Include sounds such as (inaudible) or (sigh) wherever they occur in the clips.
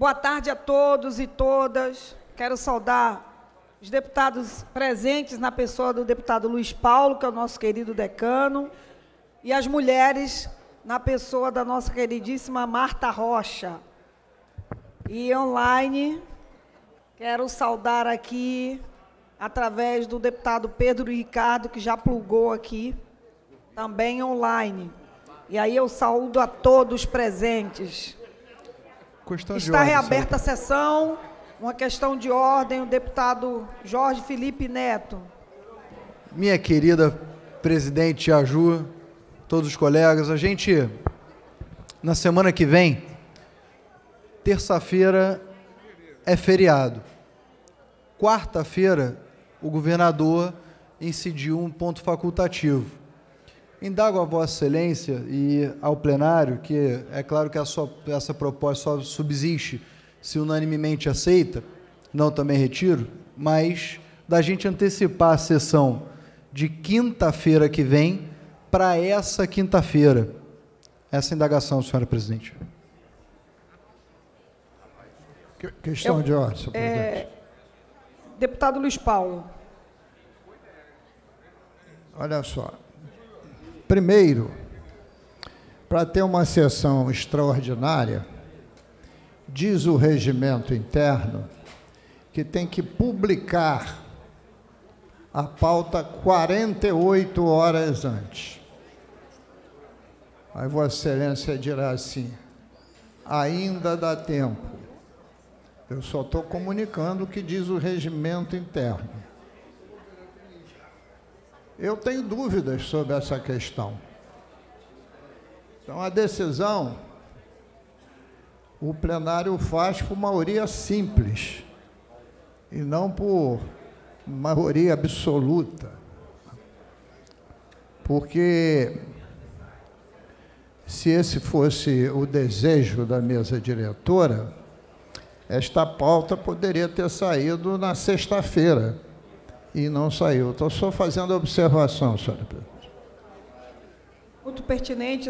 Boa tarde a todos e todas. Quero saudar os deputados presentes na pessoa do deputado Luiz Paulo, que é o nosso querido decano, e as mulheres na pessoa da nossa queridíssima Marta Rocha. E online, quero saudar aqui, através do deputado Pedro Ricardo, que já plugou aqui, também online. E aí eu saúdo a todos presentes questão Está de ordem, reaberta senhora. a sessão. Uma questão de ordem, o deputado Jorge Felipe Neto. Minha querida presidente Aju, todos os colegas, a gente, na semana que vem, terça-feira é feriado. Quarta-feira, o governador incidiu um ponto facultativo. Indago a Vossa Excelência e ao plenário que é claro que sua, essa proposta só subsiste se unanimemente aceita, não também retiro, mas da gente antecipar a sessão de quinta-feira que vem para essa quinta-feira. Essa indagação, senhora presidente. Que, questão Eu, de ordem, senhor é, presidente. Deputado Luiz Paulo. Olha só, Primeiro, para ter uma sessão extraordinária, diz o regimento interno que tem que publicar a pauta 48 horas antes. Aí Vossa Excelência dirá assim: ainda dá tempo. Eu só estou comunicando o que diz o regimento interno. Eu tenho dúvidas sobre essa questão. Então, a decisão o plenário faz por maioria simples e não por maioria absoluta. Porque se esse fosse o desejo da mesa diretora, esta pauta poderia ter saído na sexta-feira e não saiu. Estou só fazendo observação, senhora presidente. Muito pertinentes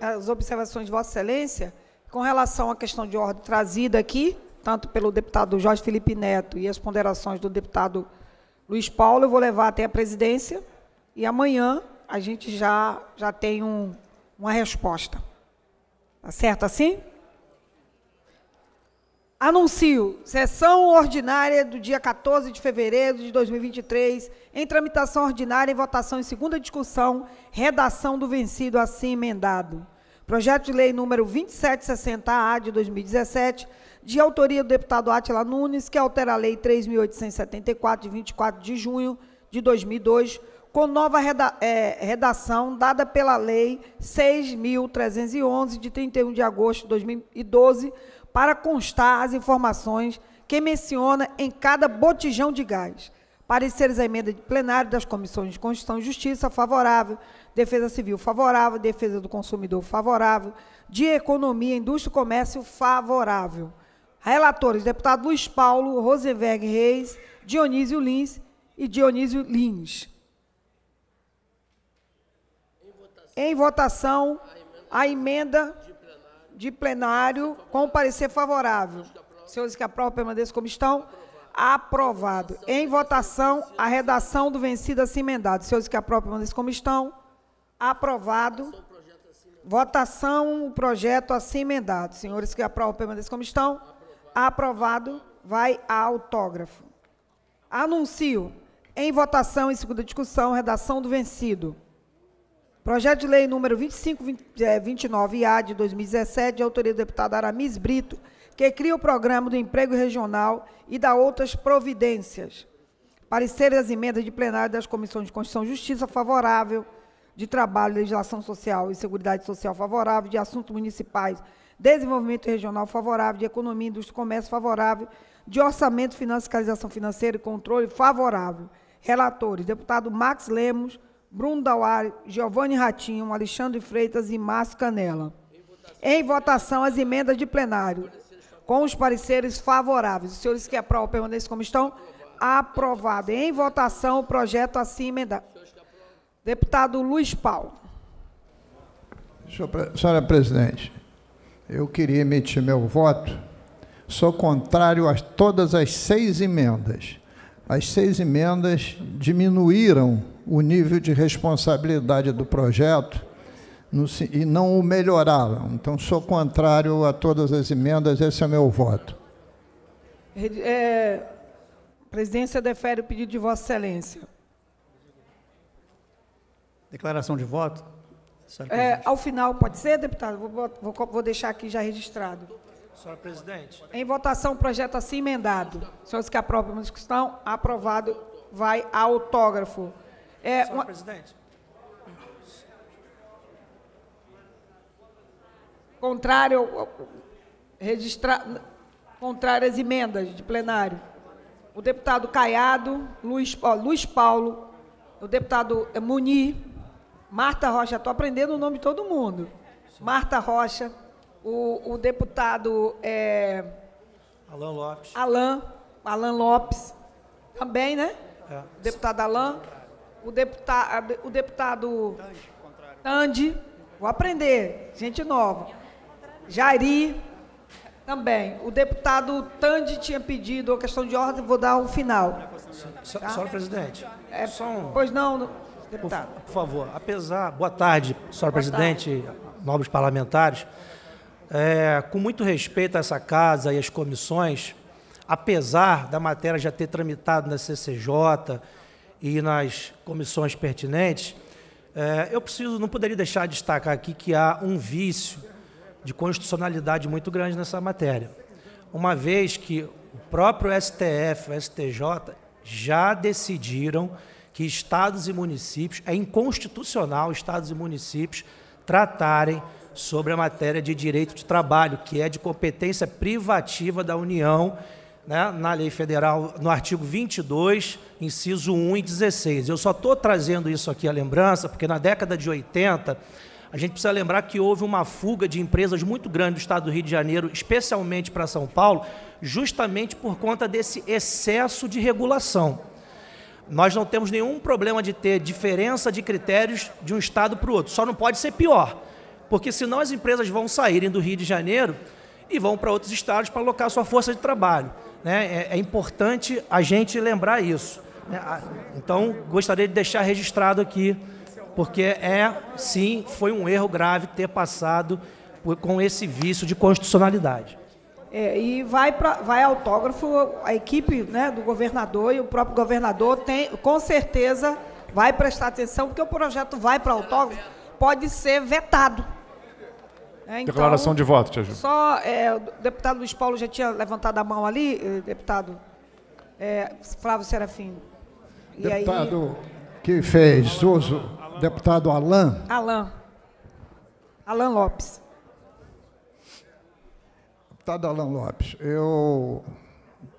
as observações de Vossa Excelência com relação à questão de ordem trazida aqui, tanto pelo deputado Jorge Felipe Neto e as ponderações do deputado Luiz Paulo. Eu vou levar até a presidência e amanhã a gente já, já tem um, uma resposta. Tá certo assim? Anuncio sessão ordinária do dia 14 de fevereiro de 2023, em tramitação ordinária e votação em segunda discussão, redação do vencido assim emendado. Projeto de lei número 2760-A de 2017, de autoria do deputado Átila Nunes, que altera a lei 3874 de 24 de junho de 2002, com nova reda é, redação dada pela lei 6311 de 31 de agosto de 2012 para constar as informações que menciona em cada botijão de gás. Pareceres à emenda de plenário das comissões de Constituição e Justiça favorável, Defesa Civil favorável, Defesa do Consumidor favorável, de Economia, Indústria e Comércio favorável. Relatores, deputado Luiz Paulo, Rosenberg Reis, Dionísio Lins e Dionísio Lins. Em votação, a emenda de plenário com parecer favorável. Senhores que aprovam, permaneçam como estão. Aprovado. Em votação, a redação do vencido assim emendado. Senhores que aprovam, permaneçam como estão. Aprovado. Votação, o projeto assim emendado. Senhores que aprovam, permaneçam como estão. Aprovado. Vai a autógrafo. Anuncio. Em votação, em segunda discussão, redação do vencido. Projeto de lei número 2529-A é, de 2017, de autoria do deputado Aramis Brito, que cria o programa do emprego regional e dá outras providências. Parecer das emendas de plenário das comissões de Constituição e Justiça favorável, de Trabalho, Legislação Social e Seguridade Social favorável, de Assuntos Municipais, Desenvolvimento Regional favorável, de Economia, Indústria e Comércio favorável, de Orçamento, Finanças, Fiscalização Financeira e Controle favorável. Relatores, deputado Max Lemos, Bruno Dauari, Giovanni Ratinho, Alexandre Freitas e Márcio Canela. Em votação, em votação as emendas de plenário, com os pareceres favoráveis. Os senhores que aprovam permaneçam como estão. Aprovado. Em votação, o projeto assim emendado. Deputado Luiz Paulo. Senhora Presidente, eu queria emitir meu voto. Sou contrário a todas as seis emendas. As seis emendas diminuíram o nível de responsabilidade do projeto no, e não o melhoraram. Então, sou contrário a todas as emendas, esse é meu voto. É, presidência defere o pedido de Vossa Excelência. Declaração de voto? É, ao final, pode ser, deputado? Vou, vou, vou deixar aqui já registrado. Senhora presidente. Em votação, o projeto assim emendado. Senhores que aprovam a discussão, aprovado, vai autógrafo. É, Senhor é uma... presidente. Contrário, registra... contrário às emendas de plenário. O deputado Caiado, Luiz, ó, Luiz Paulo, o deputado Munir, Marta Rocha, estou aprendendo o nome de todo mundo. Marta Rocha, o, o deputado. É, Alain Lopes. Alain, Alain Lopes. Também, né? É. Deputado Alain o, deputado o deputado Tandi, vou aprender, gente nova. Jairi também. O deputado Tandi tinha pedido a questão de ordem, vou dar o um final. Senhora tá? Senhora presidente. É, um... Pois não, deputado. Por, por, favor, apesar. Boa tarde, senhora presidente, tarde. nobres parlamentares. É, com muito respeito a essa casa e as comissões, apesar da matéria já ter tramitado na CCJ, e nas comissões pertinentes, é, eu preciso, não poderia deixar de destacar aqui que há um vício de constitucionalidade muito grande nessa matéria, uma vez que o próprio STF, o STJ, já decidiram que estados e municípios, é inconstitucional estados e municípios tratarem sobre a matéria de direito de trabalho, que é de competência privativa da União né, na lei federal, no artigo 22, inciso 1 e 16. Eu só estou trazendo isso aqui à lembrança, porque na década de 80, a gente precisa lembrar que houve uma fuga de empresas muito grande do estado do Rio de Janeiro, especialmente para São Paulo, justamente por conta desse excesso de regulação. Nós não temos nenhum problema de ter diferença de critérios de um estado para o outro, só não pode ser pior, porque senão as empresas vão saírem do Rio de Janeiro e vão para outros estados para alocar sua força de trabalho né, é, é importante a gente lembrar isso. Né? Então, gostaria de deixar registrado aqui, porque é, sim, foi um erro grave ter passado por, com esse vício de constitucionalidade. É, e vai, pra, vai autógrafo, a equipe né, do governador e o próprio governador tem, com certeza vai prestar atenção, porque o projeto vai para autógrafo, pode ser vetado. É, então, Declaração de voto, Tia Ju. Só, é, o deputado Luiz Paulo já tinha levantado a mão ali, eh, deputado é, Flávio Serafim. E deputado aí... que fez Alan, uso, Alan, Alan, deputado Alain. Alain. Alain Lopes. Deputado Alain Lopes, eu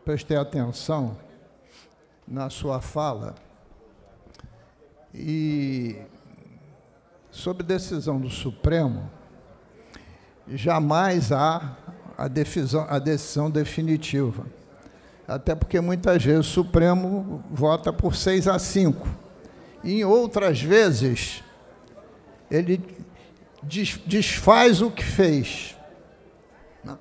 prestei atenção na sua fala e sobre decisão do Supremo, jamais há a decisão, a decisão definitiva. Até porque muitas vezes o Supremo vota por 6 a 5. E em outras vezes, ele desfaz o que fez. Né?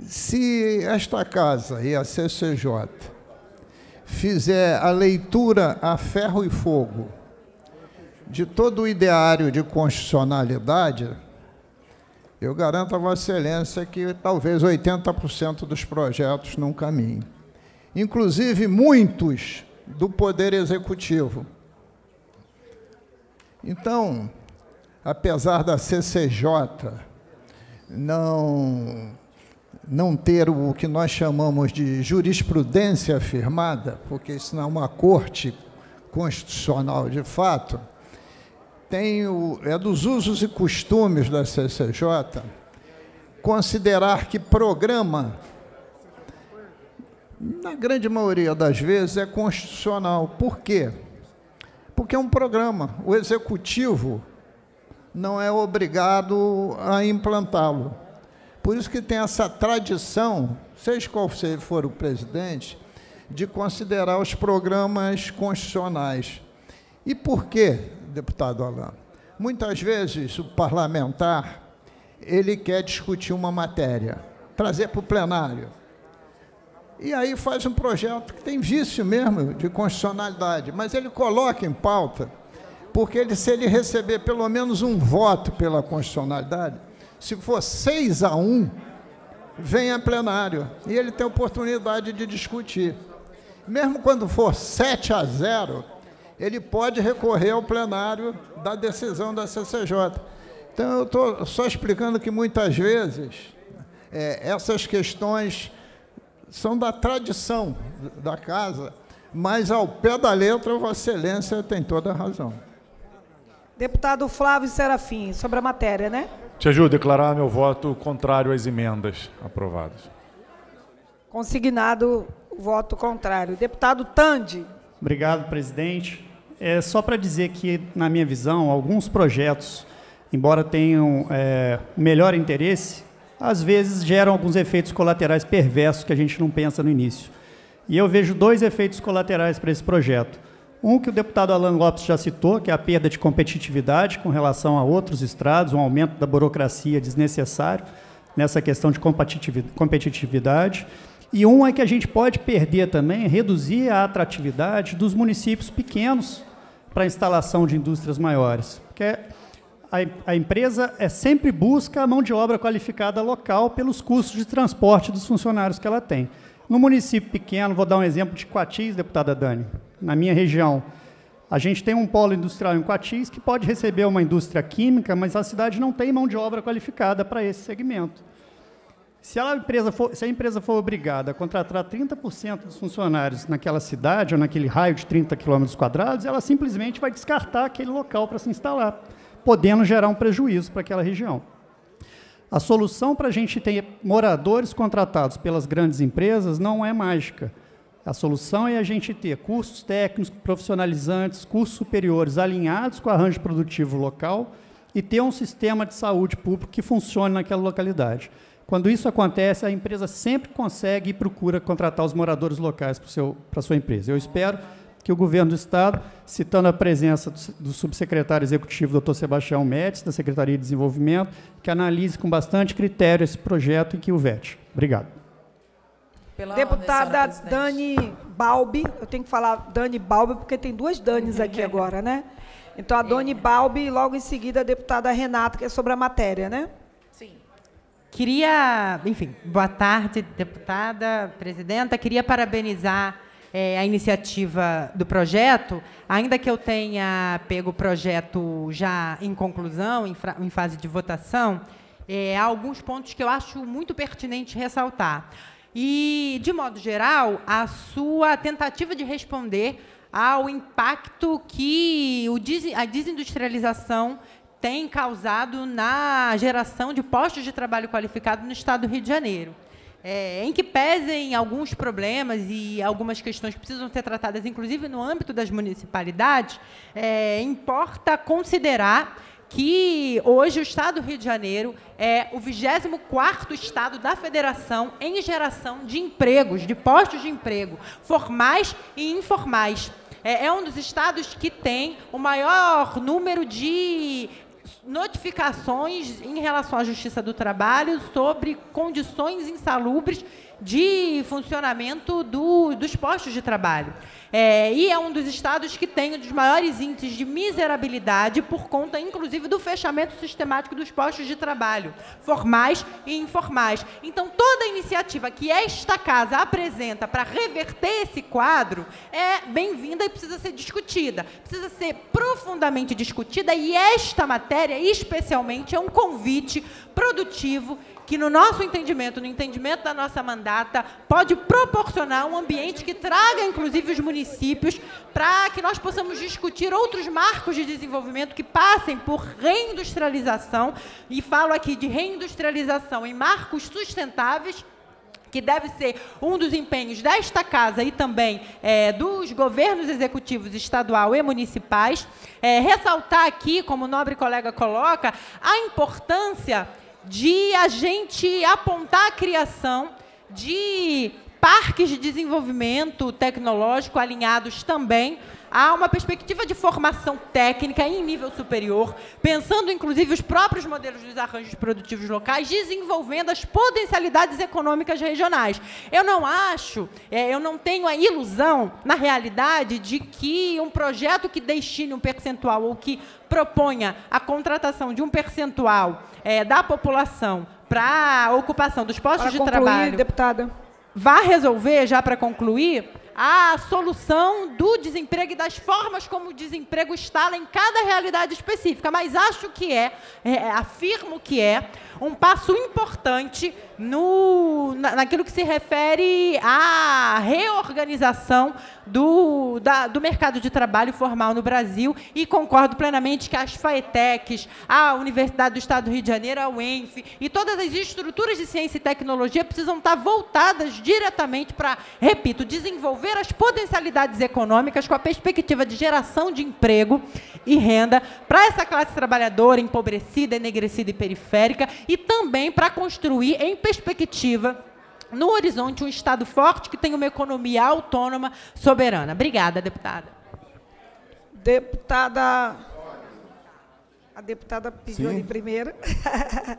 Se esta casa e a CCJ fizer a leitura a ferro e fogo de todo o ideário de constitucionalidade, eu garanto a Vossa Excelência que talvez 80% dos projetos não caminhem. Inclusive, muitos do Poder Executivo. Então, apesar da CCJ não, não ter o que nós chamamos de jurisprudência afirmada, porque isso não é uma corte constitucional de fato, tem o, é dos usos e costumes da CCJ considerar que programa, na grande maioria das vezes, é constitucional. Por quê? Porque é um programa. O executivo não é obrigado a implantá-lo. Por isso que tem essa tradição, seja qual for o presidente, de considerar os programas constitucionais. E por quê? deputado Alain, muitas vezes o parlamentar ele quer discutir uma matéria, trazer para o plenário. E aí faz um projeto que tem vício mesmo de constitucionalidade, mas ele coloca em pauta, porque ele, se ele receber pelo menos um voto pela constitucionalidade, se for 6 a 1, vem a plenário e ele tem oportunidade de discutir. Mesmo quando for 7 a 0, ele pode recorrer ao plenário da decisão da CCJ. Então, eu estou só explicando que muitas vezes é, essas questões são da tradição da casa, mas ao pé da letra, Vossa Excelência tem toda a razão. Deputado Flávio Serafim, sobre a matéria, né? Te ajudo a declarar meu voto contrário às emendas aprovadas. Consignado o voto contrário. Deputado Tandi. Obrigado, presidente é só para dizer que, na minha visão, alguns projetos, embora tenham é, melhor interesse, às vezes geram alguns efeitos colaterais perversos que a gente não pensa no início. E eu vejo dois efeitos colaterais para esse projeto. Um que o deputado Alan Lopes já citou, que é a perda de competitividade com relação a outros estrados, um aumento da burocracia desnecessário nessa questão de competitividade. E um é que a gente pode perder também, reduzir a atratividade dos municípios pequenos, para instalação de indústrias maiores. Porque a, a, empresa é, sempre busca a mão de obra qualificada local pelos custos de transporte dos funcionários que ela tem. No município pequeno, vou dar um exemplo de Quatis, deputada Dani, na minha região. A gente tem um polo industrial em Quatis que pode receber uma indústria química, mas a cidade não tem mão de obra qualificada para esse segmento. Se, ela, a empresa for, se a empresa for obrigada a contratar 30% dos funcionários naquela cidade ou naquele raio de 30 km quadrados, ela simplesmente vai descartar aquele local para se instalar, podendo gerar um prejuízo para aquela região. A solução para a gente ter moradores contratados pelas grandes empresas não é mágica. A solução é a gente ter cursos técnicos, profissionalizantes, cursos superiores alinhados com o arranjo produtivo local e ter um sistema de saúde público que funcione naquela localidade. Quando isso acontece, a empresa sempre consegue e procura contratar os moradores locais para a sua empresa. Eu espero que o governo do Estado, citando a presença do subsecretário executivo, doutor Sebastião Metz, da Secretaria de Desenvolvimento, que analise com bastante critério esse projeto e que o vete. Obrigado. Pela Deputada ordem, Dani Balbi, eu tenho que falar Dani Balbi porque tem duas Danis (laughs) aqui agora, né? Então, a Dani Balbi e logo em seguida a deputada Renata, que é sobre a matéria, né? Queria, enfim, boa tarde, deputada, presidenta. Queria parabenizar é, a iniciativa do projeto, ainda que eu tenha pego o projeto já em conclusão, em, em fase de votação, é, há alguns pontos que eu acho muito pertinente ressaltar. E, de modo geral, a sua tentativa de responder ao impacto que a desindustrialização tem causado na geração de postos de trabalho qualificado no estado do Rio de Janeiro. É, em que pesem alguns problemas e algumas questões que precisam ser tratadas, inclusive no âmbito das municipalidades, é, importa considerar que hoje o estado do Rio de Janeiro é o 24º estado da federação em geração de empregos, de postos de emprego, formais e informais é, é um dos estados que tem o maior número de notificações em relação à Justiça do Trabalho sobre condições insalubres de funcionamento do, dos postos de trabalho. É, e é um dos estados que tem um dos maiores índices de miserabilidade por conta, inclusive, do fechamento sistemático dos postos de trabalho, formais e informais. Então, toda iniciativa que esta casa apresenta para reverter esse quadro é bem-vinda e precisa ser discutida, precisa ser profundamente discutida, e esta matéria, especialmente, é um convite produtivo que, no nosso entendimento, no entendimento da nossa mandata, pode proporcionar um ambiente que traga, inclusive, os municípios municípios, para que nós possamos discutir outros marcos de desenvolvimento que passem por reindustrialização, e falo aqui de reindustrialização em marcos sustentáveis, que deve ser um dos empenhos desta casa e também é, dos governos executivos estadual e municipais, é, ressaltar aqui, como o nobre colega coloca, a importância de a gente apontar a criação de parques de desenvolvimento tecnológico alinhados também a uma perspectiva de formação técnica em nível superior, pensando inclusive os próprios modelos dos arranjos produtivos locais, desenvolvendo as potencialidades econômicas regionais. Eu não acho, é, eu não tenho a ilusão, na realidade, de que um projeto que destine um percentual ou que proponha a contratação de um percentual é, da população para a ocupação dos postos para de concluir, trabalho. Deputada vá resolver, já para concluir, a solução do desemprego e das formas como o desemprego está em cada realidade específica, mas acho que é, é afirmo que é um passo importante no, na, naquilo que se refere à reorganização do, da, do mercado de trabalho formal no Brasil e concordo plenamente que as FAETECs, a Universidade do Estado do Rio de Janeiro, a UENF e todas as estruturas de ciência e tecnologia precisam estar voltadas diretamente para, repito, desenvolver as potencialidades econômicas com a perspectiva de geração de emprego e renda para essa classe trabalhadora empobrecida, enegrecida e periférica e também para construir em perspectiva no horizonte um Estado forte que tenha uma economia autônoma, soberana. Obrigada, deputada. Deputada. A deputada pediu ali primeiro. (laughs)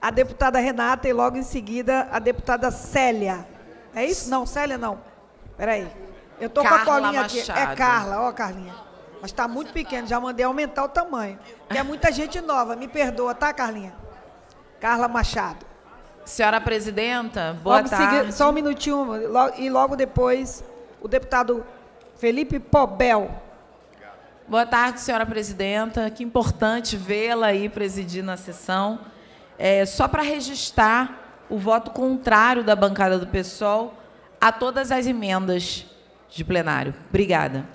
a deputada Renata e logo em seguida a deputada Célia. É isso? Não, Célia não. Peraí. Eu tô com a colinha Machado. aqui. É Carla, ó, Carlinha. Mas está muito pequeno, já mandei aumentar o tamanho. Porque é muita gente nova. Me perdoa, tá, Carlinha? Carla Machado. Senhora presidenta, boa logo tarde. Seguir, só um minutinho, e logo depois o deputado Felipe Pobel. Boa tarde, senhora presidenta. Que importante vê-la aí presidindo a sessão. É, só para registrar o voto contrário da bancada do PSOL a todas as emendas de plenário. Obrigada.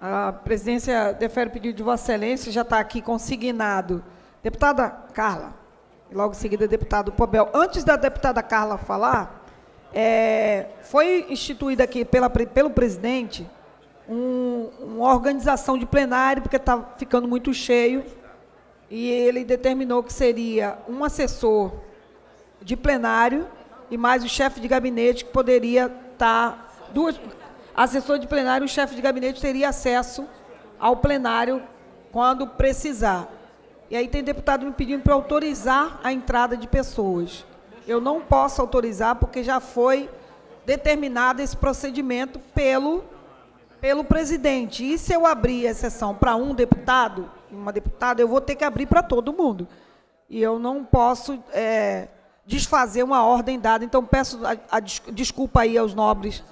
A presidência defere o pedido de Vossa Excelência, já está aqui consignado. Deputada Carla logo em seguida deputado Pobel. Antes da deputada Carla falar, é, foi instituída aqui pela, pelo presidente um, uma organização de plenário, porque está ficando muito cheio, e ele determinou que seria um assessor de plenário e mais o chefe de gabinete que poderia estar... Tá, duas, assessor de plenário, o chefe de gabinete teria acesso ao plenário quando precisar. E aí tem deputado me pedindo para autorizar a entrada de pessoas. Eu não posso autorizar porque já foi determinado esse procedimento pelo, pelo presidente. E se eu abrir a exceção para um deputado, uma deputada, eu vou ter que abrir para todo mundo. E eu não posso é, desfazer uma ordem dada. Então, peço a, a desculpa aí aos nobres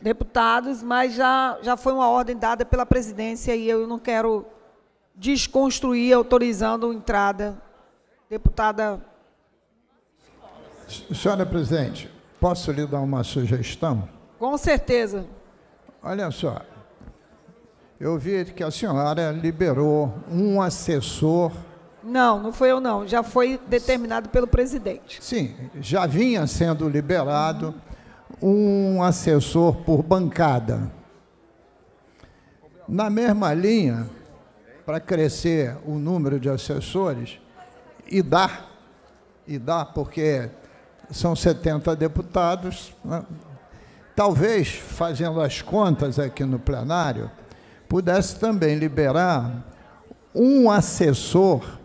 deputados, mas já, já foi uma ordem dada pela presidência e eu não quero desconstruir autorizando a entrada. Deputada. Senhora presidente, posso lhe dar uma sugestão? Com certeza. Olha só, eu vi que a senhora liberou um assessor. Não, não foi eu não, já foi determinado pelo presidente. Sim, já vinha sendo liberado um assessor por bancada. Na mesma linha, para crescer o número de assessores e dá, e dá, porque são 70 deputados. Né? Talvez, fazendo as contas aqui no plenário, pudesse também liberar um assessor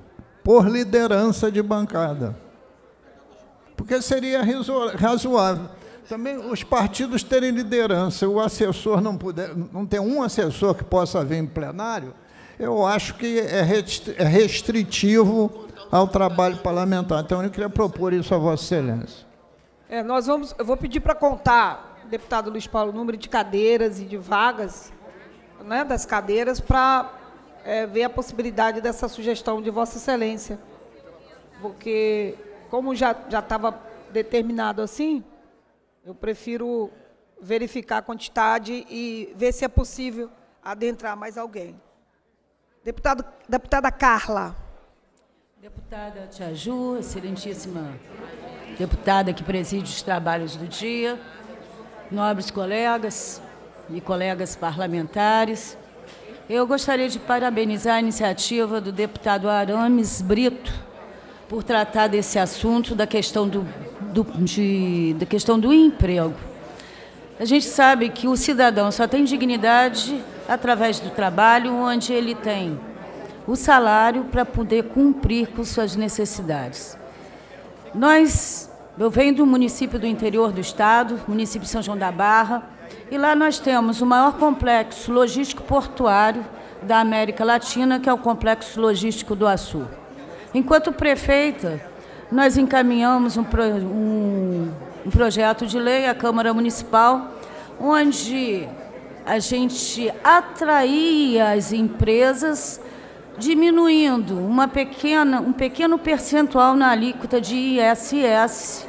por liderança de bancada. Porque seria razoável. Também os partidos terem liderança, o assessor não puder, não tem um assessor que possa vir em plenário, eu acho que é, é restritivo ao trabalho parlamentar. Então, eu queria propor isso a Vossa Excelência. É, nós vamos, eu vou pedir para contar, deputado Luiz Paulo, o número de cadeiras e de vagas né, das cadeiras para é, ver a possibilidade dessa sugestão de Vossa Excelência. Porque, como já estava determinado assim, eu prefiro verificar a quantidade e ver se é possível adentrar mais alguém. Deputado, deputada Carla. Deputada Tiaju, excelentíssima deputada que preside os trabalhos do dia, nobres colegas e colegas parlamentares, eu gostaria de parabenizar a iniciativa do deputado Arames Brito por tratar desse assunto da questão do, do, de, da questão do emprego. A gente sabe que o cidadão só tem dignidade através do trabalho, onde ele tem o salário para poder cumprir com suas necessidades. Nós, eu venho do município do interior do estado, município de São João da Barra, e lá nós temos o maior complexo logístico portuário da América Latina, que é o complexo logístico do Açu. Enquanto prefeita, nós encaminhamos um, um um projeto de lei à Câmara Municipal, onde a gente atraía as empresas diminuindo uma pequena, um pequeno percentual na alíquota de ISS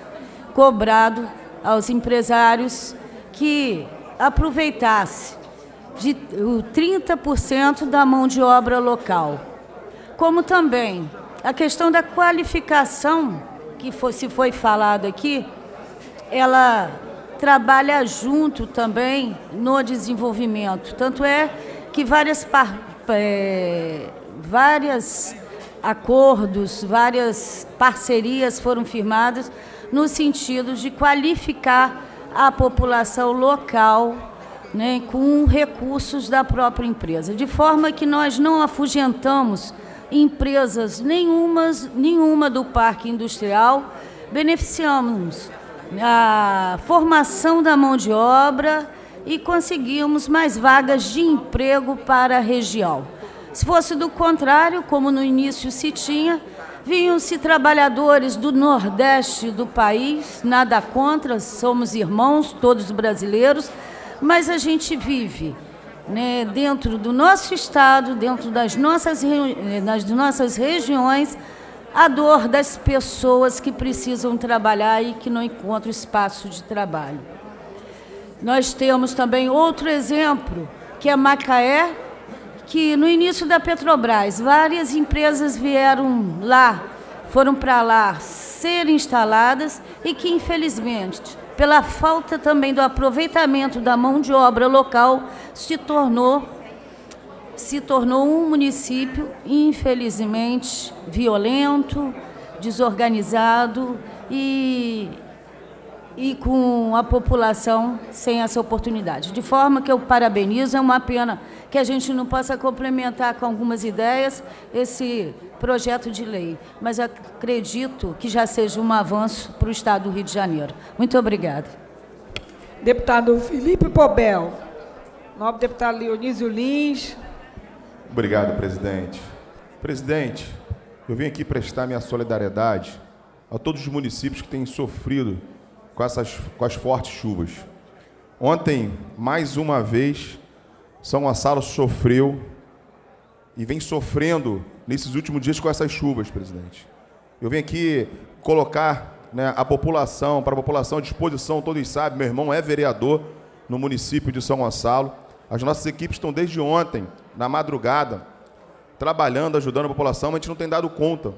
cobrado aos empresários que aproveitasse de 30% da mão de obra local. Como também a questão da qualificação, que foi, se foi falado aqui, ela trabalha junto também no desenvolvimento. Tanto é que várias, é, várias acordos, várias parcerias foram firmadas no sentido de qualificar a população local né, com recursos da própria empresa, de forma que nós não afugentamos empresas nenhumas, nenhuma do parque industrial, beneficiamos a formação da mão de obra e conseguimos mais vagas de emprego para a região. Se fosse do contrário, como no início se tinha, vinham-se trabalhadores do Nordeste do país, nada contra, somos irmãos, todos brasileiros, mas a gente vive né, dentro do nosso estado, dentro das nossas, eh, das nossas regiões, a dor das pessoas que precisam trabalhar e que não encontram espaço de trabalho. Nós temos também outro exemplo, que é Macaé, que no início da Petrobras, várias empresas vieram lá, foram para lá ser instaladas e que, infelizmente, pela falta também do aproveitamento da mão de obra local, se tornou se tornou um município, infelizmente, violento, desorganizado e, e com a população sem essa oportunidade. De forma que eu parabenizo, é uma pena que a gente não possa complementar com algumas ideias esse projeto de lei, mas acredito que já seja um avanço para o Estado do Rio de Janeiro. Muito obrigada. Deputado Felipe Pobel, nobre deputado Leonísio Lins, Obrigado, presidente. Presidente, eu vim aqui prestar minha solidariedade a todos os municípios que têm sofrido com, essas, com as fortes chuvas. Ontem, mais uma vez, São Gonçalo sofreu e vem sofrendo nesses últimos dias com essas chuvas, presidente. Eu vim aqui colocar né, a população, para a população à disposição, todos sabem, meu irmão é vereador no município de São Gonçalo. As nossas equipes estão desde ontem, na madrugada, trabalhando, ajudando a população, mas a gente não tem dado conta.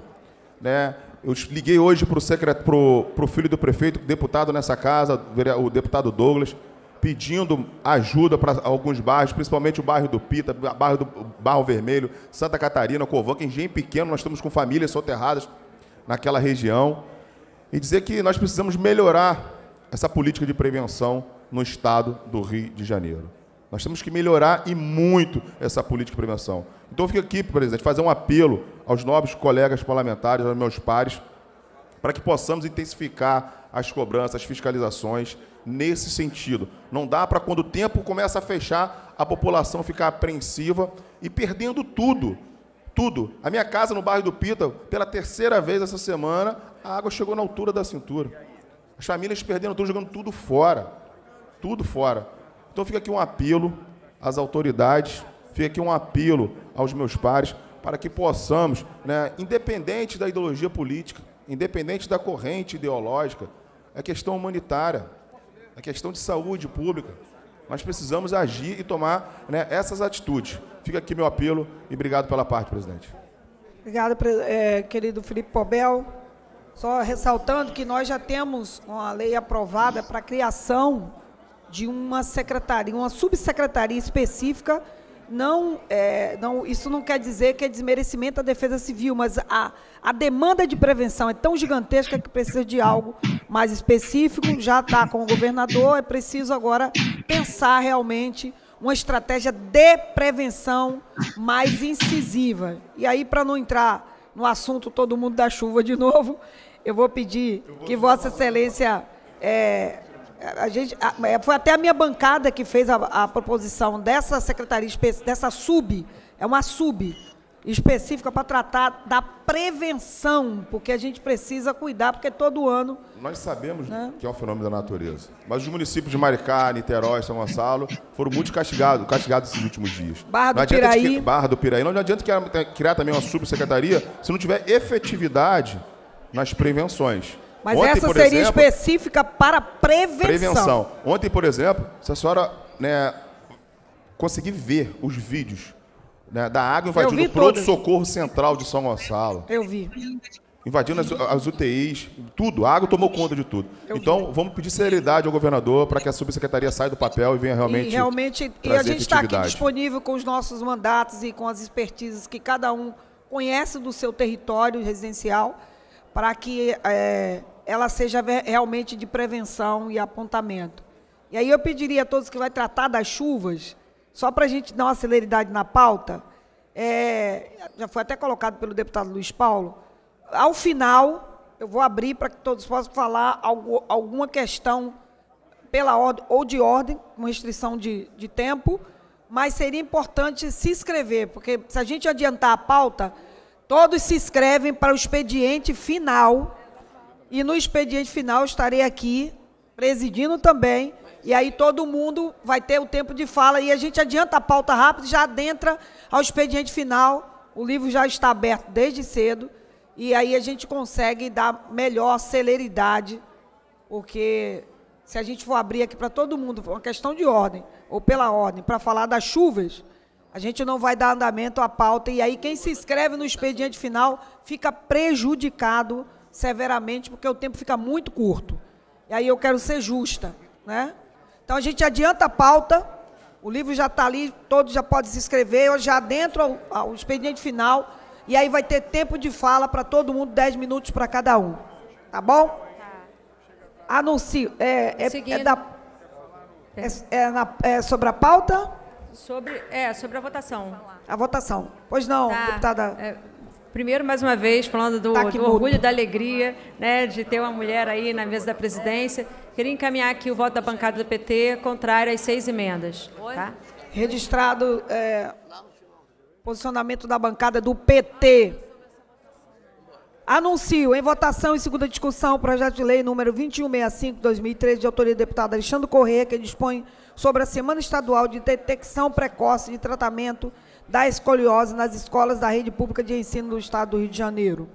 Né? Eu liguei hoje para o secret... pro, pro filho do prefeito, deputado nessa casa, o deputado Douglas, pedindo ajuda para alguns bairros, principalmente o bairro do Pita, o bairro do Barro Vermelho, Santa Catarina, Covanca, que é engenho pequeno, nós estamos com famílias soterradas naquela região. E dizer que nós precisamos melhorar essa política de prevenção no estado do Rio de Janeiro. Nós temos que melhorar e muito essa política de prevenção. Então, eu fico aqui, presidente, fazer um apelo aos nobres colegas parlamentares, aos meus pares, para que possamos intensificar as cobranças, as fiscalizações nesse sentido. Não dá para, quando o tempo começa a fechar, a população ficar apreensiva e perdendo tudo. Tudo. A minha casa no bairro do Pita, pela terceira vez essa semana, a água chegou na altura da cintura. As famílias perdendo tudo, jogando tudo fora. Tudo fora. Então fica aqui um apelo às autoridades, fica aqui um apelo aos meus pares, para que possamos, né, independente da ideologia política, independente da corrente ideológica, é questão humanitária, é questão de saúde pública. Nós precisamos agir e tomar né, essas atitudes. Fica aqui meu apelo e obrigado pela parte, presidente. Obrigada, é, querido Felipe Pobel. Só ressaltando que nós já temos uma lei aprovada para a criação de uma secretaria, uma subsecretaria específica, não, é, não, isso não quer dizer que é desmerecimento da defesa civil, mas a, a demanda de prevenção é tão gigantesca que precisa de algo mais específico, já está com o governador, é preciso agora pensar realmente uma estratégia de prevenção mais incisiva. E aí, para não entrar no assunto todo mundo da chuva de novo, eu vou pedir eu vou que Vossa Excelência é, a gente, a, é, foi até a minha bancada que fez a, a proposição dessa secretaria, dessa sub, é uma sub específica para tratar da prevenção, porque a gente precisa cuidar, porque todo ano. Nós sabemos né? que é um fenômeno da natureza, mas os municípios de Maricá, Niterói, São Gonçalo foram muito castigados, castigados esses últimos dias. Barra do Piraí. Que, Barra do Piraí. Não, não adianta criar, criar também uma subsecretaria se não tiver efetividade nas prevenções. Mas Ontem, essa seria exemplo, específica para prevenção. Prevenção. Ontem, por exemplo, se a senhora né, conseguir ver os vídeos né, da água invadindo o pronto-socorro central de São Gonçalo. Eu vi. Invadindo as, as UTIs, tudo. A água tomou conta de tudo. Eu então, vi. vamos pedir seriedade ao governador para que a subsecretaria saia do papel e venha realmente. E, realmente, e a gente está aqui disponível com os nossos mandatos e com as expertises que cada um conhece do seu território residencial para que é, ela seja realmente de prevenção e apontamento. E aí eu pediria a todos que vai tratar das chuvas, só para a gente dar uma celeridade na pauta, é, já foi até colocado pelo deputado Luiz Paulo, ao final eu vou abrir para que todos possam falar algo, alguma questão pela ordem ou de ordem, com restrição de, de tempo, mas seria importante se inscrever, porque se a gente adiantar a pauta, todos se inscrevem para o expediente final e no expediente final estarei aqui presidindo também. E aí todo mundo vai ter o tempo de fala e a gente adianta a pauta rápido, já adentra ao expediente final. O livro já está aberto desde cedo e aí a gente consegue dar melhor celeridade, porque se a gente for abrir aqui para todo mundo, uma questão de ordem ou pela ordem, para falar das chuvas, a gente não vai dar andamento à pauta e aí quem se inscreve no expediente final fica prejudicado severamente, porque o tempo fica muito curto. E aí eu quero ser justa, né? Então a gente adianta a pauta, o livro já está ali, todos já podem se inscrever, eu já dentro ao, expediente final, e aí vai ter tempo de fala para todo mundo, 10 minutos para cada um. Tá bom? Tá. Anuncio. É, é, é, da, é, é, na, é sobre a pauta? Sobre, é, sobre a votação. A votação. Pois não, tá. deputada. É, Primeiro, mais uma vez, falando do, tá do orgulho da alegria né, de ter uma mulher aí na mesa da presidência. Queria encaminhar aqui o voto da bancada do PT contrário às seis emendas. Tá? Registrado é, posicionamento da bancada do PT. Anuncio em votação e segunda discussão o projeto de lei número 2165-2013, de autoria do deputado Alexandre Corrêa, que dispõe sobre a Semana Estadual de Detecção Precoce de Tratamento da escoliose nas escolas da rede pública de ensino do Estado do Rio de Janeiro.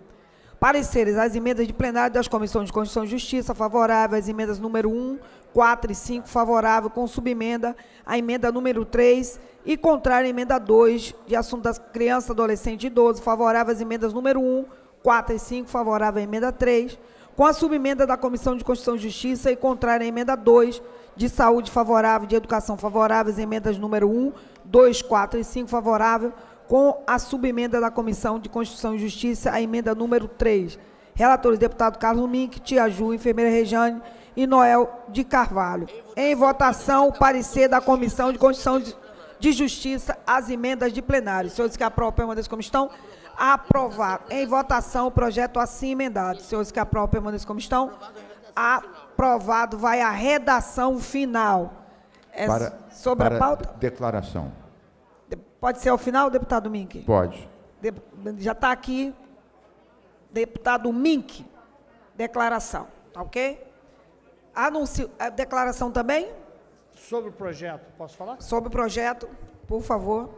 Pareceres as emendas de plenário das comissões de Constituição e Justiça favorável, as emendas número 1, 4 e 5 favorável, com subemenda, a emenda número 3 e contrária à emenda 2, de assunto das crianças, adolescentes e idosos, favorável às emendas número 1, 4 e 5, favorável à emenda 3, com a subemenda da Comissão de Constituição e Justiça e contrária à emenda 2, de saúde favorável, de educação favorável, as emendas número 1, 2, 4 e 5 favorável com a subemenda da Comissão de Constituição e Justiça, a emenda número 3. Relatores, deputado Carlos Mink, Tia Ju, enfermeira Rejane e Noel de Carvalho. Em votação, o parecer da Comissão de Constituição de Justiça, as emendas de plenário. Senhores que aprovam, permaneçam como estão. Aprovado. Em votação, o projeto assim emendado. Senhores que aprovam, permaneçam como estão. Aprovado. Vai à redação final. É para, sobre para a pauta? Declaração. Pode ser ao final, deputado Mink? Pode. De, já está aqui, deputado Mink, declaração, tá ok? Anuncio, a eh, declaração também? Sobre o projeto, posso falar? Sobre o projeto, por favor.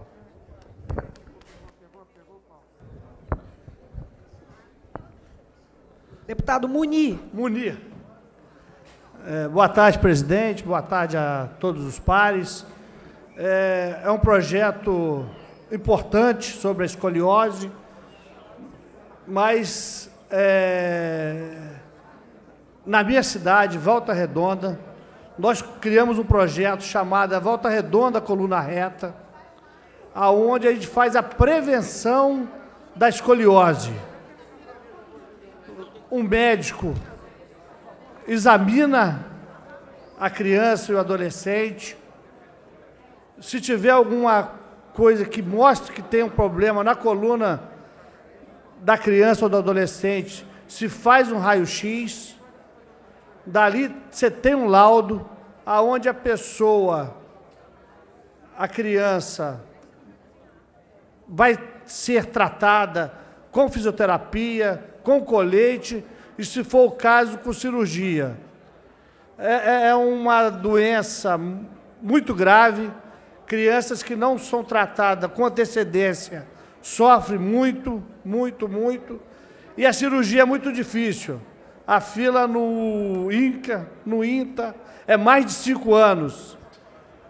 Deputado Munir. Munir. É, boa tarde, presidente. Boa tarde a todos os pares. É, é um projeto importante sobre a escoliose, mas é, na minha cidade, Volta Redonda, nós criamos um projeto chamado Volta Redonda Coluna Reta, aonde a gente faz a prevenção da escoliose. Um médico examina a criança e o adolescente. Se tiver alguma coisa que mostre que tem um problema na coluna da criança ou do adolescente, se faz um raio-x. Dali você tem um laudo aonde a pessoa, a criança, vai ser tratada com fisioterapia, com colete e, se for o caso, com cirurgia. É, é, é uma doença muito grave. Crianças que não são tratadas com antecedência sofrem muito, muito, muito. E a cirurgia é muito difícil. A fila no INCA, no INTA, é mais de cinco anos.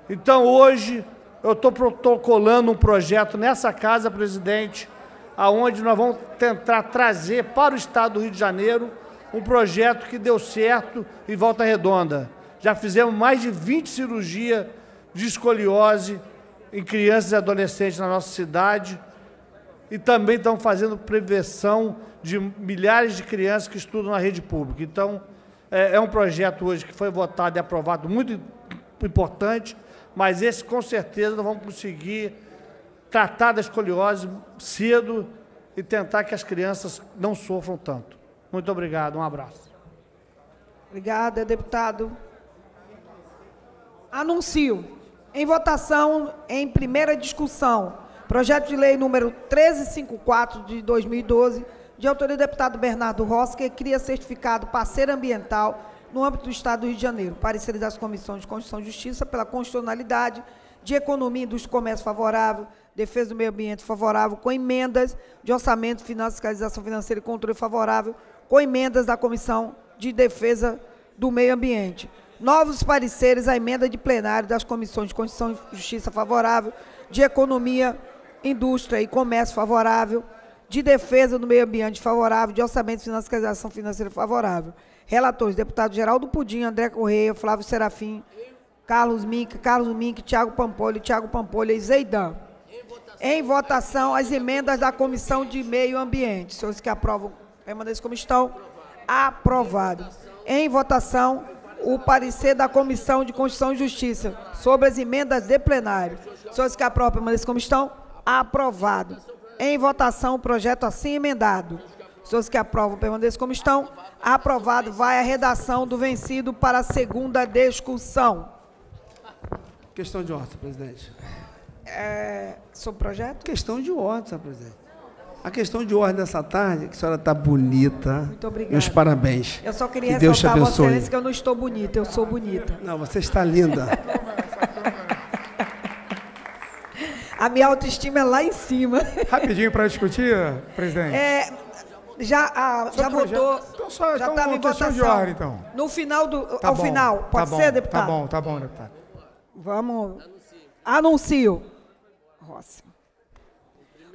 Então, hoje, eu estou protocolando um projeto nessa casa, presidente, aonde nós vamos tentar trazer para o Estado do Rio de Janeiro um projeto que deu certo em Volta Redonda. Já fizemos mais de 20 cirurgias de escoliose em crianças e adolescentes na nossa cidade e também estão fazendo prevenção de milhares de crianças que estudam na rede pública. Então, é, é um projeto hoje que foi votado e aprovado muito importante, mas esse, com certeza, nós vamos conseguir tratar da escoliose cedo e tentar que as crianças não sofram tanto. Muito obrigado, um abraço. Obrigada, deputado. Anuncio. Em votação, em primeira discussão, projeto de lei número 1354 de 2012, de autoria do deputado Bernardo Rossi, que cria certificado parceiro ambiental no âmbito do Estado do Rio de Janeiro. Pareceres das Comissões de Constituição e Justiça pela constitucionalidade de economia e dos comércio favorável, defesa do meio ambiente favorável, com emendas de orçamento, finanças, fiscalização financeira e controle favorável, com emendas da Comissão de Defesa do Meio Ambiente. Novos pareceres à emenda de plenário das comissões de Constituição e Justiça favorável, de Economia, Indústria e Comércio favorável, de Defesa do Meio Ambiente favorável, de Orçamento e Financiarização Financeira favorável. Relatores, deputado Geraldo Pudim, André Correia, Flávio Serafim, Carlos Mink, Carlos Mink, Tiago Pampolho, Tiago Pampolho e Zeidan. Em votação, as emendas da Comissão de Meio Ambiente. Senhores que aprovam, permaneçam como estão. Aprovado. Em votação, o parecer da Comissão de Constituição e Justiça sobre as emendas de plenário. Senhores que aprovam, permaneçam como estão. Aprovado. Em votação, o projeto assim emendado. Senhores que aprovam, permaneçam como estão. Aprovado. Vai a redação do vencido para a segunda discussão. Questão de ordem, presidente. É, Sobre o projeto? Questão de ordem, senhor presidente. A questão de ordem dessa tarde, que a senhora está bonita. Muito obrigada. Meus parabéns. Eu só queria que Deus ressaltar Deus te que eu não estou bonita, eu sou bonita. Não, você está linda. (laughs) a minha autoestima é lá em cima. Rapidinho para discutir, presidente. É, já ah, já votou. Então, só, já então, estava tá em votação. De ordem, então. No final do. Tá ao bom, final. Tá pode tá ser, bom, deputado? Tá bom, tá bom, deputado. Vamos. Anuncio. Anuncio. Rossi.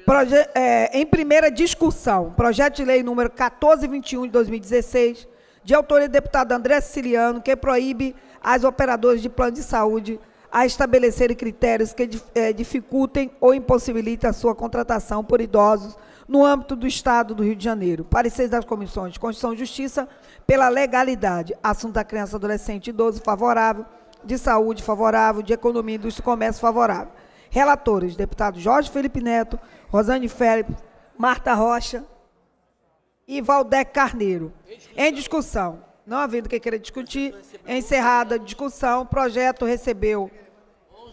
Proje é, em primeira discussão, projeto de lei número 1421 de 2016, de autoria do deputado André Siciliano, que proíbe as operadoras de plano de saúde a estabelecerem critérios que é, dificultem ou impossibilitem a sua contratação por idosos no âmbito do Estado do Rio de Janeiro. Pareceres das comissões de Constituição e Justiça pela legalidade. Assunto da criança, adolescente e idoso favorável, de saúde favorável, de economia, indústria e comércio favorável. Relatores, deputado Jorge Felipe Neto, Rosane Félix, Marta Rocha e Valdec Carneiro. Em discussão. Em discussão. Não havendo quem queira discutir, encerrada a discussão, o projeto recebeu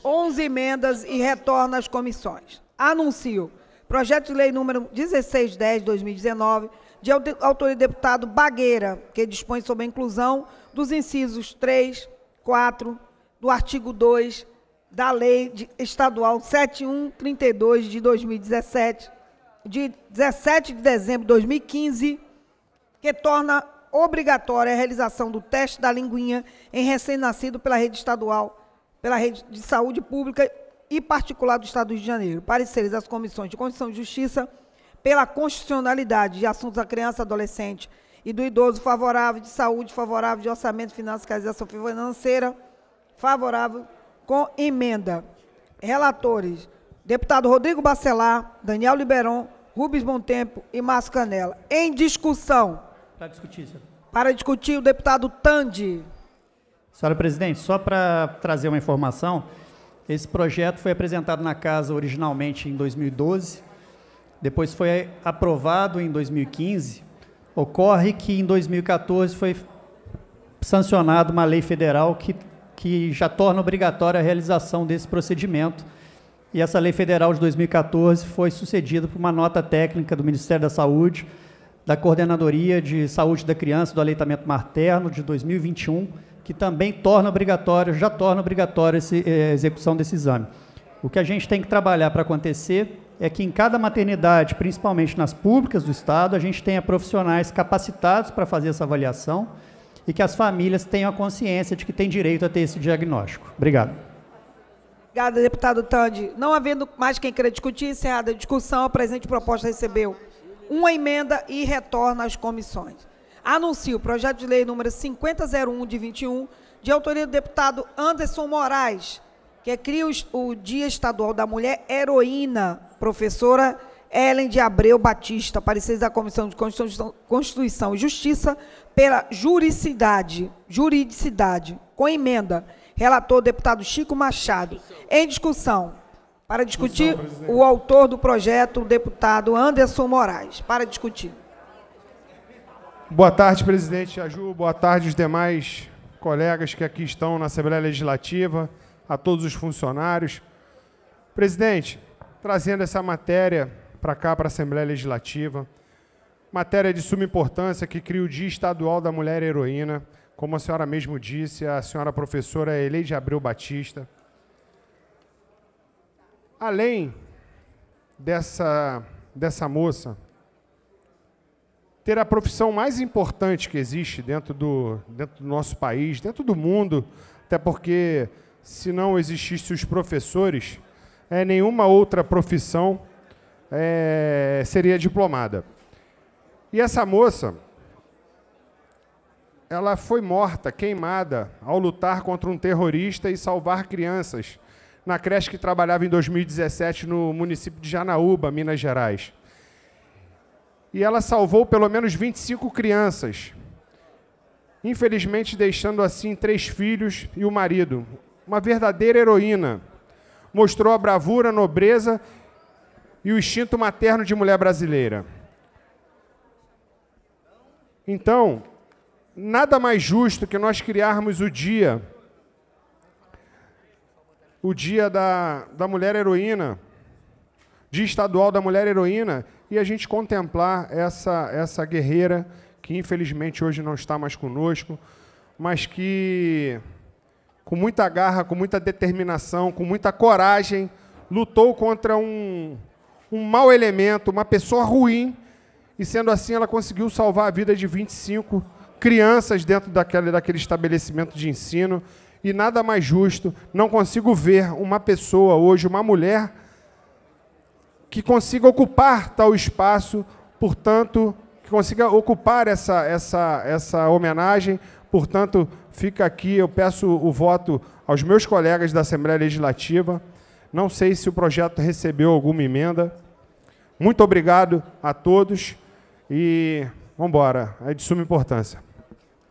11 emendas e retorna às comissões. Anuncio. Projeto de lei número 1610 de 2019, de autoria do deputado Bagueira, que dispõe sobre a inclusão dos incisos 3, 4 do artigo 2 da Lei Estadual 7132 de 2017, de 17 de dezembro de 2015, que torna obrigatória a realização do teste da linguinha em recém-nascido pela rede estadual, pela rede de saúde pública e particular do Estado do Rio de Janeiro. Pareceres das comissões de Constituição e Justiça pela constitucionalidade de assuntos da criança, adolescente e do idoso favorável de saúde, favorável de orçamento, finanças, casização financeira, favorável com emenda. Relatores: deputado Rodrigo Bacelar, Daniel Liberon, Rubens Montempo e Márcio Canela. Em discussão. Para discutir, senhor. Para discutir, o deputado Tandi. Senhora presidente, só para trazer uma informação, esse projeto foi apresentado na casa originalmente em 2012, depois foi aprovado em 2015. Ocorre que em 2014 foi sancionada uma lei federal que que já torna obrigatória a realização desse procedimento. E essa lei federal de 2014 foi sucedida por uma nota técnica do Ministério da Saúde, da Coordenadoria de Saúde da Criança do Aleitamento Materno de 2021, que também torna obrigatório, já torna obrigatória eh, a execução desse exame. O que a gente tem que trabalhar para acontecer é que em cada maternidade, principalmente nas públicas do Estado, a gente tenha profissionais capacitados para fazer essa avaliação e que as famílias tenham a consciência de que têm direito a ter esse diagnóstico. Obrigado. Obrigada, deputado Tandi. Não havendo mais quem queira discutir, encerrada a discussão, a presente proposta recebeu uma emenda e retorna às comissões. Anuncio o projeto de lei número 5001 de 21, de autoria do deputado Anderson Moraes, que é cria o Dia Estadual da Mulher Heroína, professora Ellen de Abreu Batista, pareceres da Comissão de Constituição e Justiça, pela juricidade juridicidade, com emenda, relator deputado Chico Machado. Em discussão, para discutir, discussão, o autor do projeto, o deputado Anderson Moraes. Para discutir. Boa tarde, presidente Aju. Boa tarde, os demais colegas que aqui estão na Assembleia Legislativa, a todos os funcionários. Presidente, trazendo essa matéria para cá, para a Assembleia Legislativa, Matéria de suma importância que cria o Dia Estadual da Mulher Heroína. Como a senhora mesmo disse, a senhora professora Eleide Abreu Batista. Além dessa, dessa moça ter a profissão mais importante que existe dentro do, dentro do nosso país, dentro do mundo, até porque se não existissem os professores, é, nenhuma outra profissão é, seria diplomada. E essa moça, ela foi morta, queimada, ao lutar contra um terrorista e salvar crianças na creche que trabalhava em 2017 no município de Janaúba, Minas Gerais. E ela salvou pelo menos 25 crianças, infelizmente deixando assim três filhos e o marido. Uma verdadeira heroína. Mostrou a bravura, a nobreza e o instinto materno de mulher brasileira. Então, nada mais justo que nós criarmos o dia, o dia da, da mulher heroína, dia estadual da mulher heroína, e a gente contemplar essa, essa guerreira que infelizmente hoje não está mais conosco, mas que com muita garra, com muita determinação, com muita coragem, lutou contra um, um mau elemento, uma pessoa ruim e sendo assim ela conseguiu salvar a vida de 25 crianças dentro daquele, daquele estabelecimento de ensino. E nada mais justo, não consigo ver uma pessoa hoje, uma mulher, que consiga ocupar tal espaço, portanto, que consiga ocupar essa, essa, essa homenagem. Portanto, fica aqui, eu peço o voto aos meus colegas da Assembleia Legislativa. Não sei se o projeto recebeu alguma emenda. Muito obrigado a todos. E vamos embora, é de suma importância.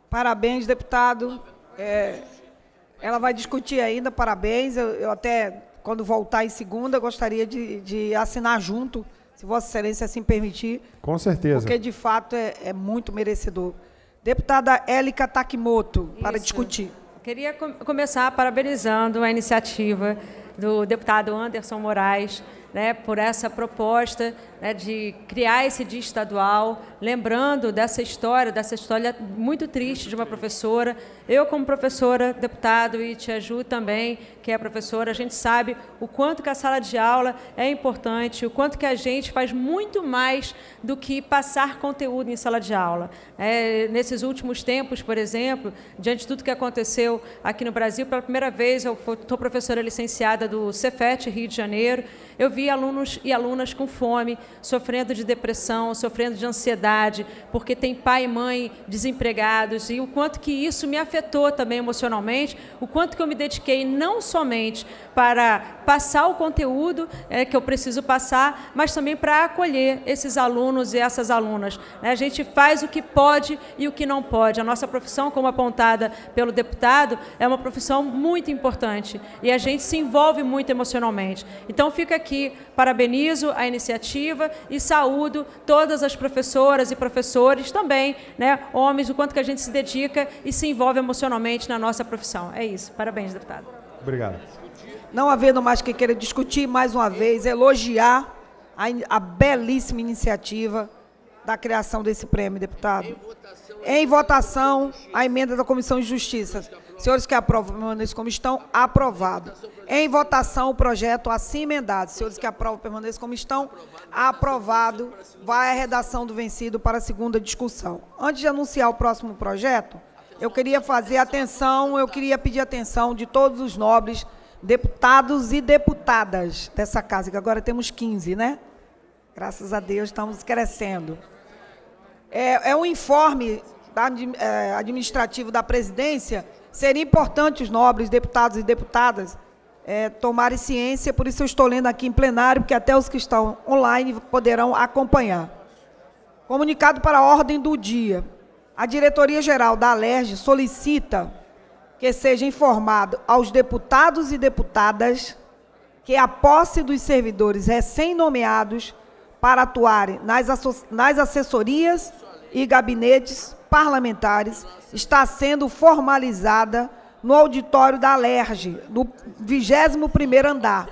Parabéns, deputado. É, ela vai discutir ainda, parabéns. Eu, eu, até, quando voltar em segunda, gostaria de, de, assinar junto, se Vossa Excelência assim permitir. Com certeza. Porque, de fato, é, é muito merecedor. Deputada Élica Takimoto, para Isso. discutir. Queria com começar parabenizando a iniciativa do deputado Anderson Moraes né, por essa proposta né, de criar esse dia estadual, lembrando dessa história, dessa história muito triste de uma professora. Eu, como professora, deputado, e Tia Ju também, que é professora, a gente sabe o quanto que a sala de aula é importante, o quanto que a gente faz muito mais do que passar conteúdo em sala de aula. É, nesses últimos tempos, por exemplo, diante de tudo que aconteceu aqui no Brasil, pela primeira vez eu estou professora licenciada do Cefet Rio de Janeiro, eu vi alunos e alunas com fome, sofrendo de depressão, sofrendo de ansiedade, porque tem pai e mãe desempregados, e o quanto que isso me afetou também emocionalmente, o quanto que eu me dediquei não somente para passar o conteúdo é, que eu preciso passar, mas também para acolher esses alunos e essas alunas. Né? A gente faz o que pode e o que não pode. A nossa profissão, como apontada pelo deputado, é uma profissão muito importante e a gente se envolve muito emocionalmente. Então fica aqui aqui parabenizo a iniciativa e saúdo todas as professoras e professores também, né, homens, o quanto que a gente se dedica e se envolve emocionalmente na nossa profissão. É isso. Parabéns, deputado. Obrigado. Não havendo mais quem queira discutir, mais uma vez, elogiar a, a belíssima iniciativa da criação desse prêmio, deputado. Em votação, em votação a emenda da Comissão de Justiça. Senhores que aprovam, permaneçam como estão. Aprovado. Em votação, o projeto assim emendado. Senhores que aprovam, permaneçam como estão. Aprovado. Vai a redação do vencido para a segunda discussão. Antes de anunciar o próximo projeto, eu queria fazer atenção, eu queria pedir atenção de todos os nobres deputados e deputadas dessa casa, que agora temos 15, né? Graças a Deus, estamos crescendo. É, é um informe da, é, administrativo da presidência Seria importante os nobres deputados e deputadas é, tomarem ciência, por isso eu estou lendo aqui em plenário, porque até os que estão online poderão acompanhar. Comunicado para a ordem do dia. A Diretoria-Geral da Alerj solicita que seja informado aos deputados e deputadas que a posse dos servidores recém-nomeados para atuarem nas, nas assessorias e gabinetes parlamentares está sendo formalizada no auditório da Alerj, no 21º andar,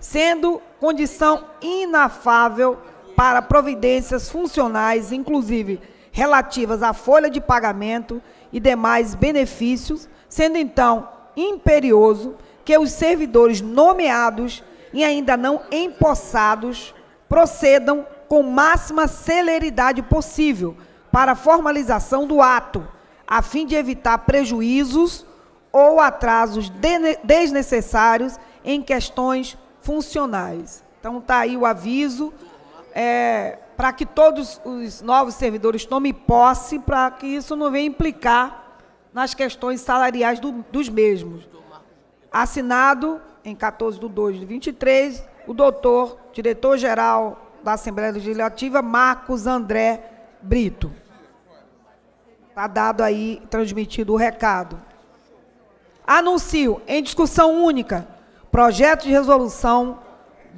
sendo condição inafável para providências funcionais, inclusive relativas à folha de pagamento e demais benefícios, sendo então imperioso que os servidores nomeados e ainda não empossados procedam com máxima celeridade possível para formalização do ato, a fim de evitar prejuízos ou atrasos desnecessários em questões funcionais. Então está aí o aviso é, para que todos os novos servidores tomem posse, para que isso não venha implicar nas questões salariais do, dos mesmos. Assinado em 14 de 2 de 23, o doutor, diretor-geral da Assembleia Legislativa, Marcos André Brito. Está dado aí, transmitido o recado. Anuncio, em discussão única, projeto de resolução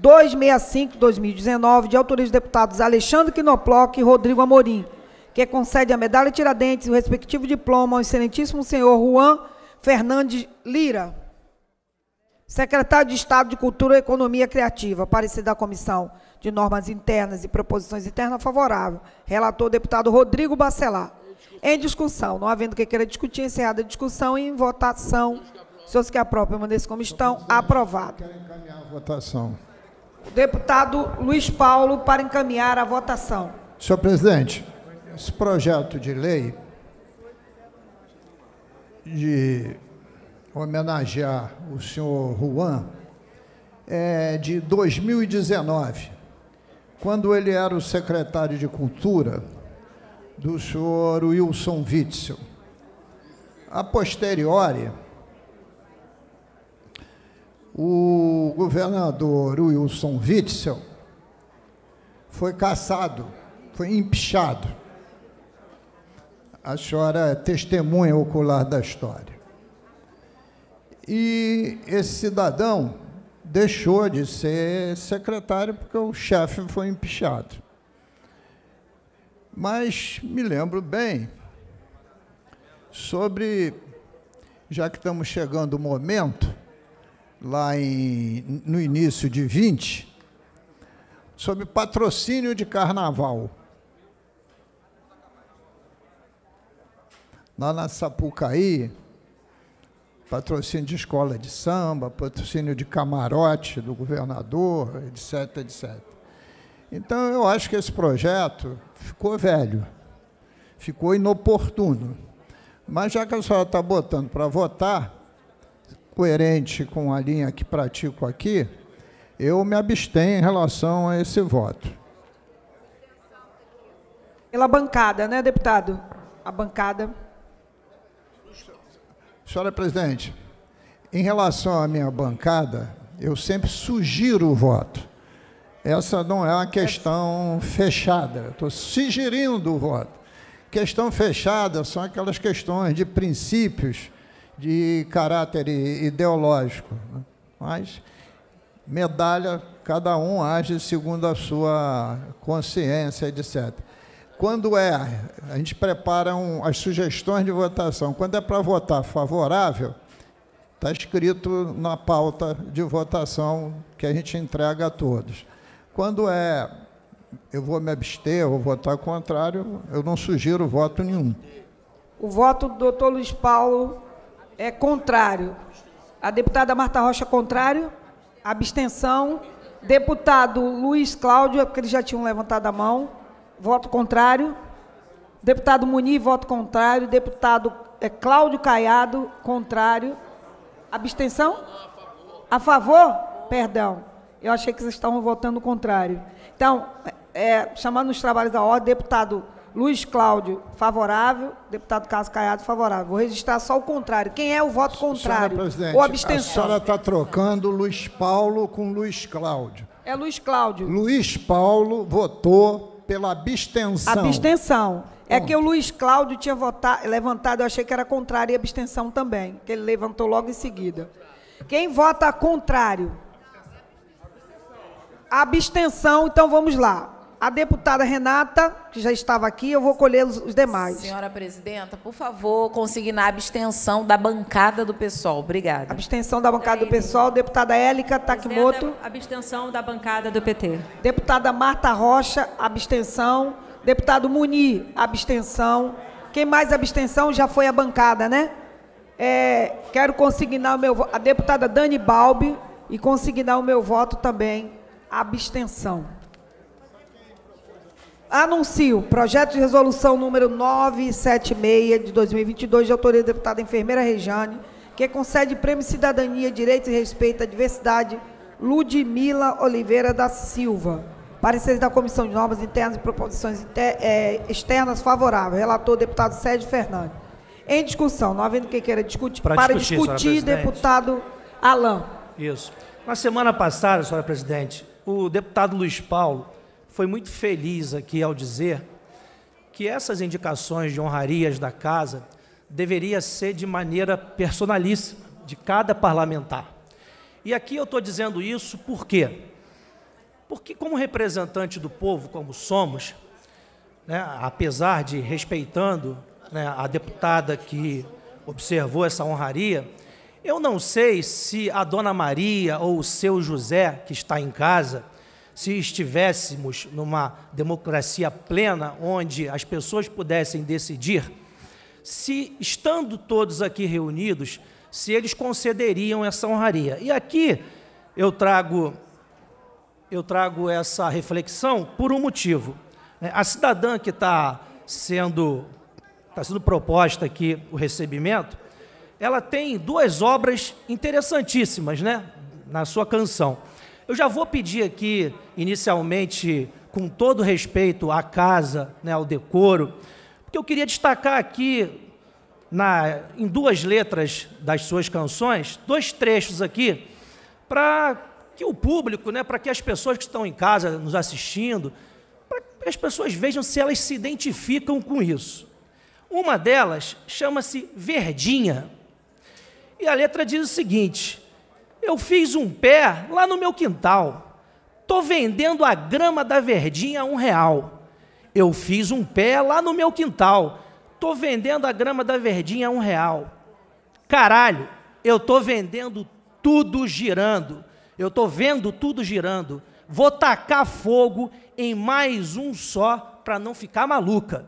265-2019, de autoria dos deputados Alexandre Quinoploc e Rodrigo Amorim, que concede a medalha Tiradentes e o respectivo diploma ao excelentíssimo senhor Juan Fernandes Lira, secretário de Estado de Cultura e Economia Criativa, parecer da Comissão de Normas Internas e Proposições Internas favorável, relator deputado Rodrigo Bacelar. Em discussão, não havendo que queira discutir, encerrada a discussão em votação. Senhores que aprovam, permaneçam como estão. Aprovado. Quero encaminhar a votação. deputado Luiz Paulo para encaminhar a votação. Senhor presidente, esse projeto de lei de homenagear o senhor Juan é de 2019, quando ele era o secretário de Cultura do senhor Wilson Witzel. A posteriori, o governador Wilson Witzel foi caçado, foi empichado. A senhora é testemunha ocular da história. E esse cidadão deixou de ser secretário porque o chefe foi empichado mas me lembro bem sobre, já que estamos chegando o momento, lá em, no início de 20, sobre patrocínio de carnaval. Lá na Sapucaí, patrocínio de escola de samba, patrocínio de camarote do governador, etc, etc. Então, eu acho que esse projeto ficou velho, ficou inoportuno. Mas já que a senhora está botando para votar, coerente com a linha que pratico aqui, eu me abstenho em relação a esse voto. Pela bancada, né, deputado? A bancada. Senhora presidente, em relação à minha bancada, eu sempre sugiro o voto. Essa não é uma questão fechada. Estou sugerindo o voto. Questão fechada são aquelas questões de princípios de caráter ideológico. Né? Mas medalha, cada um age segundo a sua consciência, etc. Quando é, a gente prepara um, as sugestões de votação. Quando é para votar favorável, está escrito na pauta de votação que a gente entrega a todos. Quando é eu vou me abster vou votar contrário, eu não sugiro voto nenhum. O voto do doutor Luiz Paulo é contrário. A deputada Marta Rocha, contrário. Abstenção. Deputado Luiz Cláudio, é porque eles já tinham levantado a mão. Voto contrário. Deputado Munir, voto contrário. Deputado é, Cláudio Caiado, contrário. Abstenção? A favor? Perdão. Eu achei que vocês estavam votando o contrário. Então, é, chamando os trabalhos da ordem, deputado Luiz Cláudio, favorável. Deputado Carlos Caiado, favorável. Vou registrar só o contrário. Quem é o voto contrário? Ou abstenção? A senhora está trocando Luiz Paulo com Luiz Cláudio. É Luiz Cláudio. Luiz Paulo votou pela abstenção. Abstenção. É que o Luiz Cláudio tinha votado, levantado, eu achei que era contrário e abstenção também, que ele levantou logo em seguida. Quem vota contrário? Abstenção, então vamos lá. A deputada Renata, que já estava aqui, eu vou colher os, demais. Senhora presidenta, por favor, consignar a abstenção da bancada do pessoal. Obrigada. Abstenção da bancada do pessoal. Deputada Élica Takimoto. Abstenção da bancada do PT. Deputada Marta Rocha, abstenção. Deputado Munir, abstenção. Quem mais abstenção já foi a bancada, né? É, quero consignar o meu a deputada Dani Balbi e consignar o meu voto também Abstenção. Anuncio projeto de resolução número 976 de 2022, de autoria da deputada enfermeira Rejane, que concede prêmio Cidadania, Direito e Respeito à Diversidade, Ludmila Oliveira da Silva. Pareceres da Comissão de Normas Internas e Proposições inter, é, Externas favorável. Relator, deputado Sérgio Fernandes. Em discussão, não havendo quem queira discutir, para, para discutir, discutir deputado Alain. Isso. Na semana passada, senhora presidente, o deputado Luiz Paulo foi muito feliz aqui ao dizer que essas indicações de honrarias da casa deveria ser de maneira personalíssima de cada parlamentar. E aqui eu estou dizendo isso por quê? Porque como representante do povo, como somos, né, apesar de respeitando né, a deputada que observou essa honraria, eu não sei se a dona Maria ou o seu José, que está em casa, se estivéssemos numa democracia plena, onde as pessoas pudessem decidir, se estando todos aqui reunidos, se eles concederiam essa honraria. E aqui eu trago eu trago essa reflexão por um motivo. É, a cidadã que está sendo está sendo proposta aqui o recebimento, ela tem duas obras interessantíssimas, né? Na sua canção. Eu já vou pedir aqui, inicialmente, com todo respeito à casa, né, ao decoro, porque eu queria destacar aqui, na, em duas letras das suas canções, dois trechos aqui, para que o público, né, para que as pessoas que estão em casa nos assistindo, para que as pessoas vejam se elas se identificam com isso. Uma delas chama-se Verdinha. E a letra diz o seguinte: Eu fiz um pé lá no meu quintal, tô vendendo a grama da verdinha a um real. Eu fiz um pé lá no meu quintal, tô vendendo a grama da verdinha a um real. Caralho, eu tô vendendo tudo girando, eu tô vendo tudo girando. Vou tacar fogo em mais um só para não ficar maluca.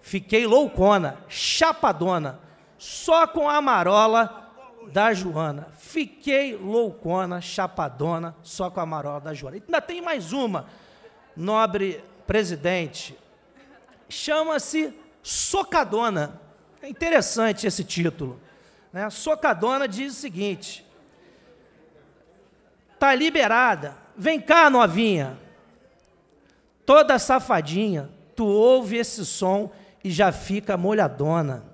Fiquei loucona, chapadona, só com a marola da Joana. Fiquei loucona, chapadona, só com a marola da Joana. E ainda tem mais uma, nobre presidente. Chama-se Socadona. É interessante esse título. Né? Socadona diz o seguinte: tá liberada, vem cá, novinha. Toda safadinha, tu ouve esse som e já fica molhadona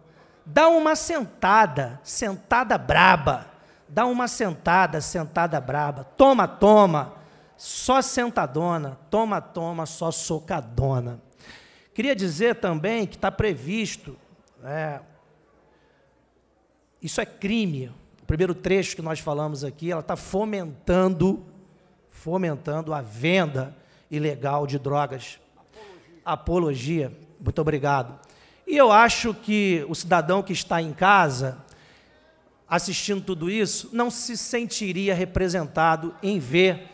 dá uma sentada, sentada braba. Dá uma sentada, sentada braba. Toma, toma, só sentadona. Toma, toma, só socadona. Queria dizer também que está previsto, é, isso é crime. O primeiro trecho que nós falamos aqui, ela está fomentando, fomentando a venda ilegal de drogas. Apologia. Apologia. Muito obrigado. E eu acho que o cidadão que está em casa, assistindo tudo isso, não se sentiria representado em ver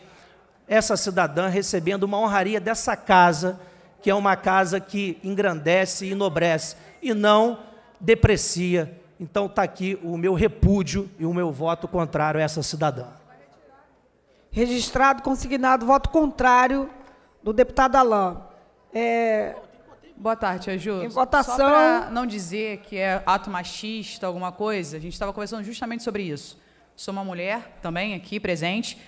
essa cidadã recebendo uma honraria dessa casa, que é uma casa que engrandece e enobrece, e não deprecia. Então está aqui o meu repúdio e o meu voto contrário a essa cidadã. Registrado, consignado, voto contrário do deputado Alain. É, Boa tarde, tia Em votação. Só para não dizer que é ato machista, alguma coisa, a gente estava conversando justamente sobre isso. Sou uma mulher também aqui presente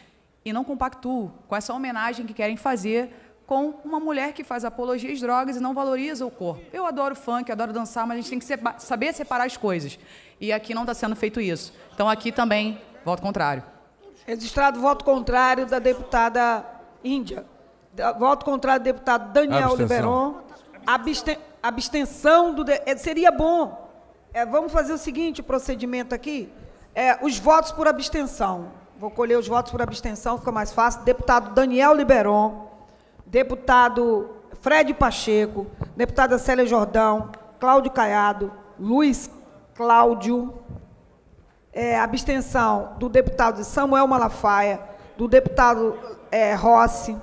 e não compactuo com essa homenagem que querem fazer com uma mulher que faz apologia às drogas e não valoriza o corpo. Eu adoro funk, adoro dançar, mas a gente tem que sepa saber separar as coisas. E aqui não está sendo feito isso. Então aqui também, voto contrário. Registrado voto contrário da deputada Índia. Voto contrário do deputado Daniel Liberon. Absten, abstenção do. É, seria bom. É, vamos fazer o seguinte: o procedimento aqui. É, os votos por abstenção. Vou colher os votos por abstenção, fica mais fácil. Deputado Daniel Liberon, deputado Fred Pacheco, deputada Célia Jordão, Cláudio Caiado, Luiz Cláudio, é, abstenção do deputado Samuel Malafaia, do deputado é, Rossi,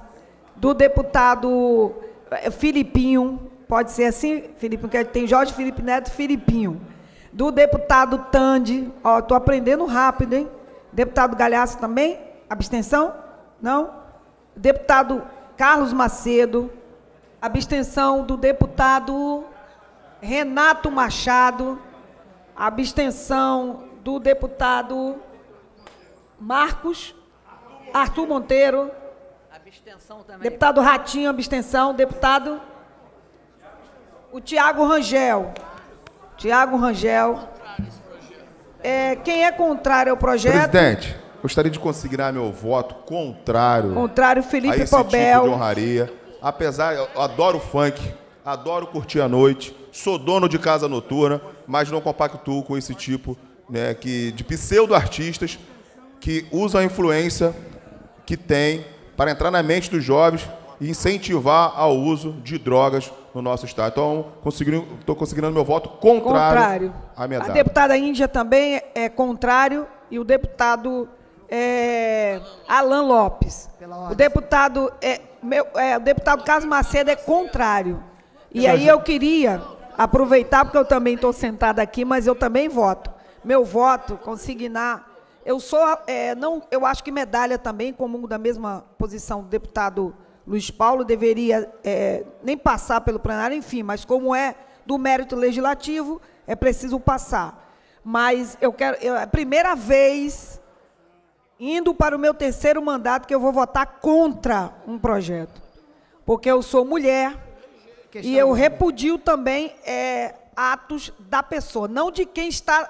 do deputado é, Filipinho, Pode ser assim, Felipe, porque tem Jorge Felipe Neto Filipinho. Do deputado Tande, ó, estou aprendendo rápido, hein? Deputado Galhaço também? Abstenção? Não? Deputado Carlos Macedo. Abstenção do deputado Renato Machado. Abstenção do deputado Marcos Arthur Monteiro. Arthur Monteiro. Abstenção também. Deputado Ratinho, abstenção. Deputado o Tiago Rangel. Tiago Rangel. É, quem é contrário ao projeto? Presidente, gostaria de consignar meu voto contrário. Contrário, Felipe a esse Pobel. Tipo de honraria. Apesar, eu adoro funk, adoro curtir a noite, sou dono de casa noturna, mas não compactuo com esse tipo né, que, de pseudo-artistas que usam a influência que tem para entrar na mente dos jovens e incentivar ao uso de drogas no nosso estado. Então, estou conseguindo meu voto contrário, contrário. à medalha. A deputada Índia também é contrário e o deputado é, Alan Lopes. O deputado, é, meu, é, o deputado Caso Macedo é contrário. E aí eu queria aproveitar, porque eu também estou sentada aqui, mas eu também voto. Meu voto, consignar. Eu sou, é, não, eu acho que medalha também, comum da mesma posição do deputado Luiz Paulo deveria é, nem passar pelo plenário, enfim, mas como é do mérito legislativo, é preciso passar. Mas eu quero. é a primeira vez, indo para o meu terceiro mandato, que eu vou votar contra um projeto. Porque eu sou mulher e eu repudio também é, atos da pessoa, não de quem está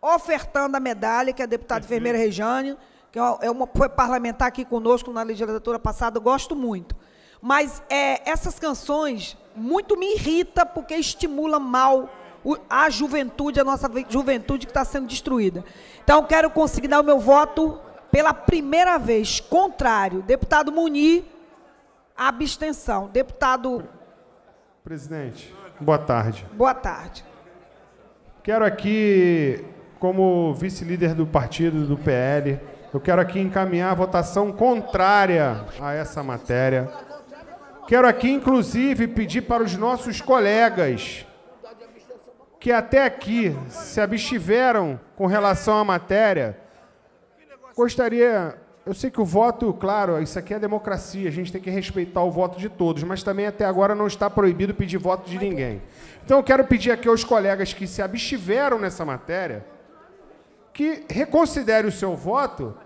ofertando a medalha, que é a deputada Perfeito. enfermeira Rejane que é uma, foi parlamentar aqui conosco na legislatura passada, gosto muito. Mas é, essas canções muito me irrita porque estimula mal a juventude, a nossa juventude que está sendo destruída. Então, quero consignar o meu voto pela primeira vez, contrário. Deputado Munir, abstenção. Deputado. Presidente, boa tarde. Boa tarde. Quero aqui, como vice-líder do partido, do PL, eu quero aqui encaminhar a votação contrária a essa matéria. Quero aqui, inclusive, pedir para os nossos colegas que até aqui se abstiveram com relação à matéria. Gostaria. Eu sei que o voto, claro, isso aqui é democracia, a gente tem que respeitar o voto de todos, mas também até agora não está proibido pedir voto de ninguém. Então eu quero pedir aqui aos colegas que se abstiveram nessa matéria que reconsidere o seu voto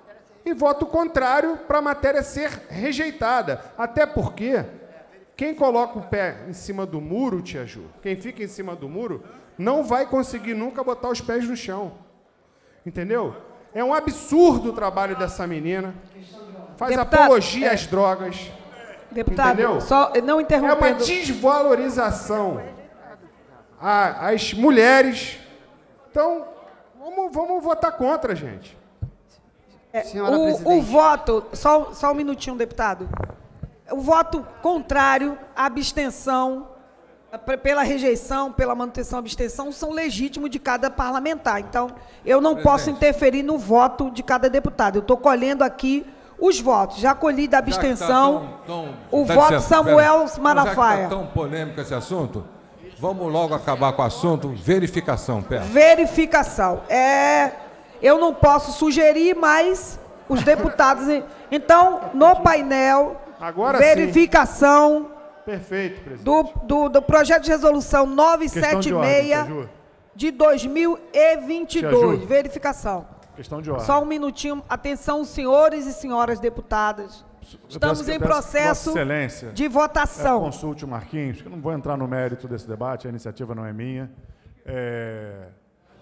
e voto contrário para a matéria ser rejeitada. Até porque quem coloca o pé em cima do muro, Tia Ju, quem fica em cima do muro, não vai conseguir nunca botar os pés no chão. Entendeu? É um absurdo o trabalho dessa menina. Faz Deputado, apologia é... às drogas. Deputado, entendeu? só não interrompendo. É uma desvalorização às mulheres. Então, vamos, vamos votar contra, gente. É, Senhora o, o voto, só, só um minutinho, deputado. O voto contrário, à abstenção, pela rejeição, pela manutenção abstenção, são legítimos de cada parlamentar. Então, eu não presidente. posso interferir no voto de cada deputado. Eu estou colhendo aqui os votos. Já colhi da tá abstenção tá tão, tão, o tá voto Samuel pera, tá Malafaia. Já tá tão polêmico esse assunto, vamos logo acabar com o assunto. Verificação, Pé. Verificação. É eu não posso sugerir, mais os deputados. (laughs) Então, no painel, Agora verificação Perfeito, do, do, do, projeto de resolução 976 de, ordem, de 2022. Verificação. Questão de ordem. Só um minutinho. Atenção, senhores e senhoras deputadas. Estamos peço, em processo de votação. É, consulte o Marquinhos, que não vou entrar no mérito desse debate, a iniciativa não é minha. É,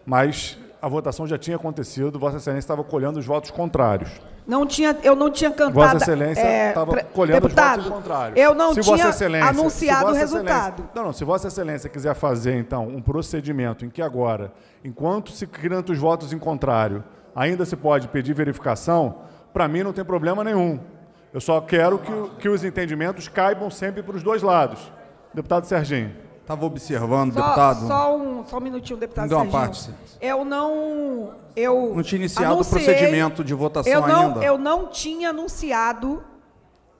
mas a votação já tinha acontecido, Vossa Excelência estava colhendo os votos contrários. Não tinha, eu não tinha cantado. Vossa Excelência é, estava é, colhendo deputado, os votos contrários. Eu não se tinha anunciado o resultado. Não, não. Se Vossa Excelência quiser fazer, então, um procedimento em que agora, enquanto se cantam os votos em contrário, ainda se pode pedir verificação, para mim não tem problema nenhum. Eu só quero que, que os entendimentos caibam sempre para os dois lados. Deputado Serginho. Estava observando, só, deputado. Só um, só um minutinho, deputado. Me deu uma parte. Eu não. Eu não tinha iniciado anunciei, o procedimento de votação eu não, ainda. Eu não tinha anunciado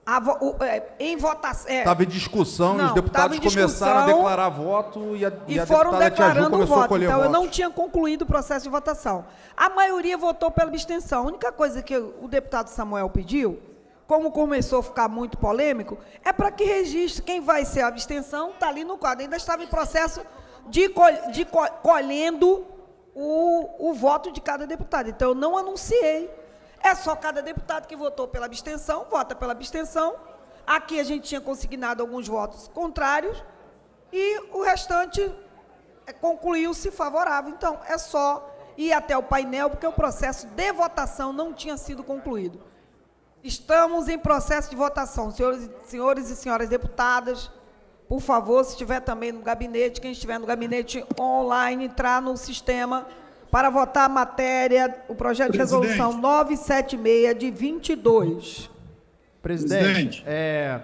a, o, em votação. Estava é, em é. discussão, não, os deputados começaram a declarar voto e a, e e a foram declarando Ju voto. então, votos. eu não tinha concluído o processo de votação. A maioria votou pela abstenção. A única coisa que o deputado Samuel pediu como começou a ficar muito polêmico, é para que registre quem vai ser a abstenção, está ali no quadro. Ainda estava em processo de, col de colhendo o, o voto de cada deputado. Então, eu não anunciei. É só cada deputado que votou pela abstenção, vota pela abstenção. Aqui a gente tinha consignado alguns votos contrários e o restante é, concluiu-se favorável. Então, é só ir até o painel, porque o processo de votação não tinha sido concluído. Estamos em processo de votação. Senhores, senhores e senhoras deputadas, por favor, se estiver também no gabinete, quem estiver no gabinete online, entrar no sistema para votar a matéria, o projeto Presidente. de resolução 976 de 22. Presidente, Presidente. É,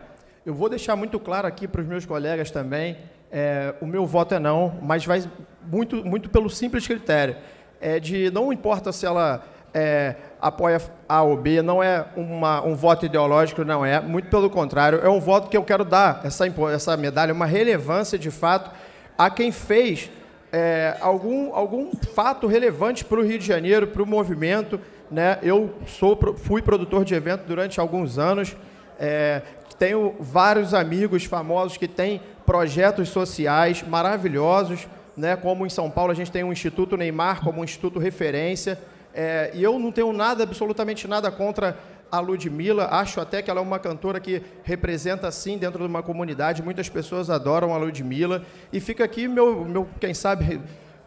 eu vou deixar muito claro aqui para os meus colegas também, é, o meu voto é não, mas vai muito, muito pelo simples critério, é de não importa se ela é, apoia A ou B, não é uma, um voto ideológico, não é. Muito pelo contrário, é um voto que eu quero dar essa, essa medalha, uma relevância de fato a quem fez é, algum, algum fato relevante para o Rio de Janeiro, para o movimento. Né? Eu sou, fui produtor de evento durante alguns anos. É, tenho vários amigos famosos que têm projetos sociais maravilhosos, né? como em São Paulo a gente tem o Instituto Neymar como um instituto referência. É, e eu não tenho nada, absolutamente nada contra a Ludmilla. Acho até que ela é uma cantora que representa, sim, dentro de uma comunidade. Muitas pessoas adoram a Ludmilla. E fica aqui, meu, meu quem sabe,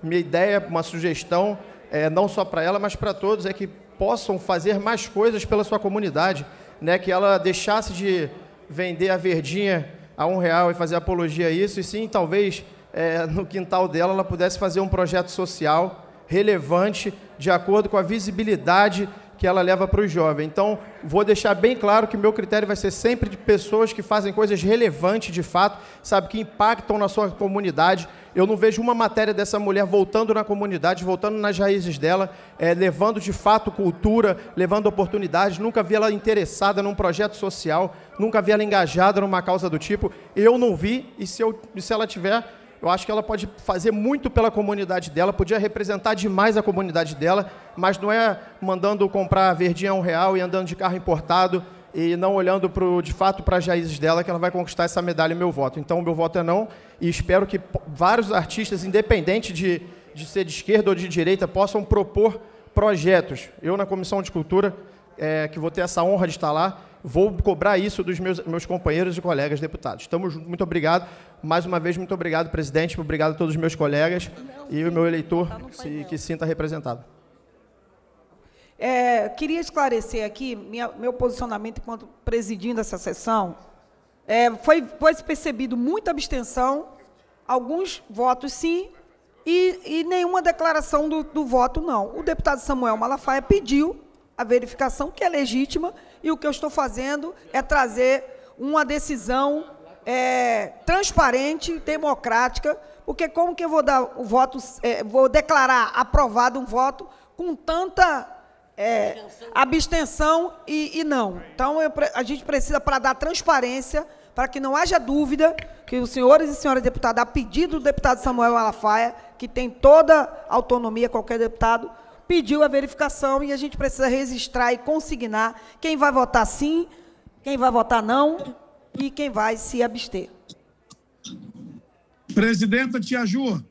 minha ideia, uma sugestão, é, não só para ela, mas para todos, é que possam fazer mais coisas pela sua comunidade. Né? Que ela deixasse de vender a verdinha a um real e fazer apologia a isso. E sim, talvez, é, no quintal dela, ela pudesse fazer um projeto social relevante de acordo com a visibilidade que ela leva para o jovem. Então, vou deixar bem claro que meu critério vai ser sempre de pessoas que fazem coisas relevantes de fato, sabe, que impactam na sua comunidade. Eu não vejo uma matéria dessa mulher voltando na comunidade, voltando nas raízes dela, é, levando de fato cultura, levando oportunidades. Nunca vi ela interessada num projeto social, nunca vi ela engajada numa causa do tipo. Eu não vi, e se, eu, se ela tiver, eu acho que ela pode fazer muito pela comunidade dela, podia representar demais a comunidade dela, mas não é mandando comprar verdinha a um real e andando de carro importado e não olhando pro, de fato para as raízes dela que ela vai conquistar essa medalha e meu voto. Então, meu voto é não e espero que vários artistas, independente de, de ser de esquerda ou de direita, possam propor projetos. Eu, na Comissão de Cultura, é, que vou ter essa honra de estar lá, Vou cobrar isso dos meus, meus companheiros e colegas deputados. Estamos juntos. Muito obrigado. Mais uma vez, muito obrigado, presidente. Obrigado a todos os meus colegas e o meu eleitor se, que sinta representado. É, queria esclarecer aqui minha, meu posicionamento enquanto presidindo essa sessão. É, foi, foi percebido muita abstenção, alguns votos sim, e, e, nenhuma declaração do, do voto, não. O deputado Samuel Malafaia pediu a verificação, que é legítima, e o que eu estou fazendo é trazer uma decisão é, transparente, democrática, porque como que eu vou dar o voto, é, vou declarar aprovado um voto com tanta é, abstenção e, e, não. Então, eu, a gente precisa, para dar transparência, para que não haja dúvida, que os senhores e senhoras deputados, a pedido do deputado Samuel Malafaia, que tem toda autonomia, qualquer deputado, pediu a verificação e a gente precisa registrar e consignar quem vai votar sim, quem vai votar não e quem vai se abster. Presidenta Tiaju.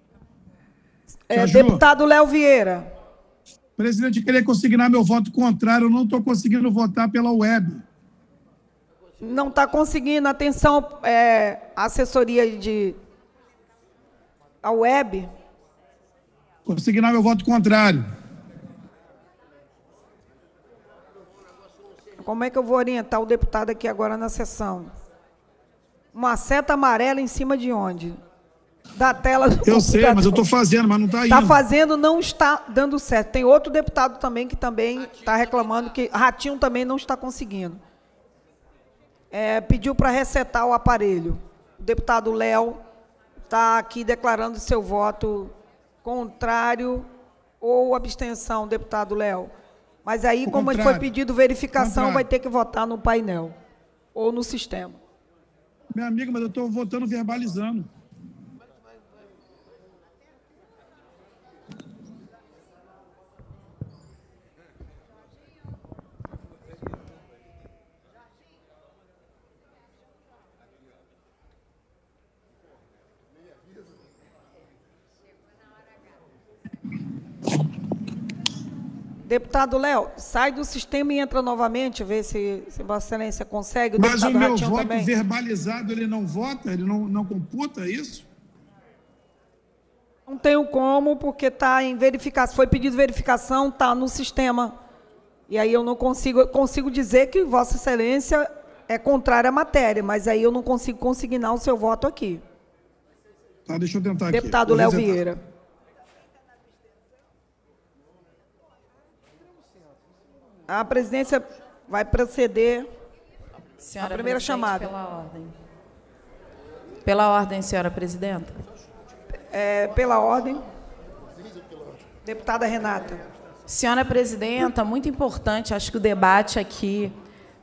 É, deputado Léo Vieira. Presidente, queria consignar meu voto contrário. Eu não estou conseguindo votar pela web. Não está conseguindo. Atenção, é, assessoria de. A web. Consignar meu voto contrário. Como é que eu vou orientar o deputado aqui agora na sessão? Uma seta amarela em cima de onde? Da tela do Eu sei, mas eu estou fazendo, mas não está aí. Está fazendo, não está dando certo. Tem outro deputado também que também está reclamando que Ratinho também não está conseguindo. É, pediu para resetar o aparelho. O deputado Léo está aqui declarando seu voto contrário ou abstenção, deputado Léo. Mas aí, o como contrário. foi pedido verificação, vai ter que votar no painel ou no sistema. Minha amiga, mas eu estou votando verbalizando. Deputado Léo, sai do sistema e entra novamente, vê se, se Vossa Excelência consegue. O Mas o meu Ratinho voto também. verbalizado, ele não vota? Ele não, não computa isso? Não tenho como, porque está em verificação. Foi pedido verificação, está no sistema. E aí eu não consigo, eu consigo dizer que Vossa Excelência é contrária à matéria, mas aí eu não consigo consignar o seu voto aqui. Tá, deixa eu tentar Deputado aqui. Deputado Léo Vieira. A presidência vai proceder senhora à primeira chamada. Pela ordem. Pela ordem, senhora presidenta. É, pela ordem. Deputada Renata. Senhora presidenta, muito importante, acho que o debate aqui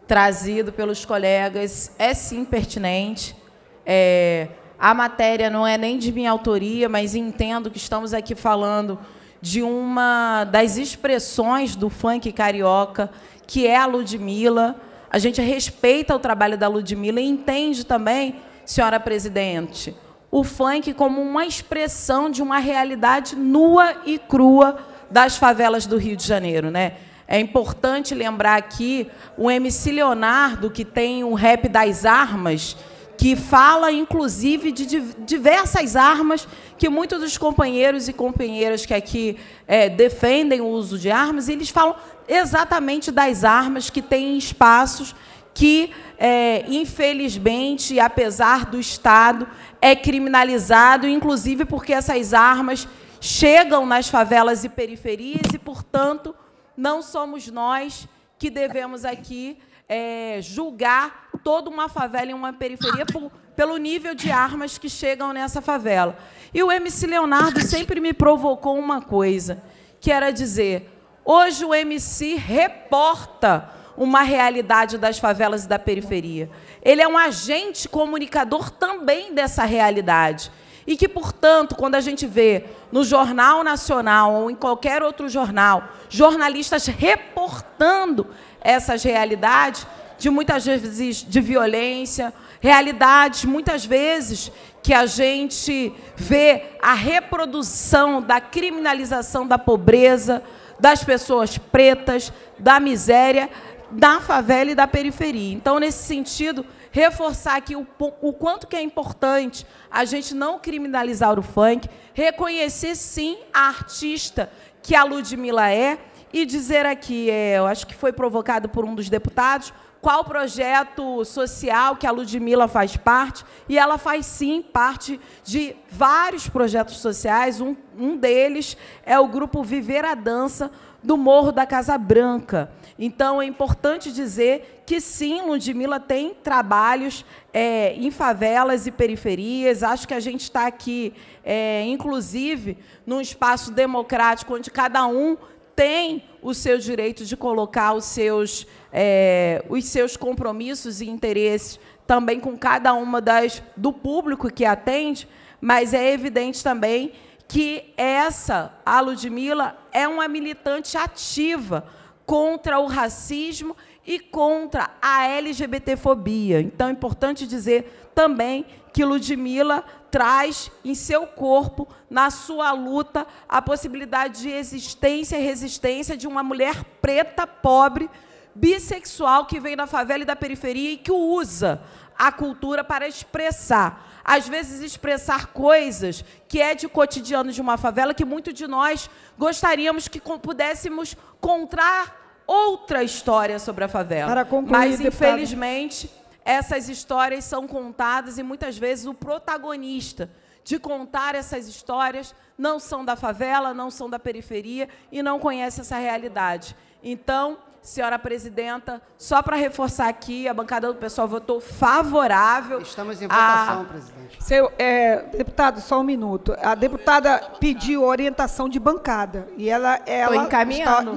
trazido pelos colegas é sim pertinente. É, a matéria não é nem de minha autoria, mas entendo que estamos aqui falando de uma das expressões do funk carioca, que é a Ludmilla. A gente respeita o trabalho da Ludmilla e entende também, senhora presidente, o funk como uma expressão de uma realidade nua e crua das favelas do Rio de Janeiro, né? É importante lembrar aqui o MC Leonardo, que tem o rap das armas, que fala inclusive de diversas armas que muitos dos companheiros e companheiras que aqui é, defendem o uso de armas, eles falam exatamente das armas que têm espaços que, é, infelizmente, apesar do Estado, é criminalizado, inclusive porque essas armas chegam nas favelas e periferias e, portanto, não somos nós que devemos aqui é, julgar toda uma favela e uma periferia por, pelo nível de armas que chegam nessa favela. E o MC Leonardo sempre me provocou uma coisa, que era dizer: hoje o MC reporta uma realidade das favelas e da periferia. Ele é um agente comunicador também dessa realidade. E que, portanto, quando a gente vê no Jornal Nacional ou em qualquer outro jornal, jornalistas reportando essas realidades de muitas vezes de violência, realidades muitas vezes que a gente vê a reprodução da criminalização da pobreza, das pessoas pretas, da miséria, da favela e da periferia. Então, nesse sentido, reforçar aqui o, o quanto que é importante a gente não criminalizar o funk, reconhecer, sim, a artista que a Ludmilla é, e dizer aqui, é, eu acho que foi provocado por um dos deputados, qual projeto social que a Ludmilla faz parte, e ela faz sim parte de vários projetos sociais, um, um deles é o grupo Viver a Dança do Morro da Casa Branca. Então é importante dizer que sim, Ludmilla tem trabalhos é, em favelas e periferias. Acho que a gente está aqui, é, inclusive, num espaço democrático onde cada um tem o seu direito de colocar os seus, é, os seus compromissos e interesses também com cada uma das do público que atende, mas é evidente também que essa, a Ludmilla, é uma militante ativa contra o racismo e contra a LGBTfobia. Então, é importante dizer também que Ludmilla traz em seu corpo, na sua luta, a possibilidade de existência e resistência de uma mulher preta, pobre, bissexual, que vem da favela e da periferia e que usa a cultura para expressar. Às vezes, expressar coisas que é de cotidiano de uma favela que muitos de nós gostaríamos que pudéssemos contar outra história sobre a favela. Concluir, Mas, deputado. infelizmente essas histórias são contadas e muitas vezes o protagonista de contar essas histórias não são da favela, não são da periferia e não conhece essa realidade. Então, senhora presidenta, só para reforçar aqui, a bancada do pessoal votou favorável. Estamos em votação, a... presidente. Seu, é, deputado, só um minuto. A deputada pediu orientação de bancada e ela, ela encaminhando,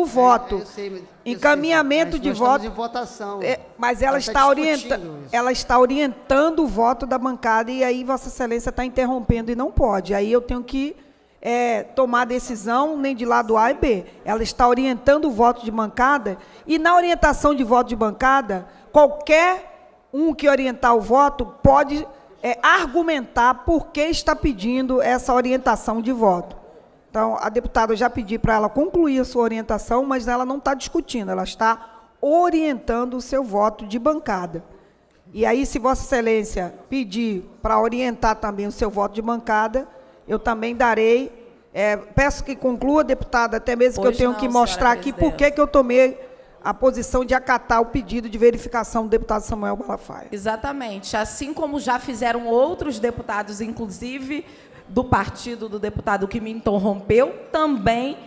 o voto. É, eu sei, Encaminhamento de voto. Em votação. É, mas ela, está, está orienta, ela está orientando o voto da bancada e aí Vossa Excelência está interrompendo e não pode. Aí eu tenho que é, tomar decisão nem de lado A e B. Ela está orientando o voto de bancada e na orientação de voto de bancada, qualquer um que orientar o voto pode é, argumentar por que está pedindo essa orientação de voto. Então, a deputada, eu já pedi para ela concluir a sua orientação, mas ela não está discutindo, ela está orientando o seu voto de bancada. E aí, se Vossa Excelência pedir para orientar também o seu voto de bancada, eu também darei. É, peço que conclua, deputada, até mesmo pois que eu tenho não, que mostrar aqui por que eu tomei a posição de acatar o pedido de verificação do deputado Samuel Malafaia. Exatamente. Assim como já fizeram outros deputados, inclusive do partido do deputado que me interrompeu, também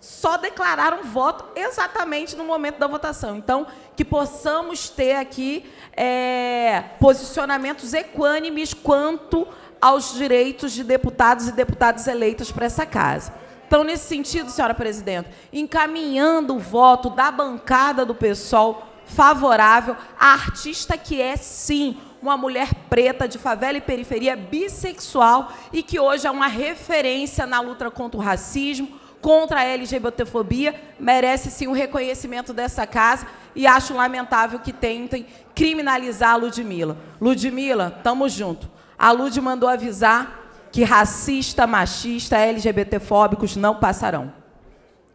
só declararam voto exatamente no momento da votação. Então, que possamos ter aqui é, posicionamentos equânimes quanto aos direitos de deputados e deputadas eleitas para essa casa. Então, nesse sentido, senhora presidenta, encaminhando o voto da bancada do PSOL favorável à artista que é, sim, uma mulher preta de favela e periferia bissexual e que hoje é uma referência na luta contra o racismo, contra a LGBTfobia, merece sim o um reconhecimento dessa casa e acho lamentável que tentem criminalizar a Ludmilla. Ludmilla, tamo junto. A Lud mandou avisar que racista, machista, LGBTfóbicos não passarão.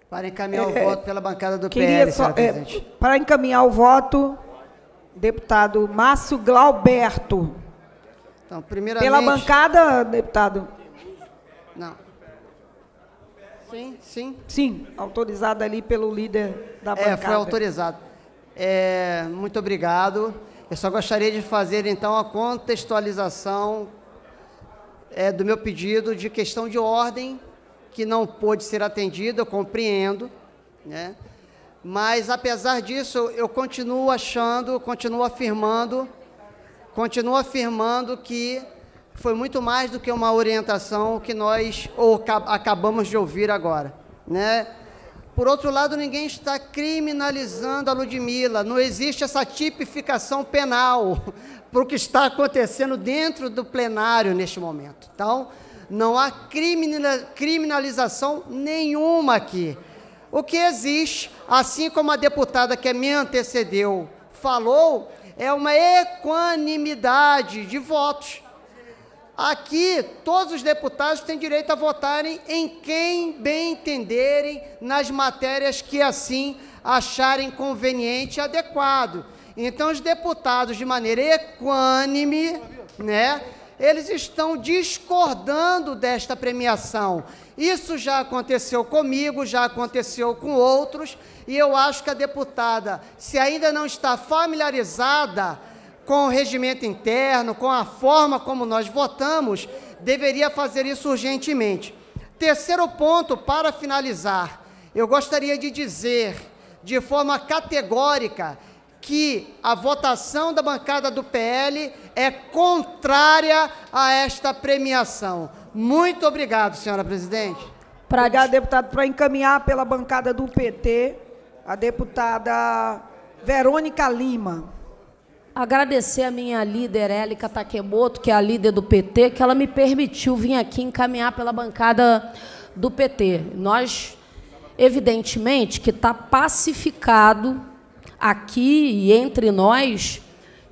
Para encaminhar o é, é. voto pela bancada do queria PL, só, é, Para encaminhar o voto, deputado Márcio Glauberto. Então, primeiramente... Pela bancada, deputado. Não. Sim, sim. Sim, autorizado ali pelo líder da bancada. É, foi autorizado. É, muito obrigado. Eu só gostaria de fazer então a contextualização é, do meu pedido de questão de ordem que não pôde ser atendida, eu compreendo, né? Mas apesar disso, eu continuo achando, continuo afirmando, continuo afirmando que foi muito mais do que uma orientação que nós ou, acabamos de ouvir agora, né? Por outro lado, ninguém está criminalizando a Ludmilla, não existe essa tipificação penal (laughs) para o que está acontecendo dentro do plenário neste momento. Então, não há criminalização nenhuma aqui. O que existe, assim como a deputada que me antecedeu falou, é uma equanimidade de votos. Aqui, todos os deputados têm direito a votarem em quem bem entenderem nas matérias que assim acharem conveniente e adequado. Então, os deputados, de maneira equânime, né, eles estão discordando desta premiação. Isso já aconteceu comigo, já aconteceu com outros, e eu acho que a deputada, se ainda não está familiarizada, com o regimento interno, com a forma como nós votamos, deveria fazer isso urgentemente. Terceiro ponto, para finalizar, eu gostaria de dizer de forma categórica que a votação da bancada do PL é contrária a esta premiação. Muito obrigado, senhora presidente. Pra... Obrigado, deputado. Para encaminhar pela bancada do PT, a deputada Verônica Lima. Agradecer a minha líder, Élica Takemoto, que é a líder do PT, que ela me permitiu vir aqui encaminhar pela bancada do PT. Nós, evidentemente, que está pacificado aqui e entre nós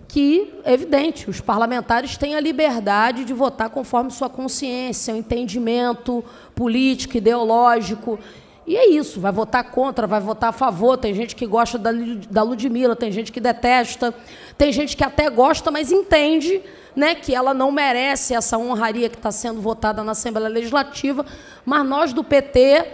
que, evidente, os parlamentares têm a liberdade de votar conforme sua consciência, entendimento político, ideológico. E é isso, vai votar contra, vai votar a favor. Tem gente que gosta da, da Ludmilla, tem gente que detesta, tem gente que até gosta, mas entende né, que ela não merece essa honraria que está sendo votada na Assembleia Legislativa. Mas nós do PT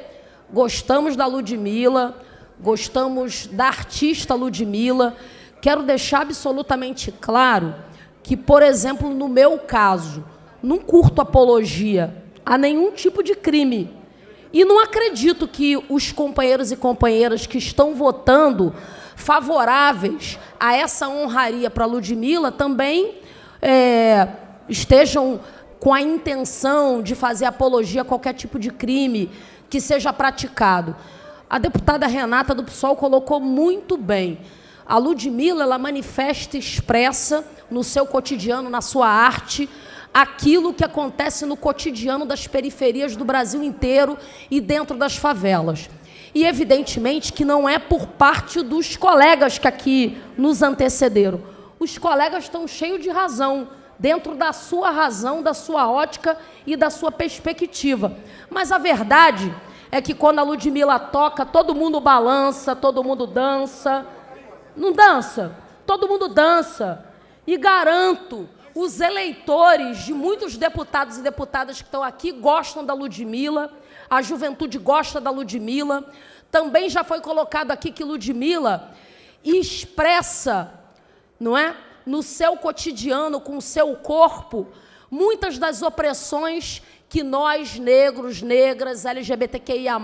gostamos da Ludmilla, gostamos da artista Ludmilla. Quero deixar absolutamente claro que, por exemplo, no meu caso, não curto apologia a nenhum tipo de crime e não acredito que os companheiros e companheiras que estão votando favoráveis a essa honraria para Ludmilla também é, estejam com a intenção de fazer apologia a qualquer tipo de crime que seja praticado. A deputada Renata do PSOL colocou muito bem. A Ludmilla, ela manifesta expressa no seu cotidiano, na sua arte, aquilo que acontece no cotidiano das periferias do Brasil inteiro e dentro das favelas. E evidentemente que não é por parte dos colegas que aqui nos antecederam. Os colegas estão cheios de razão, dentro da sua razão, da sua ótica e da sua perspectiva. Mas a verdade é que quando a Ludmilla toca, todo mundo balança, todo mundo dança. Não dança? Todo mundo dança. E garanto os eleitores de muitos deputados e deputadas que estão aqui gostam da Ludmilla, a juventude gosta da Ludmilla. Também já foi colocado aqui que Ludmilla expressa, não é? No seu cotidiano, com o seu corpo, muitas das opressões que nós, negros, negras, LGBTQIA,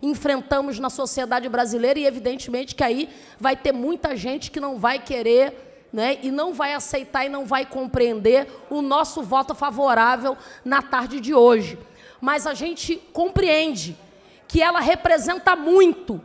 enfrentamos na sociedade brasileira, e evidentemente que aí vai ter muita gente que não vai querer né, e não vai aceitar e não vai compreender o nosso voto favorável na tarde de hoje. Mas a gente compreende que ela representa muito.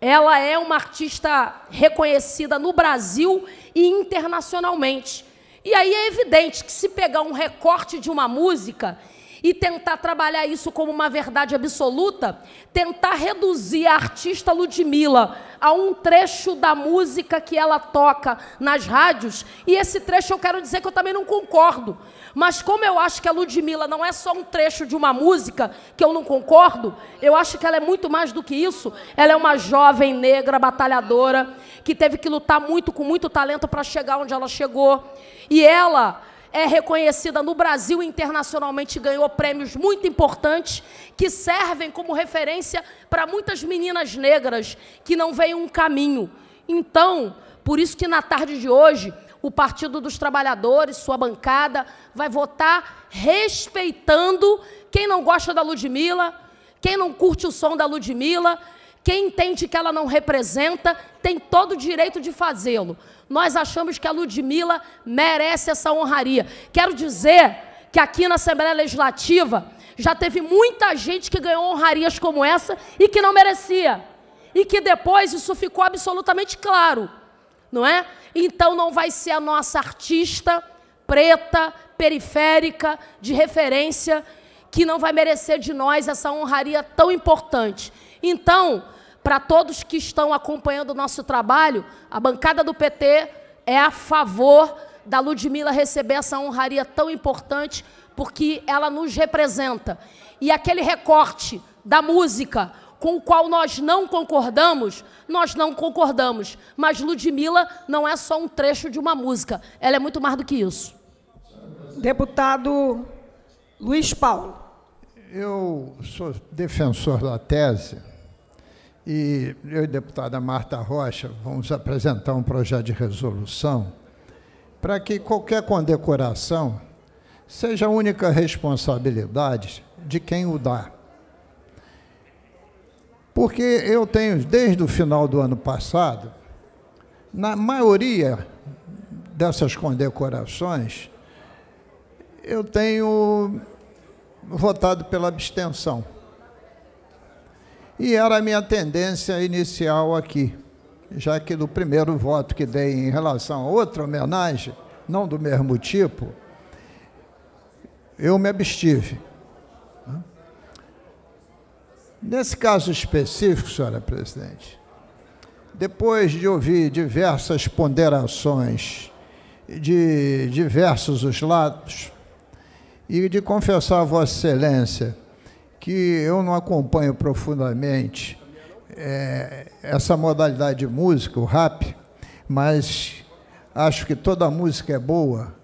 Ela é uma artista reconhecida no Brasil e internacionalmente. E aí é evidente que se pegar um recorte de uma música e tentar trabalhar isso como uma verdade absoluta, tentar reduzir a artista Ludmilla a um trecho da música que ela toca nas rádios, e esse trecho eu quero dizer que eu também não concordo. Mas como eu acho que a Ludmilla não é só um trecho de uma música que eu não concordo, eu acho que ela é muito mais do que isso. Ela é uma jovem negra batalhadora que teve que lutar muito com muito talento para chegar onde ela chegou. E ela é reconhecida no Brasil e internacionalmente, ganhou prêmios muito importantes que servem como referência para muitas meninas negras que não veem um caminho. Então, por isso que na tarde de hoje, o Partido dos Trabalhadores, sua bancada, vai votar respeitando quem não gosta da Ludmilla, quem não curte o som da Ludmilla, quem entende que ela não representa, tem todo o direito de fazê-lo nós achamos que a Ludmilla merece essa honraria. Quero dizer que aqui na Assembleia Legislativa já teve muita gente que ganhou honrarias como essa e que não merecia. E que depois isso ficou absolutamente claro, não é? Então não vai ser a nossa artista preta, periférica, de referência, que não vai merecer de nós essa honraria tão importante. Então, para todos que estão acompanhando o nosso trabalho, a bancada do PT é a favor da Ludmilla receber essa honraria tão importante, porque ela nos representa. E aquele recorte da música com o qual nós não concordamos, nós não concordamos. Mas Ludmilla não é só um trecho de uma música, ela é muito mais do que isso. Deputado Luiz Paulo. Eu sou defensor da tese e eu e a deputada Marta Rocha vamos apresentar um projeto de resolução para que qualquer condecoração seja a única responsabilidade de quem o dá. Porque eu tenho, desde o final do ano passado, na maioria dessas condecorações, eu tenho votado pela abstenção e era a minha tendência inicial aqui, já que no primeiro voto que dei em relação a outra homenagem, não do mesmo tipo, eu me abstive. Nesse caso específico, senhora presidente, depois de ouvir diversas ponderações de diversos os lados e de confessar a Vossa Excelência que eu não acompanho profundamente é, essa modalidade de música, o rap, mas acho que toda música é boa,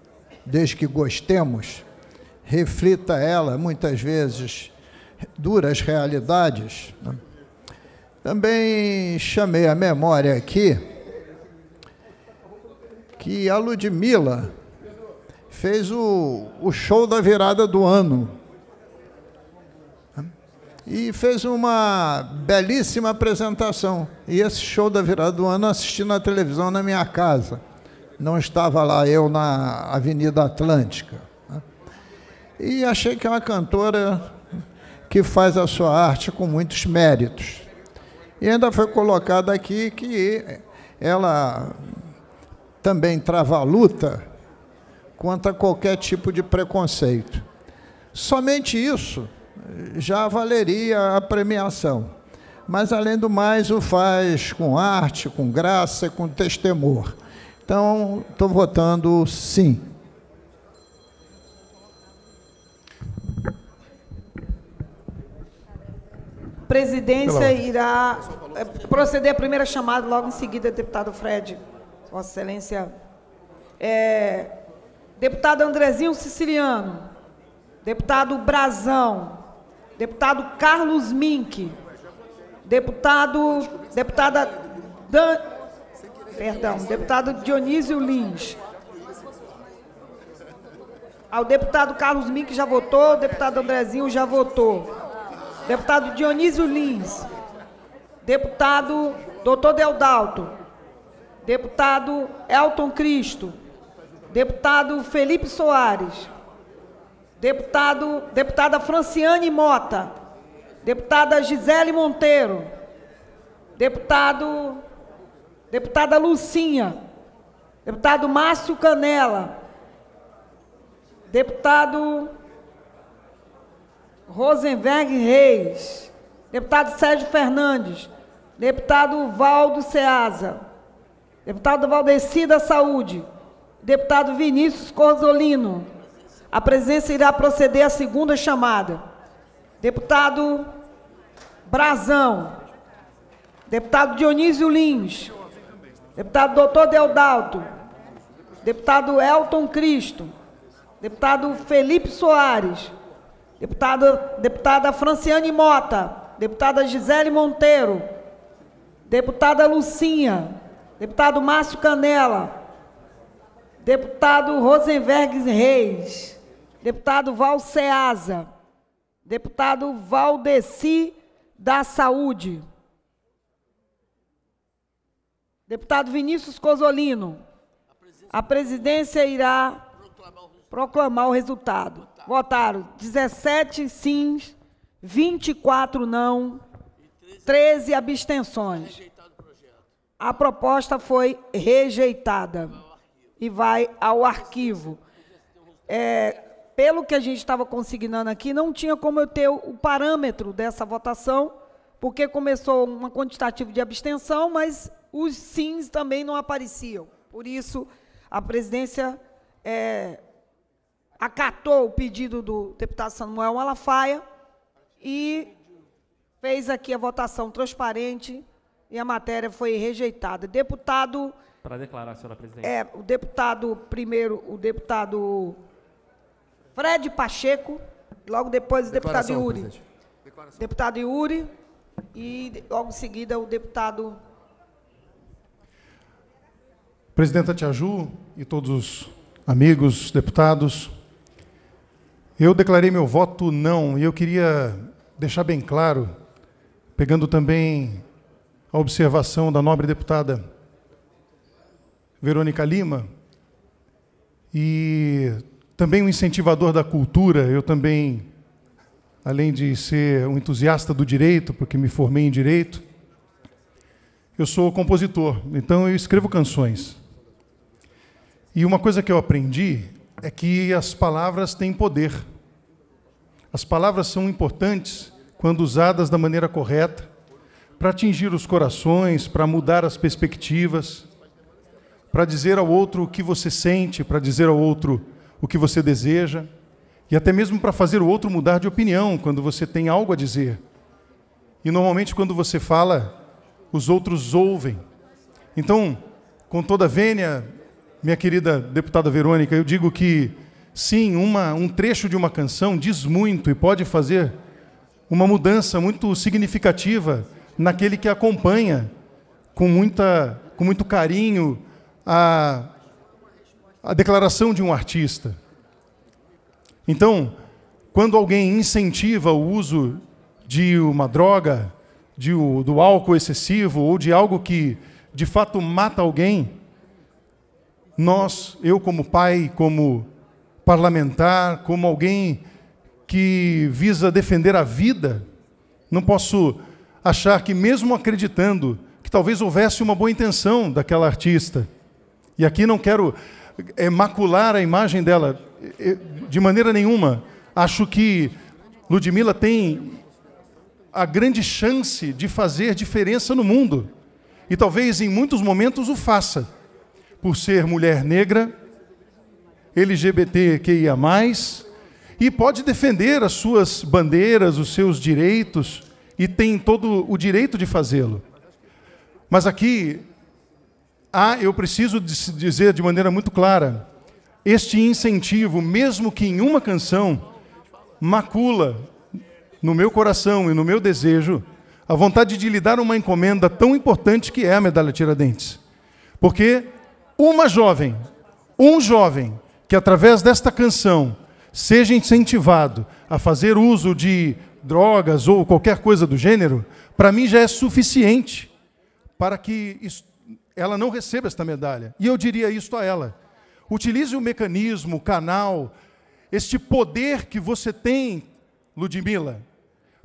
desde que gostemos, reflita ela, muitas vezes, duras realidades. Né? Também chamei a memória aqui que a Ludmilla fez o, o show da virada do ano e fez uma belíssima apresentação. E esse show da virada do ano assisti na televisão na minha casa. Não estava lá eu na Avenida Atlântica. Né? E achei que é uma cantora que faz a sua arte com muitos méritos. E ainda foi colocado aqui que ela também trava a luta contra qualquer tipo de preconceito. Somente isso já valeria a premiação. Mas, além do mais, o faz com arte, com graça, e com destemor. Então, estou votando sim. presidência irá eh, proceder à primeira chamada logo em seguida, deputado Fred. Vossa Excelência. É, deputado Andrezinho Siciliano. Deputado Brazão deputado Carlos Mink, deputado, deputada Dan, perdão, deputado Dionísio Lins. Ao deputado Carlos Mink já votou, deputado Andrezinho já votou. Deputado Dionísio Lins. Deputado Doutor Dalto, Deputado Elton Cristo. Deputado Felipe Soares. Deputado, deputada Franciane Mota. Deputada Gisele Monteiro. Deputado, deputada Lucinha. Deputado Márcio Canela. Deputado Rosenberg Reis. Deputado Sérgio Fernandes. Deputado Valdo Ceasa. Deputado Valdeci da Saúde. Deputado Vinícius Corzolino. A presença irá proceder à segunda chamada. Deputado Brazão. Deputado Dionísio Lins. Deputado Doutor Deodalto. Deputado Elton Cristo. Deputado Felipe Soares. Deputado, deputada Franciane Mota. Deputada Gisele Monteiro. Deputada Lucinha. Deputado Márcio Canela. Deputado Rosenberg Reis deputado Val Ceasa, deputado Valdeci da Saúde, deputado Vinícius Cosolino. A presidência irá proclamar o resultado. Votaram 17 sims, 24 não, 13 abstenções. A proposta foi rejeitada e vai ao arquivo. É, pelo que a gente estava consignando aqui, não tinha como eu ter o parâmetro dessa votação, porque começou uma quantitativa de abstenção, mas os sims também não apareciam. Por isso, a presidência é, acatou o pedido do deputado Samuel Malafaia e fez aqui a votação transparente e a matéria foi rejeitada. Deputado... Para declarar, senhora presidente. É, o deputado, primeiro, o deputado Fred Pacheco, logo depois o deputado Yuri. Declaração. Deputado Yuri e logo em seguida o deputado. Presidenta Tiaju e todos os amigos, deputados, eu declarei meu voto não e eu queria deixar bem claro, pegando também a observação da nobre deputada Verônica Lima, e também um incentivador da cultura, eu também, além de ser um entusiasta do direito, porque me formei em direito, eu sou compositor, então eu escrevo canções. E uma coisa que eu aprendi é que as palavras têm poder. As palavras são importantes quando usadas da maneira correta para atingir os corações, para mudar as perspectivas, para dizer ao outro o que você sente, para dizer ao outro o que você deseja, e até mesmo para fazer o outro mudar de opinião quando você tem algo a dizer. E normalmente, quando você fala, os outros ouvem. Então, com toda a vênia, minha querida deputada Verônica, eu digo que sim, uma, um trecho de uma canção diz muito e pode fazer uma mudança muito significativa naquele que acompanha com, muita, com muito carinho a a declaração de um artista. Então, quando alguém incentiva o uso de uma droga, de, do álcool excessivo ou de algo que de fato mata alguém, nós, eu como pai, como parlamentar, como alguém que visa defender a vida, não posso achar que, mesmo acreditando que talvez houvesse uma boa intenção daquela artista, e aqui não quero é, macular a imagem dela eh, de maneira nenhuma. Acho que Ludmilla tem a grande chance de fazer diferença no mundo. E talvez em muitos momentos o faça. Por ser mulher negra, LGBTQIA, e pode defender as suas bandeiras, os seus direitos, e tem todo o direito de fazê-lo. Mas aqui ah, eu preciso dizer de maneira muito clara: este incentivo, mesmo que em uma canção, macula no meu coração e no meu desejo a vontade de lhe dar uma encomenda tão importante que é a medalha Tiradentes. Porque uma jovem, um jovem que através desta canção seja incentivado a fazer uso de drogas ou qualquer coisa do gênero, para mim já é suficiente para que ela não receba esta medalha. E eu diria isto a ela: utilize o mecanismo, o canal, este poder que você tem, Ludmila,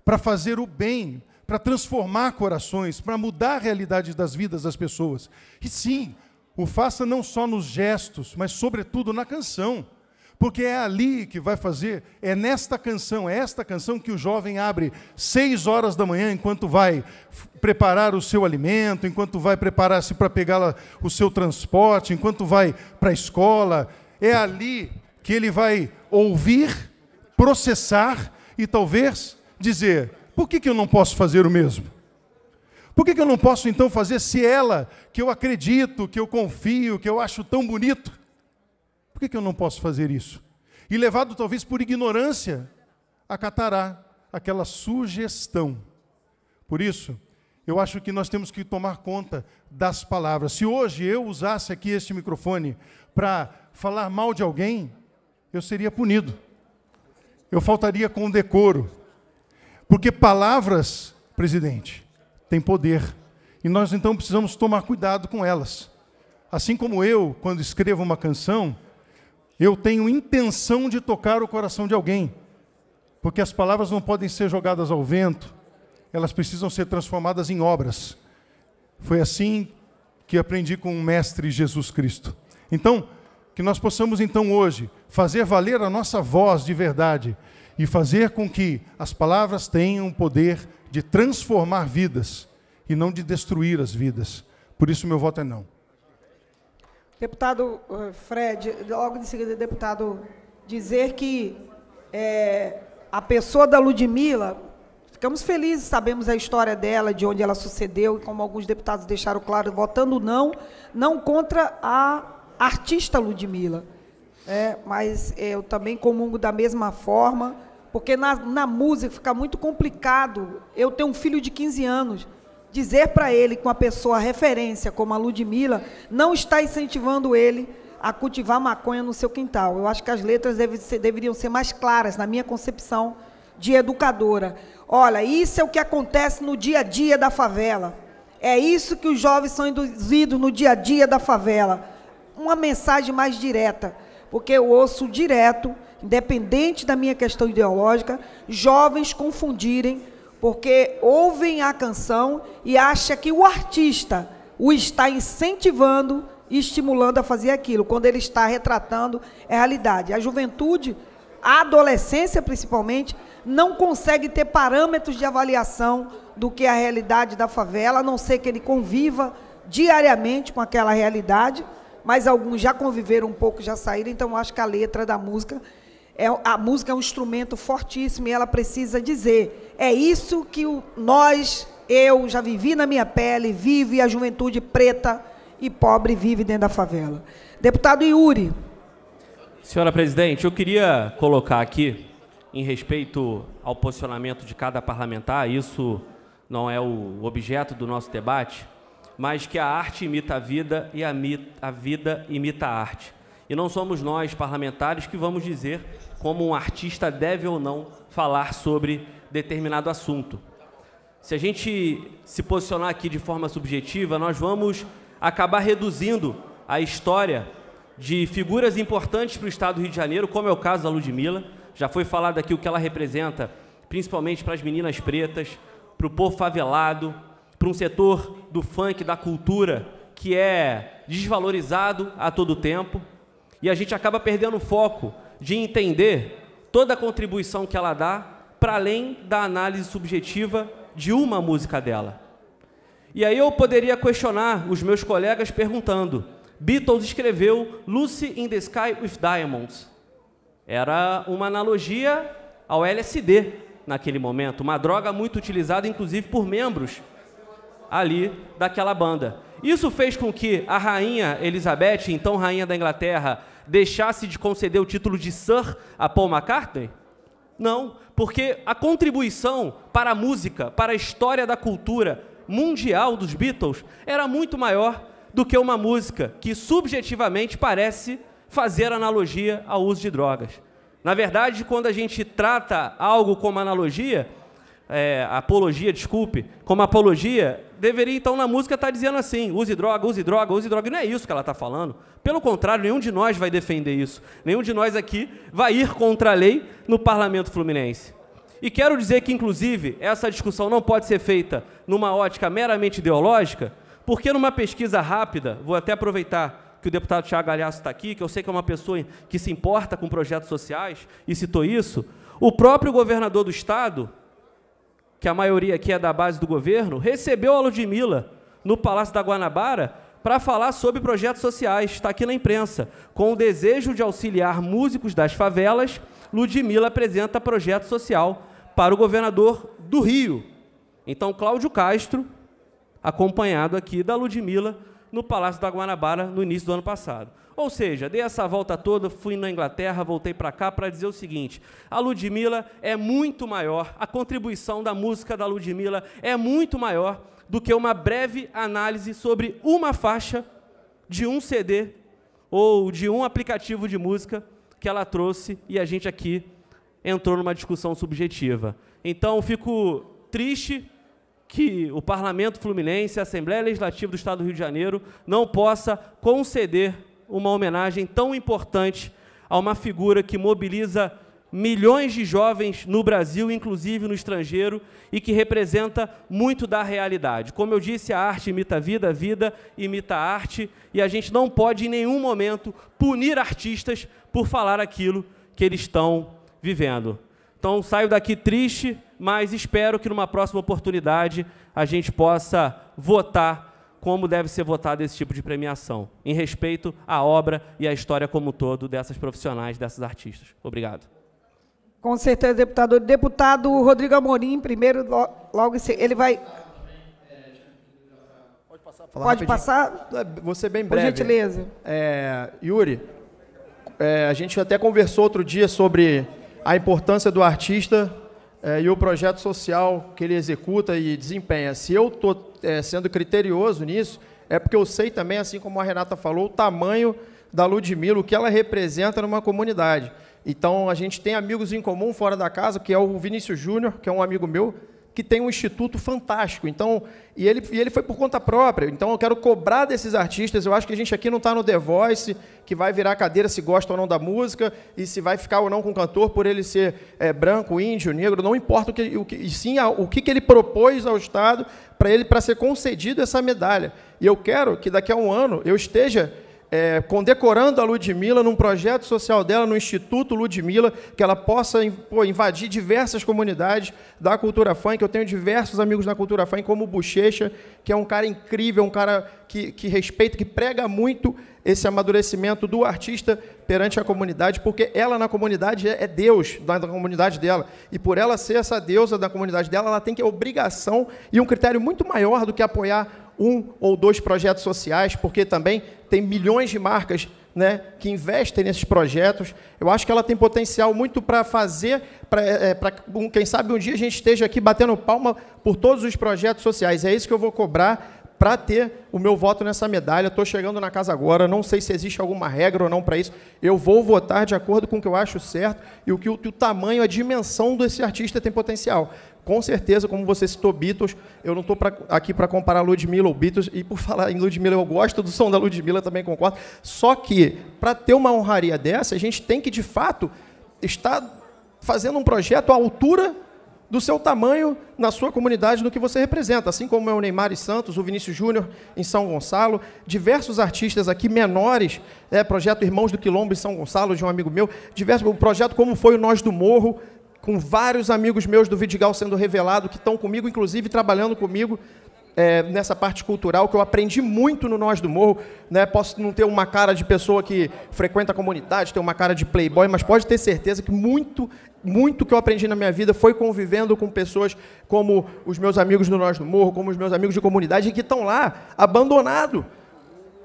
para fazer o bem, para transformar corações, para mudar a realidade das vidas das pessoas. E sim, o faça não só nos gestos, mas sobretudo na canção porque é ali que vai fazer, é nesta canção, é esta canção que o jovem abre seis horas da manhã, enquanto vai preparar o seu alimento, enquanto vai preparar-se para pegar o seu transporte, enquanto vai para a escola. É ali que ele vai ouvir, processar e talvez dizer: por que, que eu não posso fazer o mesmo? Por que, que eu não posso então fazer se ela, que eu acredito, que eu confio, que eu acho tão bonito, por que, que eu não posso fazer isso? E levado talvez por ignorância, acatará aquela sugestão. Por isso, eu acho que nós temos que tomar conta das palavras. Se hoje eu usasse aqui este microfone para falar mal de alguém, eu seria punido. Eu faltaria com decoro. Porque palavras, presidente, têm poder. E nós então precisamos tomar cuidado com elas. Assim como eu, quando escrevo uma canção, eu tenho intenção de tocar o coração de alguém, porque as palavras não podem ser jogadas ao vento, elas precisam ser transformadas em obras. Foi assim que aprendi com o Mestre Jesus Cristo. Então, que nós possamos então hoje fazer valer a nossa voz de verdade e fazer com que as palavras tenham o poder de transformar vidas e não de destruir as vidas. Por isso, meu voto é não. Deputado eh, Fred, logo em seguida, deputado, dizer que é, a pessoa da Ludmilla, ficamos felizes, sabemos a história dela, de onde ela sucedeu, e como alguns deputados deixaram claro, votando não, não contra a artista Ludmilla. É, mas eu também comungo da mesma forma, porque na, na música fica muito complicado. Eu tenho um filho de 15 anos dizer para ele com a pessoa referência como a Ludmilla não está incentivando ele a cultivar maconha no seu quintal. Eu acho que as letras deve ser, deveriam ser mais claras, na minha concepção de educadora. Olha, isso é o que acontece no dia a dia da favela. É isso que os jovens são induzidos no dia a dia da favela. Uma mensagem mais direta, porque eu ouço direto, independente da minha questão ideológica, jovens confundirem porque ouvem a canção e acha que o artista o está incentivando e estimulando a fazer aquilo, quando ele está retratando a é realidade. A juventude, a adolescência principalmente, não consegue ter parâmetros de avaliação do que é a realidade da favela, a não ser que ele conviva diariamente com aquela realidade, mas alguns já conviveram um pouco, já saíram, então acho que a letra da música é, a música é um instrumento fortíssimo e ela precisa dizer: é isso que o, nós, eu já vivi na minha pele, vivo e a juventude preta e pobre vive dentro da favela. Deputado Yuri. Senhora presidente, eu queria colocar aqui, em respeito ao posicionamento de cada parlamentar, isso não é o objeto do nosso debate, mas que a arte imita a vida e a, a vida imita a arte. E não somos nós, parlamentares, que vamos dizer como um artista deve ou não falar sobre determinado assunto. Se a gente se posicionar aqui de forma subjetiva, nós vamos acabar reduzindo a história de figuras importantes para o Estado do Rio de Janeiro, como é o caso da Ludmilla. Já foi falado aqui o que ela representa, principalmente para as meninas pretas, para o povo favelado, para um setor do funk, da cultura, que é desvalorizado a todo tempo. E a gente acaba perdendo o foco de entender toda a contribuição que ela dá para além da análise subjetiva de uma música dela. E aí eu poderia questionar os meus colegas perguntando: Beatles escreveu Lucy in the Sky with Diamonds. Era uma analogia ao LSD naquele momento, uma droga muito utilizada inclusive por membros ali daquela banda. Isso fez com que a rainha Elizabeth, então rainha da Inglaterra, deixasse de conceder o título de Sir a Paul McCartney? Não, porque a contribuição para a música, para a história da cultura mundial dos Beatles era muito maior do que uma música que subjetivamente parece fazer analogia ao uso de drogas. Na verdade, quando a gente trata algo como analogia, é, apologia, desculpe, como apologia, deveria, então, na música estar tá dizendo assim: use droga, use droga, use droga. E não é isso que ela está falando. Pelo contrário, nenhum de nós vai defender isso. Nenhum de nós aqui vai ir contra a lei no parlamento fluminense. E quero dizer que, inclusive, essa discussão não pode ser feita numa ótica meramente ideológica, porque numa pesquisa rápida, vou até aproveitar que o deputado Tiago Galhaço está aqui, que eu sei que é uma pessoa que se importa com projetos sociais, e citou isso, o próprio governador do Estado, que a maioria aqui é da base do governo, recebeu a Ludmilla no Palácio da Guanabara para falar sobre projetos sociais, está aqui na imprensa. Com o desejo de auxiliar músicos das favelas, Ludmilla apresenta projeto social para o governador do Rio. Então, Cláudio Castro, acompanhado aqui da Ludmilla, no Palácio da Guanabara, no início do ano passado. Ou seja, dei essa volta toda, fui na Inglaterra, voltei para cá para dizer o seguinte: a Ludmilla é muito maior, a contribuição da música da Ludmilla é muito maior do que uma breve análise sobre uma faixa de um CD ou de um aplicativo de música que ela trouxe e a gente aqui entrou numa discussão subjetiva. Então, fico triste que o Parlamento Fluminense, a Assembleia Legislativa do Estado do Rio de Janeiro, não possa conceder uma homenagem tão importante a uma figura que mobiliza milhões de jovens no Brasil, inclusive no estrangeiro, e que representa muito da realidade. Como eu disse, a arte imita a vida, a vida imita a arte, e a gente não pode em nenhum momento punir artistas por falar aquilo que eles estão vivendo. Então saio daqui triste, mas espero que numa próxima oportunidade a gente possa votar como deve ser votado esse tipo de premiação, em respeito à obra e à história como um todo dessas profissionais, dessas artistas. Obrigado. Com certeza, deputado. Deputado Rodrigo Amorim, primeiro, logo em ele vai... Pode passar? Pode passar? É, Você bem breve. Por gentileza. É, Yuri, é, a gente até conversou outro dia sobre a importância do artista é, e o projeto social que ele executa e desempenha. Se eu estou é, sendo criterioso nisso, é porque eu sei também, assim como a Renata falou, o tamanho da Ludmilla, o que ela representa numa comunidade. Então, a gente tem amigos em comum fora da casa, que é o Vinícius Júnior, que é um amigo meu, que tem um instituto fantástico. Então, e ele, e ele foi por conta própria. Então, eu quero cobrar desses artistas. Eu acho que a gente aqui não está no The Voice, que vai virar cadeira se gosta ou não da música e se vai ficar ou não com o cantor por ele ser é, branco, índio, negro. Não importa o que, o que e sim a, o que, que ele propôs ao Estado para ele para ser concedido essa medalha. E eu quero que daqui a um ano eu esteja é, condecorando a Ludmilla num projeto social dela, no Instituto Ludmilla, que ela possa pô, invadir diversas comunidades da cultura funk. Eu tenho diversos amigos na cultura funk, como o Bochecha, que é um cara incrível, um cara que, que respeita, que prega muito esse amadurecimento do artista perante a comunidade, porque ela na comunidade é, é Deus da comunidade dela. E por ela ser essa deusa da comunidade dela, ela tem que ter obrigação e um critério muito maior do que apoiar um ou dois projetos sociais, porque também tem milhões de marcas né, que investem nesses projetos. Eu acho que ela tem potencial muito para fazer, para é, é um, quem sabe um dia a gente esteja aqui batendo palma por todos os projetos sociais. É isso que eu vou cobrar para ter o meu voto nessa medalha. Estou chegando na casa agora, não sei se existe alguma regra ou não para isso. Eu vou votar de acordo com o que eu acho certo e o que o, o tamanho, a dimensão desse artista tem potencial. Com certeza, como você citou Beatles, eu não estou aqui para comparar Ludmilla ou Beatles, e por falar em Ludmilla, eu gosto do som da Ludmilla, também concordo. Só que, para ter uma honraria dessa, a gente tem que, de fato, estar fazendo um projeto à altura do seu tamanho na sua comunidade, do que você representa. Assim como é o Neymar e Santos, o Vinícius Júnior em São Gonçalo, diversos artistas aqui menores, é, projeto Irmãos do Quilombo em São Gonçalo, de um amigo meu, diversos, um projeto como foi o Nós do Morro, com vários amigos meus do Vidigal sendo revelado, que estão comigo, inclusive trabalhando comigo é, nessa parte cultural que eu aprendi muito no Nós do Morro. Né? Posso não ter uma cara de pessoa que frequenta a comunidade, ter uma cara de playboy, mas pode ter certeza que muito, muito que eu aprendi na minha vida foi convivendo com pessoas como os meus amigos do Nós do Morro, como os meus amigos de comunidade, que estão lá, abandonado,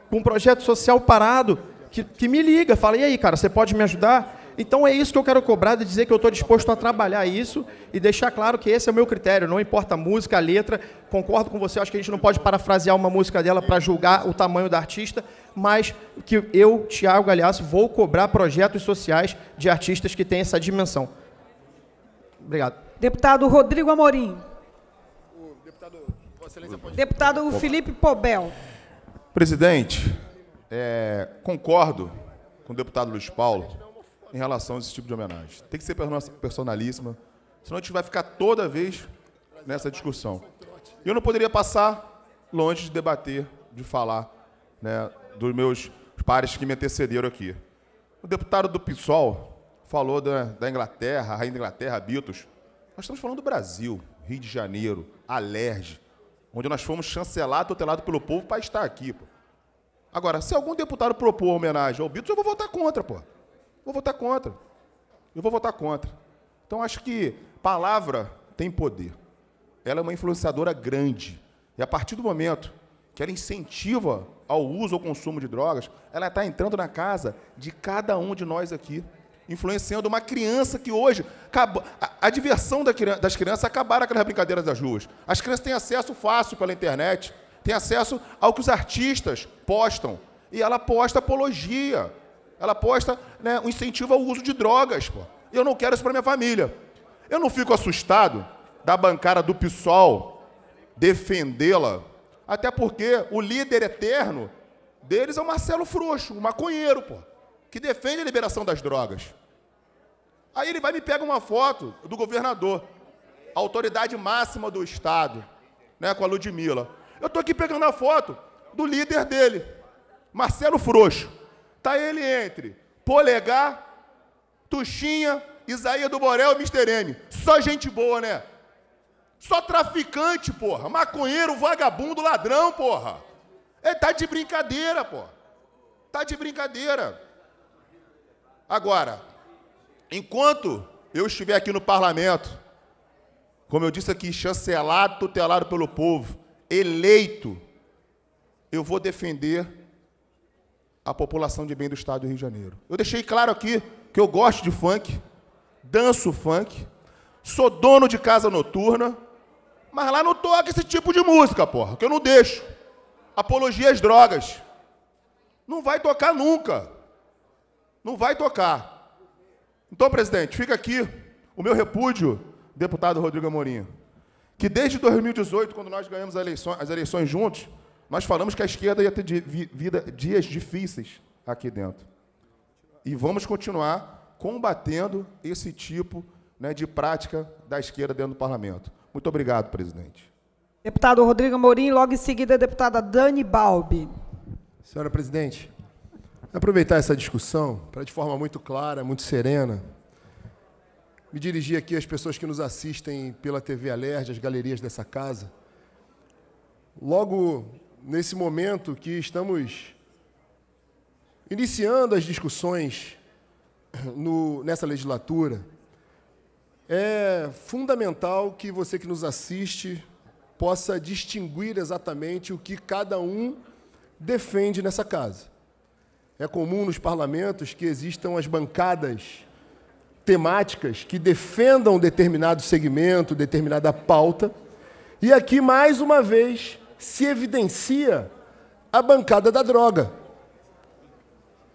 com um projeto social parado, que, que me liga, fala, e aí, cara, você pode me ajudar? Então é isso que eu quero cobrar, de dizer que eu estou disposto a trabalhar isso e deixar claro que esse é o meu critério, não importa a música, a letra, concordo com você, acho que a gente não pode parafrasear uma música dela para julgar o tamanho da artista, mas que eu, Tiago aliás, vou cobrar projetos sociais de artistas que têm essa dimensão. Obrigado. Deputado Rodrigo Amorim. O deputado, pode... deputado Felipe Pobel. Presidente, é, concordo com o deputado Luiz Paulo em relação a esse tipo de homenagem. Tem que ser personalíssima, senão a gente vai ficar toda vez nessa discussão. E eu não poderia passar longe de debater, de falar né, dos meus pares que me antecederam aqui. O deputado do PSOL falou da, da Inglaterra, a Rainha da Inglaterra, Beatles. Nós estamos falando do Brasil, Rio de Janeiro, Alerj, onde nós fomos chancelados, tutelados pelo povo para estar aqui. Pô. Agora, se algum deputado propor homenagem ao Beatles, eu vou votar contra, pô. Vou votar contra. Eu vou votar contra. Então acho que palavra tem poder. Ela é uma influenciadora grande. E a partir do momento que ela incentiva ao uso ou consumo de drogas, ela está entrando na casa de cada um de nós aqui, influenciando uma criança que hoje. A, diversão das crianças acabaram aquelas brincadeiras das ruas. As crianças têm acesso fácil pela internet, têm acesso ao que os artistas postam. E ela posta apologia ela posta né, um incentivo ao uso de drogas, pô. Eu não quero isso para minha família. Eu não fico assustado da bancada do PSOL defendê-la, até porque o líder eterno deles é o Marcelo Frouxo, o maconheiro, pô, que defende a liberação das drogas. Aí ele vai e me pega uma foto do governador, autoridade máxima do Estado, né, com a Ludmilla. Eu estou aqui pegando a foto do líder dele, Marcelo Frouxo. Tá ele entre Polegar, Tuxinha, Isaías do Borel e Mr. M. Só gente boa, né? Só traficante, porra. Maconheiro, vagabundo, ladrão, porra. É, tá de brincadeira, porra. Tá de brincadeira. Agora, enquanto eu estiver aqui no parlamento, como eu disse aqui, chancelado, tutelado pelo povo, eleito, eu vou defender a população de bem do estado do Rio de Janeiro. Eu deixei claro aqui que eu gosto de funk, danço funk, sou dono de casa noturna, mas lá não toca esse tipo de música, porra, que eu não deixo. Apologia às drogas. Não vai tocar nunca. Não vai tocar. Então, presidente, fica aqui o meu repúdio, deputado Rodrigo Amorim, que desde 2018, quando nós ganhamos as eleições, as eleições juntos, nós falamos que a esquerda ia ter vida, dias difíceis aqui dentro. E vamos continuar combatendo esse tipo né, de prática da esquerda dentro do parlamento. Muito obrigado, presidente. Deputado Rodrigo Morim, logo em seguida, a deputada Dani Balbi. Senhora presidente, aproveitar essa discussão para, de forma muito clara, muito serena, me dirigir aqui às pessoas que nos assistem pela TV Alerj, as galerias dessa casa. Logo nesse momento que estamos iniciando as discussões no, nessa legislatura, é fundamental que você que nos assiste possa distinguir exatamente o que cada um defende nessa casa. É comum nos parlamentos que existam as bancadas temáticas que defendam determinado segmento, determinada pauta. E aqui, mais uma vez, se evidencia a bancada da droga.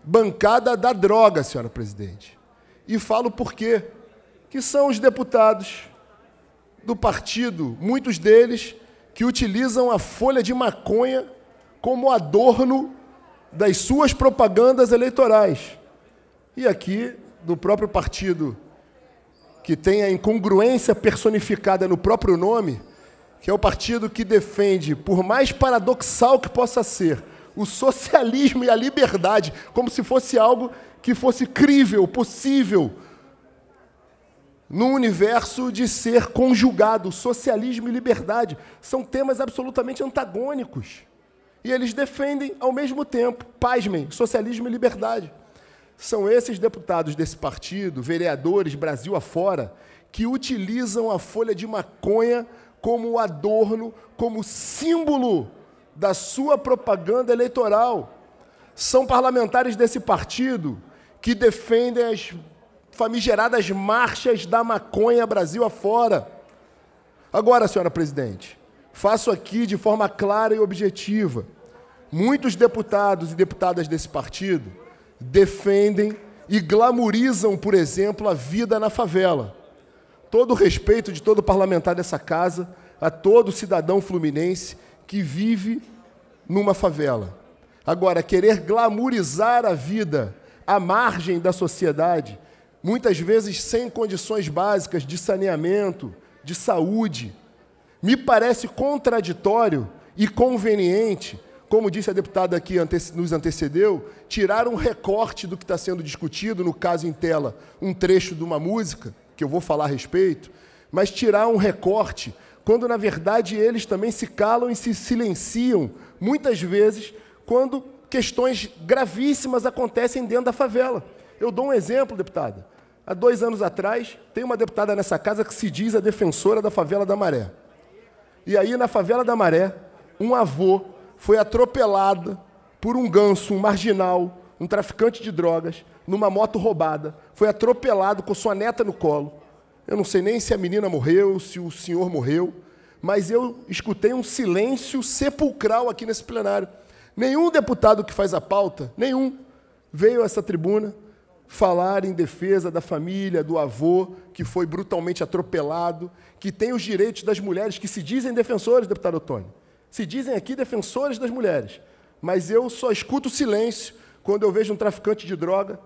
Bancada da droga, senhora presidente. E falo por quê? Que são os deputados do partido, muitos deles, que utilizam a folha de maconha como adorno das suas propagandas eleitorais. E aqui, do próprio partido que tem a incongruência personificada no próprio nome, que é o partido que defende, por mais paradoxal que possa ser, o socialismo e a liberdade, como se fosse algo que fosse crível, possível, no universo de ser conjugado. Socialismo e liberdade são temas absolutamente antagônicos. E eles defendem ao mesmo tempo, pasmem, socialismo e liberdade. São esses deputados desse partido, vereadores Brasil afora, que utilizam a folha de maconha como adorno, como símbolo da sua propaganda eleitoral. São parlamentares desse partido que defendem as famigeradas marchas da maconha Brasil afora. Agora, senhora presidente, faço aqui de forma clara e objetiva: muitos deputados e deputadas desse partido defendem e glamorizam, por exemplo, a vida na favela todo o respeito de todo parlamentar dessa casa, a todo cidadão fluminense que vive numa favela. Agora, querer glamorizar a vida à margem da sociedade, muitas vezes sem condições básicas de saneamento, de saúde, me parece contraditório e conveniente, como disse a deputada que nos antecedeu, tirar um recorte do que está sendo discutido, no caso em tela, um trecho de uma música que eu vou falar a respeito, mas tirar um recorte, quando na verdade eles também se calam e se silenciam, muitas vezes, quando questões gravíssimas acontecem dentro da favela. Eu dou um exemplo, deputada. Há dois anos atrás, tem uma deputada nessa casa que se diz a defensora da favela da Maré. E aí, na favela da Maré, um avô foi atropelado por um ganso, um marginal, um traficante de drogas, numa moto roubada, foi atropelado com sua neta no colo. Eu não sei nem se a menina morreu, se o senhor morreu, mas eu escutei um silêncio sepulcral aqui nesse plenário. Nenhum deputado que faz a pauta, nenhum, veio a essa tribuna falar em defesa da família, do avô que foi brutalmente atropelado, que tem os direitos das mulheres que se dizem defensores, deputado Otônio. Se dizem aqui defensores das mulheres. Mas eu só escuto silêncio quando eu vejo um traficante de droga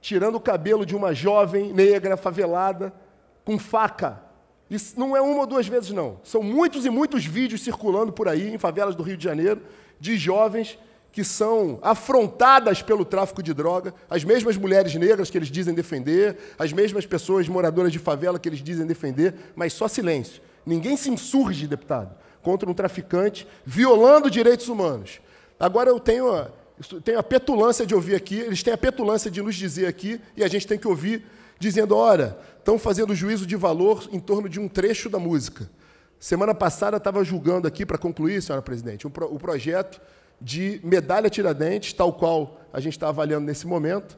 tirando o cabelo de uma jovem negra favelada com faca. Isso não é uma ou duas vezes, não. São muitos e muitos vídeos circulando por aí, em favelas do Rio de Janeiro, de jovens que são afrontadas pelo tráfico de droga, as mesmas mulheres negras que eles dizem defender, as mesmas pessoas moradoras de favela que eles dizem defender, mas só silêncio. Ninguém se insurge, deputado, contra um traficante violando direitos humanos. Agora eu tenho tem a petulância de ouvir aqui, eles têm a petulância de nos dizer aqui, e a gente tem que ouvir dizendo: ora, estão fazendo juízo de valor em torno de um trecho da música. Semana passada estava julgando aqui, para concluir, senhora presidente, pro, o projeto de medalha Tiradentes, tal qual a gente está avaliando nesse momento,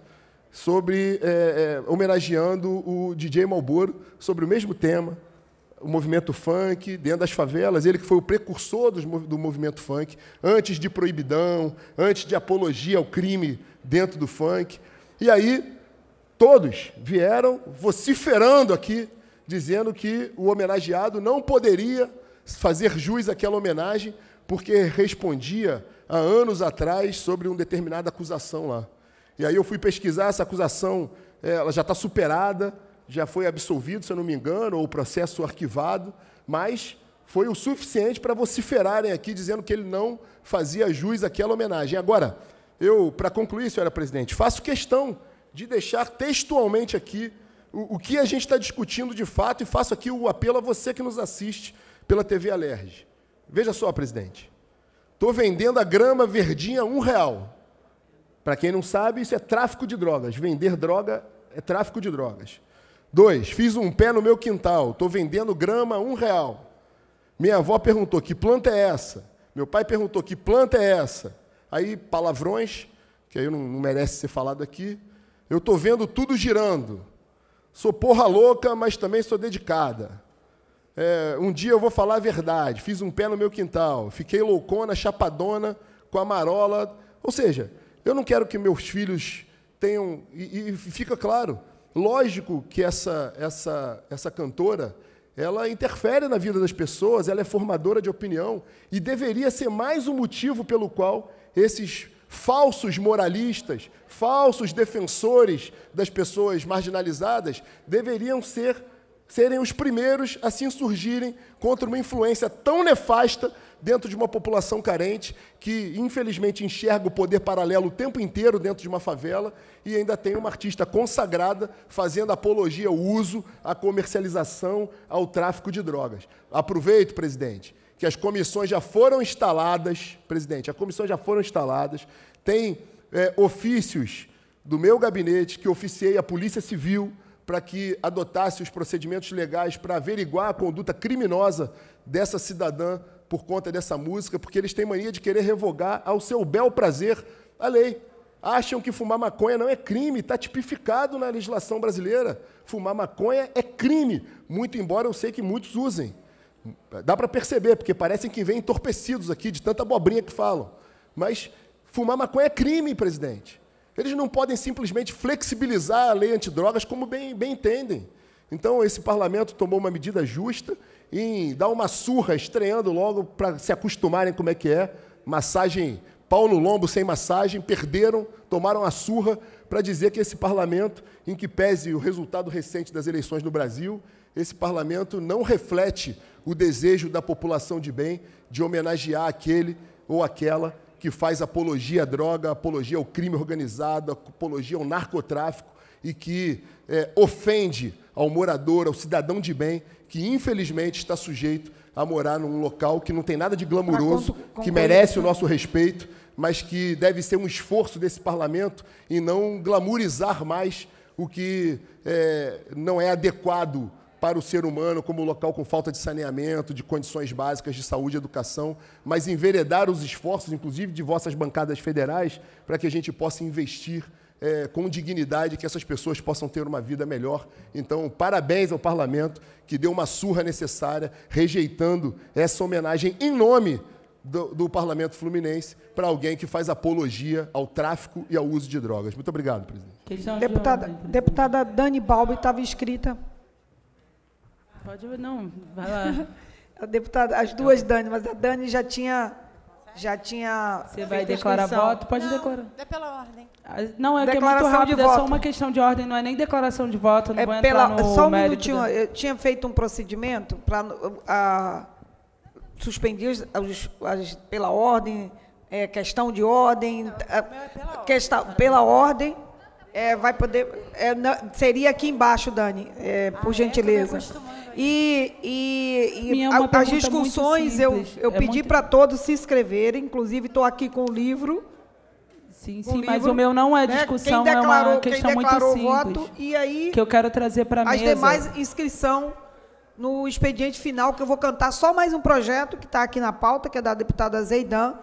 sobre é, é, homenageando o DJ Malboro, sobre o mesmo tema, o movimento funk dentro das favelas, ele que foi o precursor do movimento funk, antes de proibidão, antes de apologia ao crime dentro do funk. E aí todos vieram vociferando aqui, dizendo que o homenageado não poderia fazer jus àquela homenagem, porque respondia há anos atrás sobre uma determinada acusação lá. E aí eu fui pesquisar essa acusação, eh, ela já está superada, já foi absolvido, se eu não me engano, ou o processo arquivado, mas foi o suficiente para vociferarem aqui dizendo que ele não fazia jus àquela homenagem. Agora, eu, para concluir, senhora presidente, faço questão de deixar textualmente aqui o, o que a gente está discutindo de fato e faço aqui o apelo a você que nos assiste pela TV Alerj. Veja só, presidente. Estou vendendo a grama verdinha um real. Para quem não sabe, isso é tráfico de drogas. Vender droga é tráfico de drogas. Dois, fiz um pé no meu quintal, estou vendendo grama um real. Minha avó perguntou que planta é essa? Meu pai perguntou que planta é essa? Aí palavrões, que aí não, não merece ser falado aqui. Eu estou vendo tudo girando. Sou porra louca, mas também sou dedicada. É, um dia eu vou falar a verdade. Fiz um pé no meu quintal, fiquei loucona, chapadona, com a marola. Ou seja, eu não quero que meus filhos tenham. E, e fica claro, Lógico que essa, essa, essa cantora, ela interfere na vida das pessoas, ela é formadora de opinião e deveria ser mais um motivo pelo qual esses falsos moralistas, falsos defensores das pessoas marginalizadas deveriam ser serem os primeiros a se insurgirem contra uma influência tão nefasta dentro de uma população carente que, infelizmente, enxerga o poder paralelo o tempo inteiro dentro de uma favela e ainda tem uma artista consagrada fazendo apologia ao uso, à comercialização, ao tráfico de drogas. Aproveito, presidente, que as comissões já foram instaladas, presidente, as comissões já foram instaladas, tem é, ofícios do meu gabinete que oficiei à Polícia Civil para que adotasse os procedimentos legais para averiguar a conduta criminosa dessa cidadã por conta dessa música, porque eles têm mania de querer revogar ao seu bel prazer a lei. Acham que fumar maconha não é crime, está tipificado na legislação brasileira. Fumar maconha é crime, muito embora eu sei que muitos usem. Dá para perceber, porque parecem que vêm entorpecidos aqui de tanta abobrinha que falam. Mas fumar maconha é crime, presidente. Eles não podem simplesmente flexibilizar a lei antidrogas como bem, bem entendem. Então, esse parlamento tomou uma medida justa em dar uma surra, estreando logo, para se acostumarem como é que é. Massagem, pau no lombo sem massagem, perderam, tomaram a surra para dizer que esse parlamento, em que pese o resultado recente das eleições no Brasil, esse parlamento não reflete o desejo da população de bem de homenagear aquele ou aquela que faz apologia à droga, apologia ao crime organizado, apologia ao narcotráfico e que é, ofende ao morador, ao cidadão de bem, que infelizmente está sujeito a morar num local que não tem nada de glamuroso, ah, que merece o nosso respeito, mas que deve ser um esforço desse parlamento em não glamourizar mais o que é, não é adequado para o ser humano, como local com falta de saneamento, de condições básicas de saúde e educação, mas enveredar os esforços, inclusive de vossas bancadas federais, para que a gente possa investir é, com dignidade, que essas pessoas possam ter uma vida melhor. Então, parabéns ao parlamento que deu uma surra necessária, rejeitando essa homenagem em nome do, do parlamento fluminense para alguém que faz apologia ao tráfico e ao uso de drogas. Muito obrigado, presidente. Deputada, ordem, deputada Dani Balbi estava inscrita. Pode, não, vai lá. (laughs) a deputada, as duas Dani, mas a Dani já tinha já tinha. Você vai decorar voto? Pode não, decorar. É pela ordem. Ah, não, é declaração que é muito rápido, é só uma questão de ordem, não é nem declaração de voto, não é vou pela, entrar no Só um minutinho, do... eu tinha feito um procedimento para suspender as, as, pela ordem, é, questão de ordem, não, é pela, questão, ordem. pela ordem. É, vai poder. É, não, seria aqui embaixo, Dani, é, por ah, é? gentileza. É, e, e, e a, as discussões, eu, eu é pedi muito... para todos se inscreverem, inclusive estou aqui com o livro. Sim, sim, mas livro, o meu não é né? discussão, né? declarou, é uma questão muito simples. Voto, e aí, que eu quero trazer para mesa. As demais inscrição no expediente final, que eu vou cantar só mais um projeto que está aqui na pauta, que é da deputada Zeidan,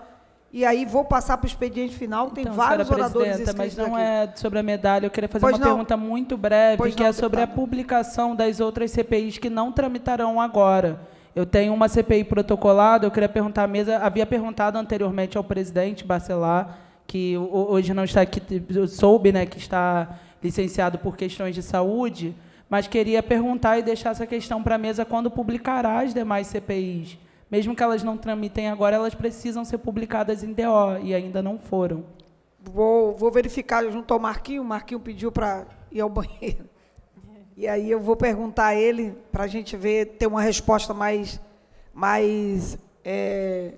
e aí vou passar para o expediente final, tem então, vários oradores inscritos mas não aqui. é sobre a medalha, eu queria fazer pois uma não. pergunta muito breve, pois que não, é sobre a publicação das outras CPIs que não tramitarão agora. Eu tenho uma CPI protocolada, eu queria perguntar à mesa, havia perguntado anteriormente ao presidente Bacelar, que hoje não está aqui, soube né, que está licenciado por questões de saúde, mas queria perguntar e deixar essa questão para a mesa quando publicará as demais CPIs mesmo que elas não tramitem agora, elas precisam ser publicadas em DO e ainda não foram. Vou, vou verificar junto ao Marquinho. O Marquinho pediu para ir ao banheiro. E aí eu vou perguntar a ele para a gente ver, ter uma resposta mais, mais é,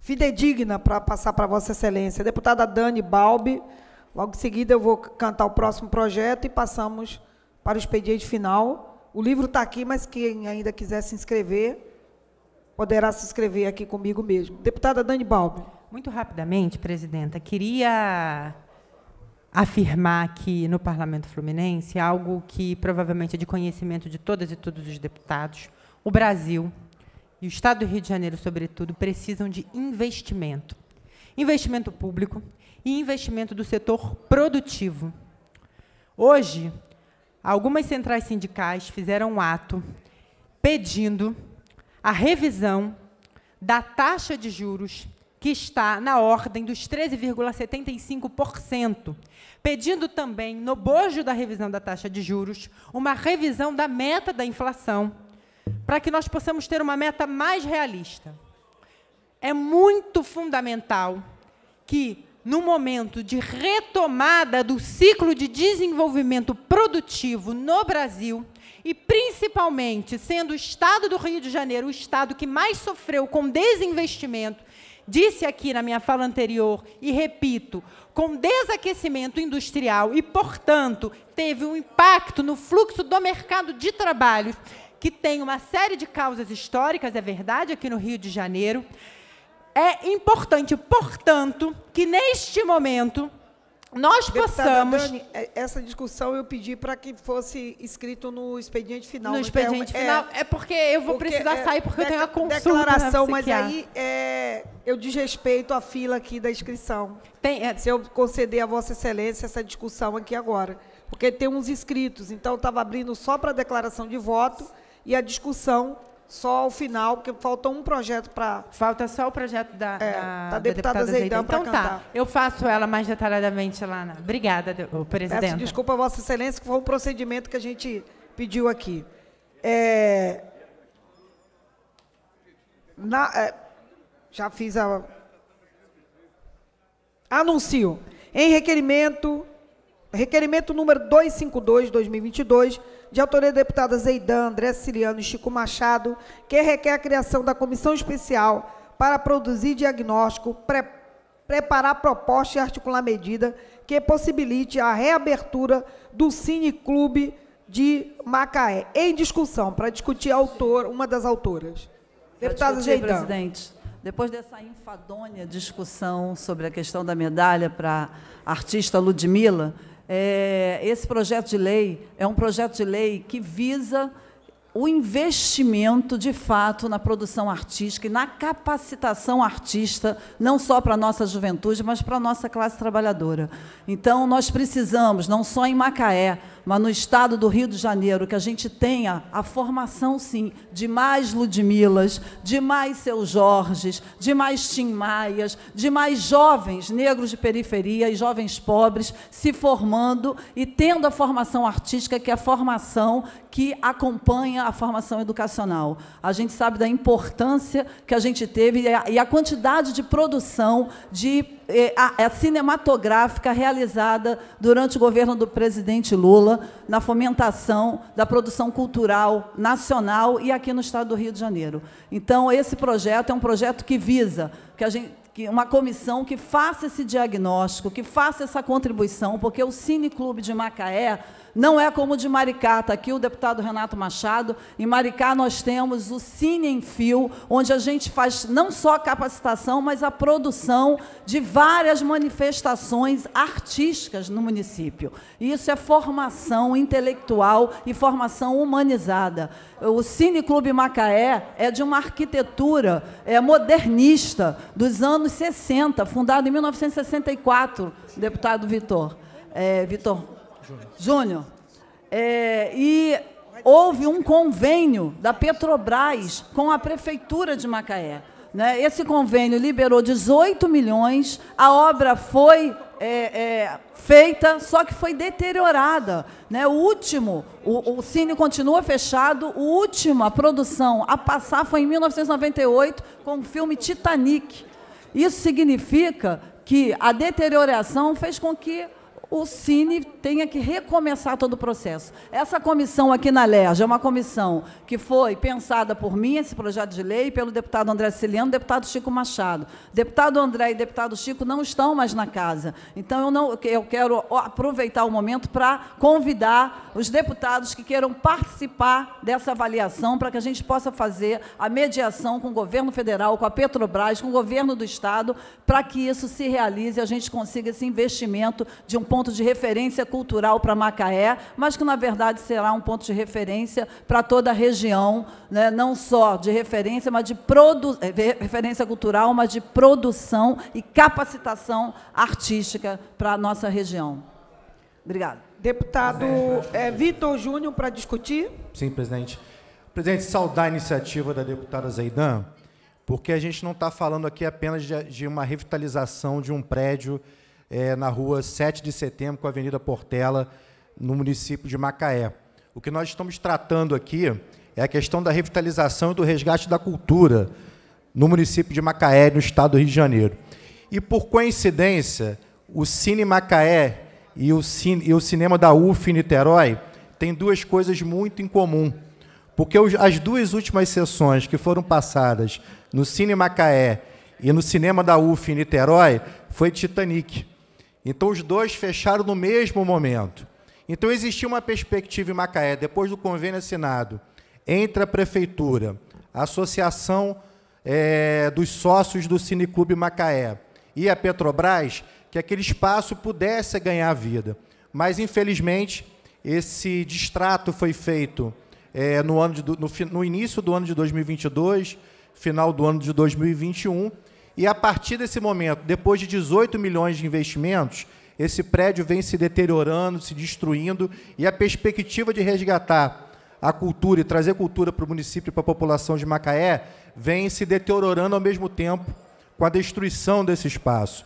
fidedigna para passar para Vossa Excelência. Deputada Dani Balbi, logo em seguida eu vou cantar o próximo projeto e passamos para o expediente final. O livro está aqui, mas quem ainda quiser se inscrever, poderá se inscrever aqui comigo mesmo. Deputada Dani Balbi. Muito rapidamente, presidenta, queria afirmar aqui no Parlamento Fluminense algo que provavelmente é de conhecimento de todas e todos os deputados. O Brasil e o Estado do Rio de Janeiro, sobretudo, precisam de investimento. Investimento público e investimento do setor produtivo. Hoje, algumas centrais sindicais fizeram um ato pedindo a revisão da taxa de juros que está na ordem dos 13,75%, pedindo também, no bojo da revisão da taxa de juros, uma revisão da meta da inflação, para que nós possamos ter uma meta mais realista. É muito fundamental que, no momento de retomada do ciclo de desenvolvimento produtivo no Brasil, e principalmente sendo o estado do Rio de Janeiro o estado que mais sofreu com desinvestimento, disse aqui na minha fala anterior e repito, com desaquecimento industrial e, portanto, teve um impacto no fluxo do mercado de trabalho, que tem uma série de causas históricas, é verdade, aqui no Rio de Janeiro. É importante, portanto, que neste momento nós Deputada passamos. Dani, é, essa discussão eu pedi para que fosse escrito no expediente final. No né, é expediente é, final. É, é, porque eu vou porque precisar é, sair porque eu tenho a consulta. Declaração, mas aí é, eu desrespeito a fila aqui da inscrição. Tem, se eu conceder a Vossa Excelência essa discussão aqui agora. Porque tem uns inscritos. Então, estava abrindo só para a declaração de voto e a discussão só ao final, porque falta um projeto para. Falta só o projeto da, é, da, da tá deputada, da deputada Então tá, cantar. tá, eu faço ela mais detalhadamente lá. Na... Obrigada, presidente. Peço desculpa, Vossa Excelência, que foi o procedimento que a gente pediu aqui. É... Na... É... Já fiz a. Anuncio. Em requerimento, requerimento número 252, 2022 de autoria da deputada Zeidan, André Siriano e Chico Machado, que requer a criação da comissão especial para produzir diagnóstico, preparar proposta e articular medida que possibilite a reabertura do Cine Clube de Macaé. Em discussão, para discutir autor, uma das autoras. Deputada Zeidan. presidente. Depois dessa enfadonha discussão sobre a questão da medalha para a artista Ludmilla, é, esse projeto de lei é um projeto de lei que visa o investimento de fato na produção artística e na capacitação artista, não só para a nossa juventude, mas para a nossa classe trabalhadora. Então, nós precisamos, não só em Macaé, mas no estado do Rio de Janeiro, que a gente tenha a formação, sim, de mais Ludmilas, de mais Seu Jorges, de mais Tim Maias, de mais jovens negros de periferia e jovens pobres se formando e tendo a formação artística, que é a formação que acompanha a formação educacional. A gente sabe da importância que a gente teve e a quantidade de produção de é, a, é a cinematográfica realizada durante o governo do presidente Lula na fomentação da produção cultural nacional e aqui no estado do Rio de Janeiro. Então, esse projeto é um projeto que visa que a gente uma comissão que faça esse diagnóstico, que faça essa contribuição, porque o Cine Clube de Macaé não é como o de Maricá, está aqui o deputado Renato Machado. Em Maricá nós temos o Cine em Fio, onde a gente faz não só a capacitação, mas a produção de várias manifestações artísticas no município. isso é formação intelectual e formação humanizada. O Cine Clube Macaé é de uma arquitetura é, modernista dos anos 60, fundado em 1964, deputado Vitor. É, Vitor, Júnior. É, e houve um convênio da Petrobras com a Prefeitura de Macaé. Né? Esse convênio liberou 18 milhões, a obra foi é, é, feita, só que foi deteriorada. Né? O último, o, o, cine continua fechado, o último, a produção a passar foi em 1998, com o filme Titanic. Isso significa que a deterioração fez com que o Cine tenha que recomeçar todo o processo. Essa comissão aqui na LERJ é uma comissão que foi pensada por mim, esse projeto de lei, pelo deputado André Ciliano, deputado Chico Machado. Deputado André e deputado Chico não estão mais na casa. Então, eu, não, eu quero aproveitar o momento para convidar os deputados que queiram participar dessa avaliação para que a gente possa fazer a mediação com o governo federal, com a Petrobras, com o governo do Estado, para que isso se realize e a gente consiga esse investimento de um ponto ponto de referência cultural para Macaé, mas que, na verdade, será um ponto de referência para toda a região, né? não só de referência, mas de produ eh, referência cultural, mas de produção e capacitação artística para a nossa região. Obrigada. Deputado é, Vitor Júnior, para discutir. Sim, presidente. Presidente, saudar a iniciativa da deputada Zeidan, porque a gente não está falando aqui apenas de, de uma revitalização de um prédio é, na rua 7 de setembro, com a Avenida Portela, no município de Macaé. O que nós estamos tratando aqui é a questão da revitalização e do resgate da cultura no município de Macaé, no estado do Rio de Janeiro. E, por coincidência, o Cine Macaé e o, e o cinema da UF Niterói têm duas coisas muito em comum. Porque as duas últimas sessões que foram passadas no Cine Macaé e no cinema da UF em Niterói foi Titanic. Então os dois fecharam no mesmo momento. Então existia uma perspectiva em Macaé, depois do convênio assinado entre a prefeitura, a associação é, dos sócios do Cineclube Macaé e a Petrobras, que aquele espaço pudesse ganhar vida. Mas infelizmente esse distrato foi feito é, no, ano de, no, no início do ano de 2022, final do ano de 2021 e a partir desse momento, depois de 18 milhões de investimentos, esse prédio vem se deteriorando, se destruindo, e a perspectiva de resgatar a cultura e trazer cultura para o município e para a população de Macaé vem se deteriorando ao mesmo tempo com a destruição desse espaço.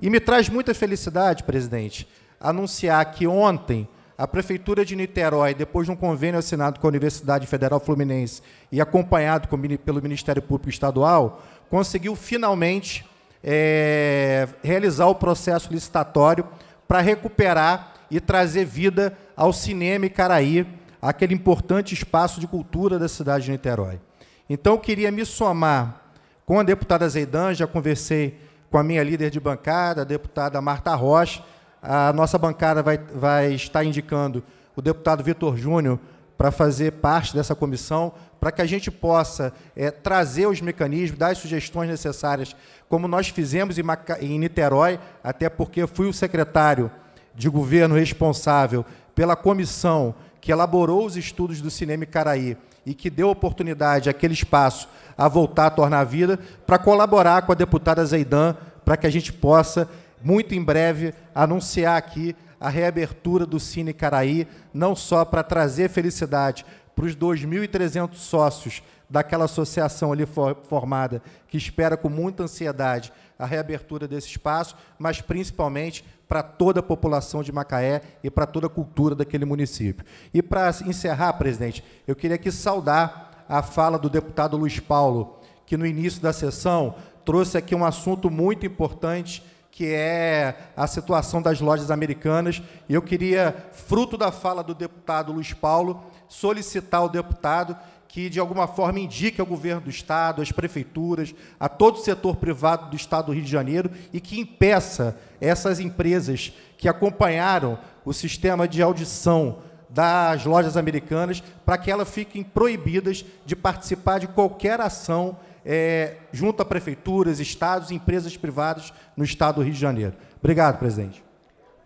E me traz muita felicidade, presidente, anunciar que ontem a Prefeitura de Niterói, depois de um convênio assinado com a Universidade Federal Fluminense e acompanhado pelo Ministério Público Estadual, conseguiu finalmente é, realizar o processo licitatório para recuperar e trazer vida ao cinema Caraí, aquele importante espaço de cultura da cidade de Niterói. Então, eu queria me somar com a deputada Zeidan, já conversei com a minha líder de bancada, a deputada Marta Rocha. A nossa bancada vai, vai estar indicando o deputado Vitor Júnior para fazer parte dessa comissão, para que a gente possa é, trazer os mecanismos, dar as sugestões necessárias, como nós fizemos em, em Niterói, até porque fui o secretário de governo responsável pela comissão que elaborou os estudos do Cinema Caraí e que deu oportunidade àquele espaço a voltar a tornar a vida, para colaborar com a deputada Zeidan, para que a gente possa, muito em breve, anunciar aqui a reabertura do Cine Caraí, não só para trazer felicidade para os 2.300 sócios daquela associação ali formada, que espera com muita ansiedade a reabertura desse espaço, mas principalmente para toda a população de Macaé e para toda a cultura daquele município. E para encerrar, presidente, eu queria aqui saudar a fala do deputado Luiz Paulo, que no início da sessão trouxe aqui um assunto muito importante que é a situação das lojas americanas. E eu queria, fruto da fala do deputado Luiz Paulo, solicitar ao deputado que, de alguma forma, indique ao governo do Estado, às prefeituras, a todo o setor privado do Estado do Rio de Janeiro e que impeça essas empresas que acompanharam o sistema de audição das lojas americanas para que elas fiquem proibidas de participar de qualquer ação é, junto a prefeituras, estados e empresas privadas no estado do Rio de Janeiro. Obrigado, presidente.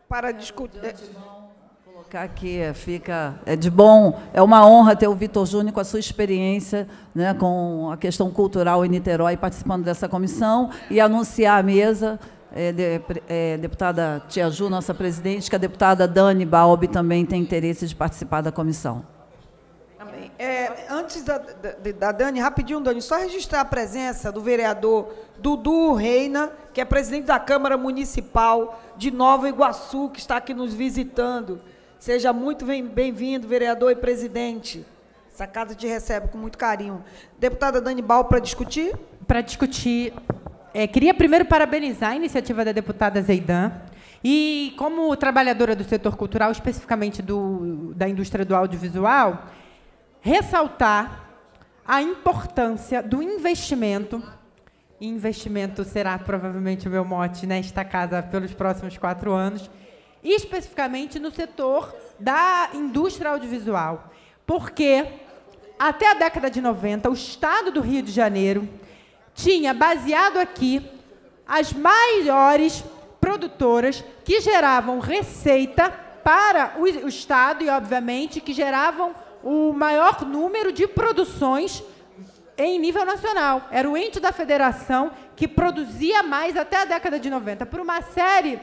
Para discutir. É, colocar aqui, é, fica. É de bom, é uma honra ter o Vitor Júnior com a sua experiência né, com a questão cultural em Niterói participando dessa comissão e anunciar a mesa. É, de, é, deputada Tia Ju, nossa presidente, que a deputada Dani Balbi também tem interesse de participar da comissão. É, antes da, da, da, Dani, rapidinho, Dani, só registrar a presença do vereador Dudu Reina, que é presidente da Câmara Municipal de Nova Iguaçu, que está aqui nos visitando. Seja muito bem-vindo, vereador e presidente. Essa casa te recebe com muito carinho. Deputada Dani Bal, para discutir? Para discutir. É, queria primeiro parabenizar a iniciativa da deputada Zeidan, e como trabalhadora do setor cultural, especificamente do, da indústria do audiovisual, ressaltar a importância do investimento. Investimento será provavelmente o meu mote nesta né? casa pelos próximos quatro anos, especificamente no setor da indústria audiovisual. Porque até a década de 90, o estado do Rio de Janeiro tinha baseado aqui as maiores produtoras que geravam receita para o Estado e, obviamente, que geravam o maior número de produções em nível nacional. Era o ente da federação que produzia mais até a década de 90, por uma série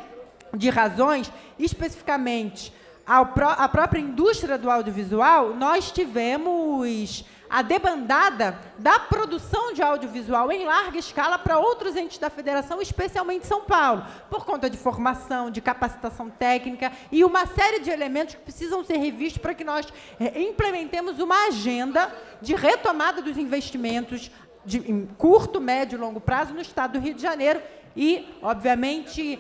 de razões, especificamente a própria indústria do audiovisual, nós tivemos a debandada da produção de audiovisual em larga escala para outros entes da federação, especialmente São Paulo, por conta de formação, de capacitação técnica e uma série de elementos que precisam ser revistos para que nós eh, implementemos uma agenda de retomada dos investimentos de, em curto, médio e longo prazo no estado do Rio de Janeiro e, obviamente,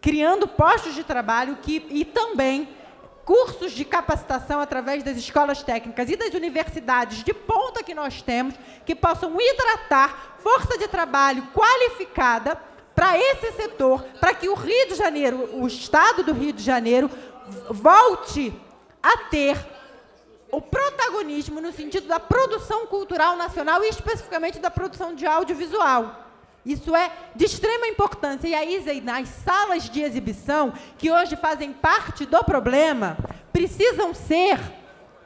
criando postos de trabalho que, e também cursos de capacitação através das escolas técnicas e das universidades de ponta que nós temos, que possam hidratar força de trabalho qualificada para esse setor, para que o Rio de Janeiro, o Estado do Rio de Janeiro, volte a ter o protagonismo no sentido da produção cultural nacional e especificamente da produção de audiovisual. Isso é de extrema importância. E aí, Zeina, as salas de exibição, que hoje fazem parte do problema, precisam ser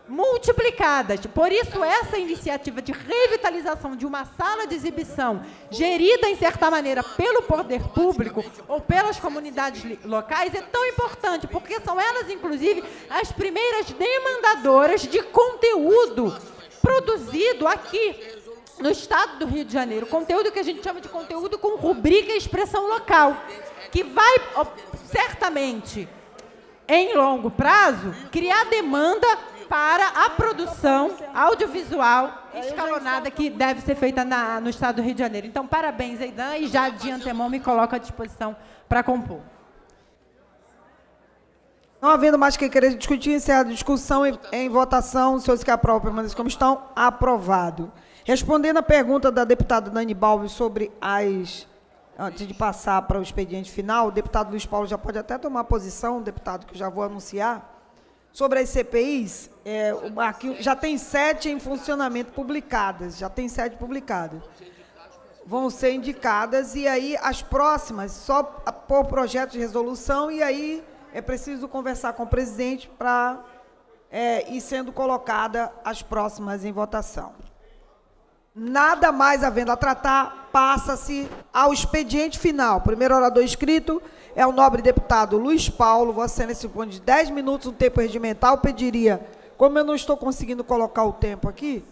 multiplicadas. Por isso, essa iniciativa de revitalização de uma sala de exibição, gerida, em certa maneira, pelo poder público ou pelas comunidades locais, é tão importante, porque são elas, inclusive, as primeiras demandadoras de conteúdo produzido aqui no estado do Rio de Janeiro. Conteúdo que a gente chama de conteúdo com rubrica e expressão local, que vai, certamente, em longo prazo, criar demanda para a produção audiovisual escalonada que deve ser feita na, no estado do Rio de Janeiro. Então, parabéns, Eidan, e já de antemão me coloco à disposição para compor. Não havendo mais quem querer discutir, encerra a discussão em, em votação. Os senhores que aprovam permaneçam como estão. Aprovado. Respondendo à pergunta da deputada Dani Balbi sobre as. Antes de passar para o expediente final, o deputado Luiz Paulo já pode até tomar posição, deputado, que eu já vou anunciar. Sobre as CPIs, é, o já tem sete em funcionamento publicadas, já tem sete publicadas. Vão ser indicadas e aí as próximas, só por projeto de resolução, e aí é preciso conversar com o presidente para é, ir sendo colocada as próximas em votação nada mais havendo a tratar, passa-se ao expediente final. Primeiro orador inscrito é o nobre deputado Luiz Paulo. Vossa Excelência dispõe de 10 minutos, um tempo regimental. Pediria, como eu não estou conseguindo colocar o tempo aqui,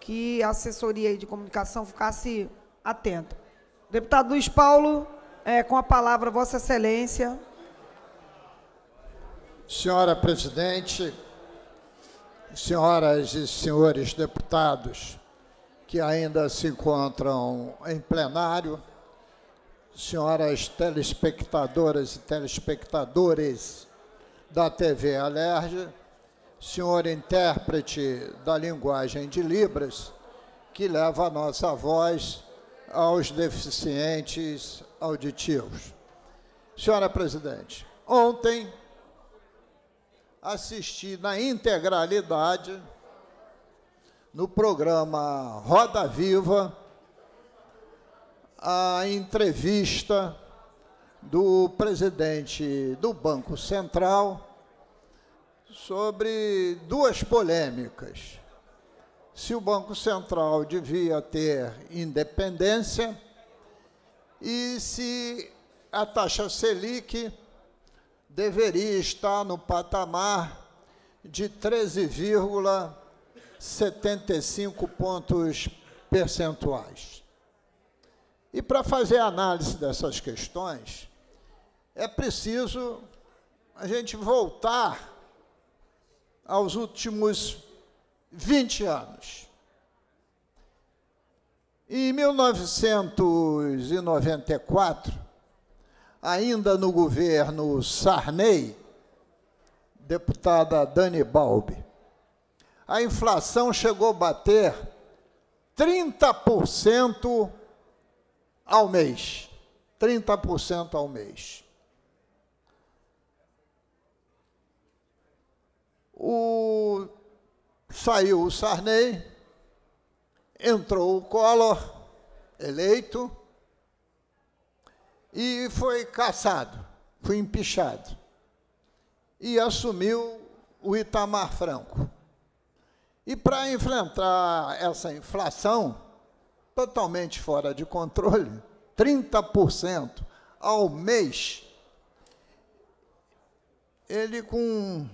que a assessoria de comunicação ficasse atenta. Deputado Luiz Paulo, é, com a palavra, Vossa Excelência. Senhora Presidente, senhoras e senhores deputados, que ainda se encontram em plenário, senhoras telespectadoras e telespectadores da TV Alerj, senhor intérprete da linguagem de Libras, que leva a nossa voz aos deficientes auditivos. Senhora presidente, ontem assisti na integralidade no programa Roda Viva a entrevista do presidente do Banco Central sobre duas polêmicas. Se o Banco Central devia ter independência e se a taxa Selic deveria estar no patamar de 13, 75 pontos percentuais. E para fazer a análise dessas questões, é preciso a gente voltar aos últimos 20 anos. Em 1994, ainda no governo Sarney, deputada Dani Balbi a inflação chegou a bater 30% ao mês. 30% ao mês. O, saiu o Sarney, entrou o Collor, eleito, e foi caçado, foi empichado. E assumiu o Itamar Franco. E para enfrentar essa inflação totalmente fora de controle, 30% ao mês, ele com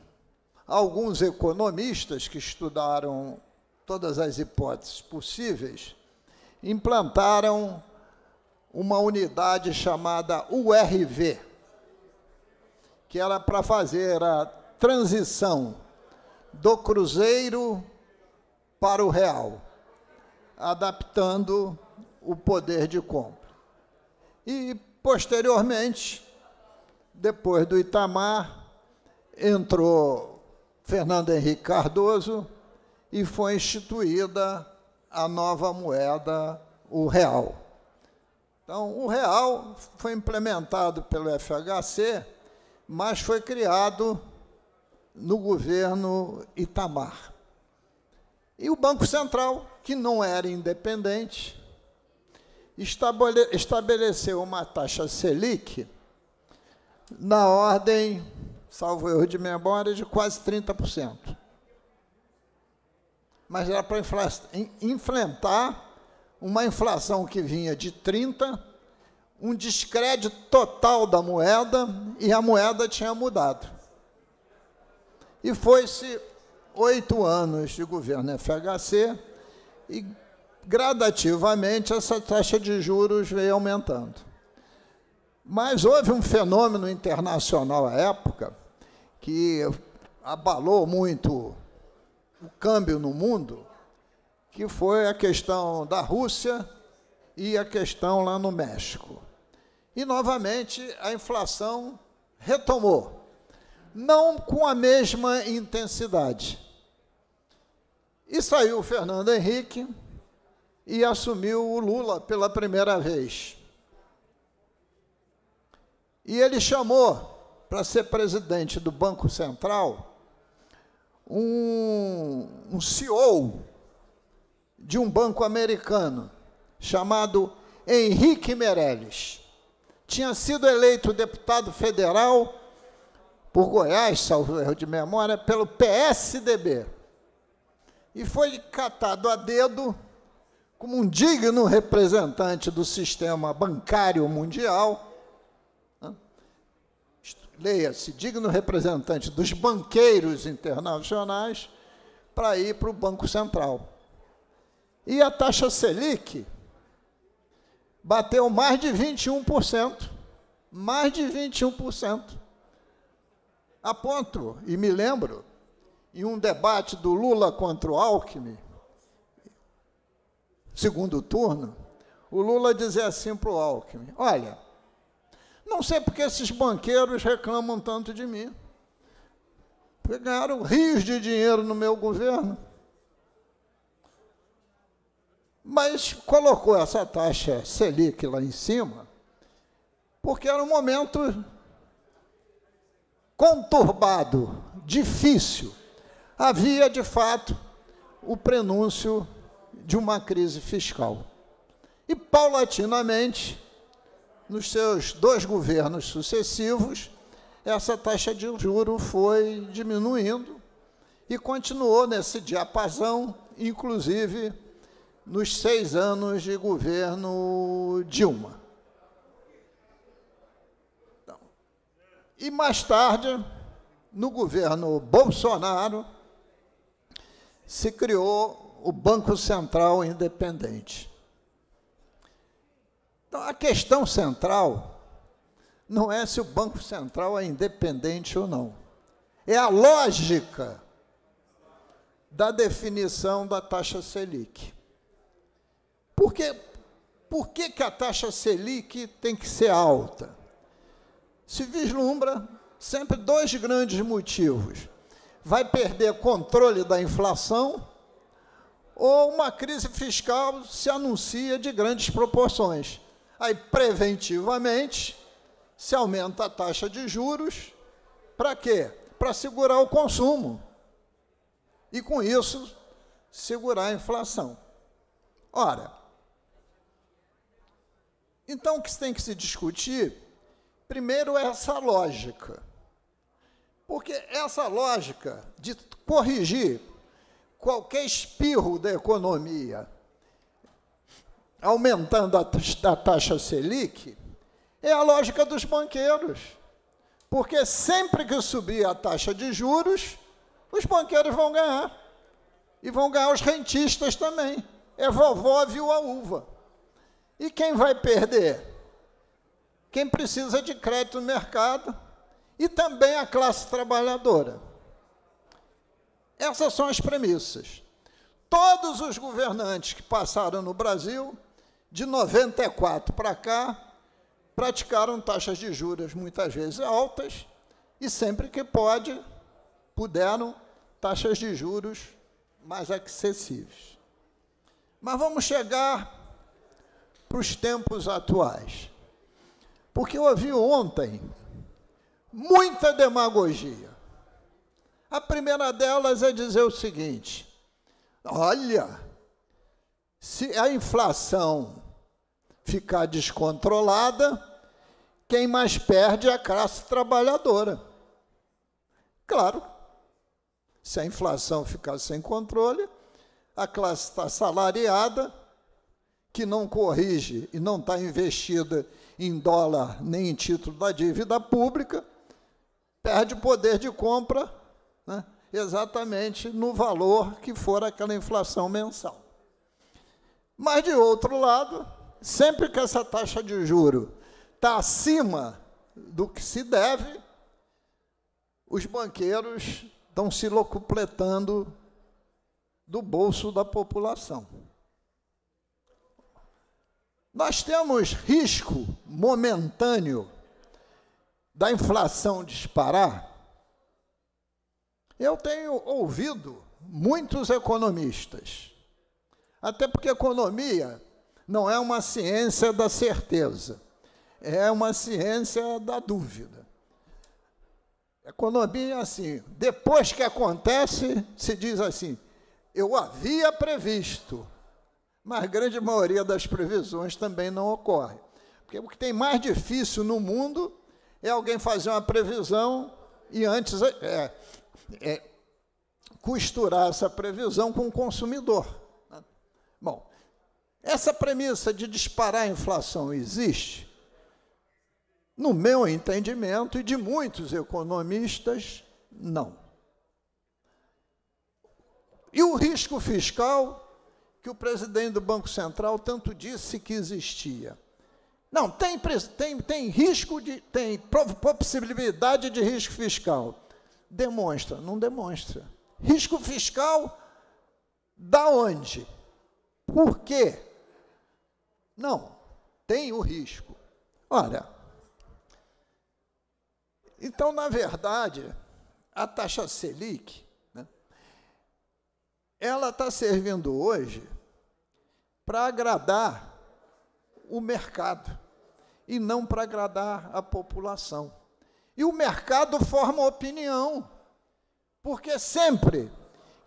alguns economistas que estudaram todas as hipóteses possíveis, implantaram uma unidade chamada URV, que era para fazer a transição do cruzeiro para o real, adaptando o poder de compra. E, posteriormente, depois do Itamar, entrou Fernando Henrique Cardoso e foi instituída a nova moeda, o real. Então, o real foi implementado pelo FHC, mas foi criado no governo Itamar. E o Banco Central, que não era independente, estabeleceu uma taxa Selic na ordem, salvo erro de memória, de quase 30%. Mas era para enfrentar uma inflação que vinha de 30%, um descrédito total da moeda, e a moeda tinha mudado. E foi-se oito anos de governo FHC e gradativamente essa taxa de juros veio aumentando. Mas houve um fenômeno internacional à época que abalou muito o câmbio no mundo, que foi a questão da Rússia e a questão lá no México. E novamente a inflação retomou, não com a mesma intensidade, e saiu o Fernando Henrique e assumiu o Lula pela primeira vez. E ele chamou para ser presidente do Banco Central um, um CEO de um banco americano chamado Henrique Meirelles. Tinha sido eleito deputado federal por Goiás, salvo erro de memória, pelo PSDB e foi catado a dedo como um digno representante do sistema bancário mundial. Leia-se, digno representante dos banqueiros internacionais para ir para o Banco Central. E a taxa Selic bateu mais de 21%, mais de 21%. A ponto, e me lembro, em um debate do Lula contra o Alckmin, segundo turno, o Lula dizia assim para o Alckmin: Olha, não sei porque esses banqueiros reclamam tanto de mim. Porque ganharam rios de dinheiro no meu governo. Mas colocou essa taxa Selic lá em cima, porque era um momento conturbado, difícil havia de fato o prenúncio de uma crise fiscal. E paulatinamente, nos seus dois governos sucessivos, essa taxa de juro foi diminuindo e continuou nesse diapasão, inclusive nos seis anos de governo Dilma. Então, e mais tarde, no governo Bolsonaro, se criou o Banco Central Independente. Então, a questão central não é se o Banco Central é independente ou não. É a lógica da definição da taxa Selic. Por que, por que, que a taxa Selic tem que ser alta? Se vislumbra sempre dois grandes motivos vai perder controle da inflação ou uma crise fiscal se anuncia de grandes proporções. Aí, preventivamente, se aumenta a taxa de juros. Para quê? Para segurar o consumo. E com isso, segurar a inflação. Ora, então o que tem que se discutir, primeiro, é essa lógica. Porque essa lógica de corrigir qualquer espirro da economia, aumentando a, taxa Selic, é a lógica dos banqueiros. Porque sempre que subir a taxa de juros, os banqueiros vão ganhar. E vão ganhar os rentistas também. É vovó viu a uva. E quem vai perder? Quem precisa de crédito no mercado e também a classe trabalhadora. Essas são as premissas. Todos os governantes que passaram no Brasil, de 94 para cá, praticaram taxas de juros muitas vezes altas e sempre que pode, puderam taxas de juros mais acessíveis. Mas vamos chegar para os tempos atuais. Porque eu ouvi ontem muita demagogia. A primeira delas é dizer o seguinte: olha, se a inflação ficar descontrolada, quem mais perde é a classe trabalhadora. Claro, se a inflação ficar sem controle, a classe assalariada, que não corrige e não está investida em dólar nem em título da dívida pública, perde o poder de compra né, exatamente no valor que for aquela inflação mensal. Mas, de outro lado, sempre que essa taxa de juro está acima do que se deve, os banqueiros estão se locupletando do bolso da população. Nós temos risco momentâneo da inflação disparar, eu tenho ouvido muitos economistas, até porque economia não é uma ciência da certeza, é uma ciência da dúvida. Economia é assim, depois que acontece, se diz assim, eu havia previsto, mas a grande maioria das previsões também não ocorre. Porque o que tem mais difícil no mundo é alguém fazer uma previsão e antes é, é, é costurar essa previsão com o consumidor. Né? Bom, essa premissa de disparar a inflação existe? No meu entendimento e de muitos economistas, não. E o risco fiscal que o presidente do Banco Central tanto disse que existia? Não, tem, tem, tem risco de. tem possibilidade de risco fiscal. Demonstra, não demonstra. Risco fiscal da onde? Por quê? Não, tem o risco. Olha, então, na verdade, a taxa Selic, né, ela está servindo hoje para agradar o mercado e não para agradar a população. E o mercado forma opinião, porque sempre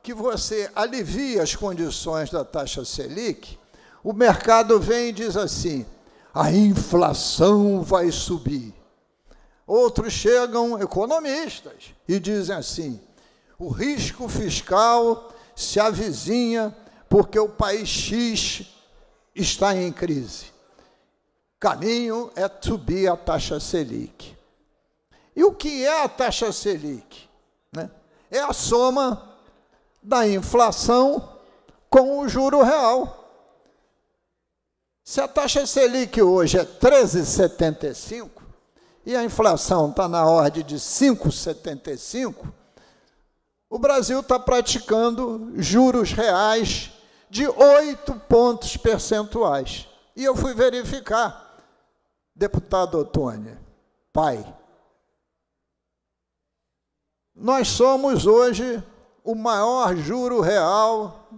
que você alivia as condições da taxa Selic, o mercado vem e diz assim: a inflação vai subir. Outros chegam, economistas, e dizem assim: o risco fiscal se avizinha porque o país X está em crise caminho é subir a taxa Selic. E o que é a taxa Selic? Né? É a soma da inflação com o juro real. Se a taxa Selic hoje é 13,75 e a inflação está na ordem de 5,75, o Brasil está praticando juros reais de 8 pontos percentuais. E eu fui verificar deputado Otônia, pai. Nós somos hoje o maior juro real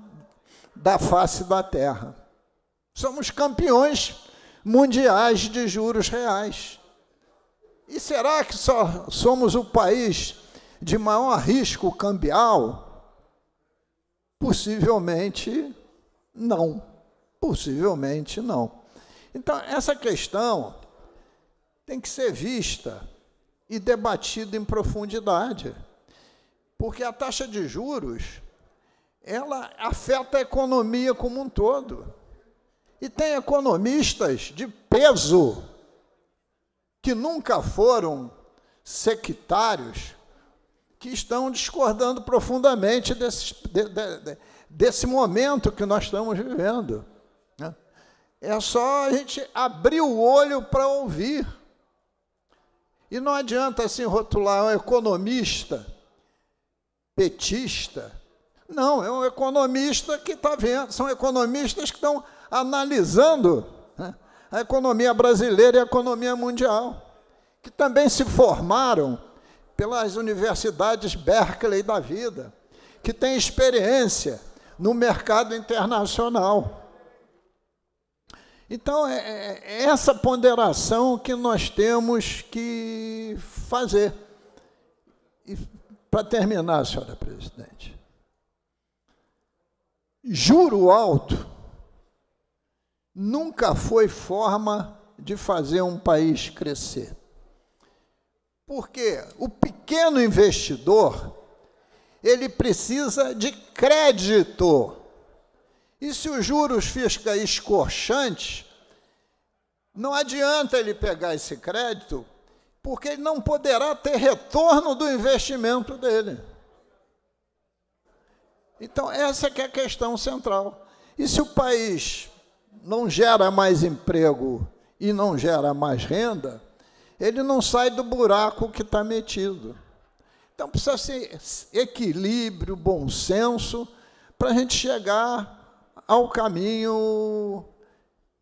da face da Terra. Somos campeões mundiais de juros reais. E será que só somos o país de maior risco cambial? Possivelmente não. Possivelmente não. Então, essa questão tem que ser vista e debatida em profundidade. Porque a taxa de juros, ela afeta a economia como um todo. E tem economistas de peso que nunca foram sectários que estão discordando profundamente desse, de, de, desse momento que nós estamos vivendo. Né? É só a gente abrir o olho para ouvir. E não adianta assim rotular um ah, economista petista. Não, é um economista que está vendo, são economistas que estão analisando né, a economia brasileira e a economia mundial, que também se formaram pelas universidades Berkeley da vida, que têm experiência no mercado internacional. Então, é, é, é essa ponderação que nós temos que fazer. E, para terminar, senhora presidente, juro alto nunca foi forma de fazer um país crescer. Porque o pequeno investidor, ele precisa de crédito e se os juros fica escorchantes, não adianta ele pegar esse crédito, porque ele não poderá ter retorno do investimento dele. Então, essa que é a questão central. E se o país não gera mais emprego e não gera mais renda, ele não sai do buraco que está metido. Então, precisa ser equilíbrio, bom senso, para a gente chegar ao caminho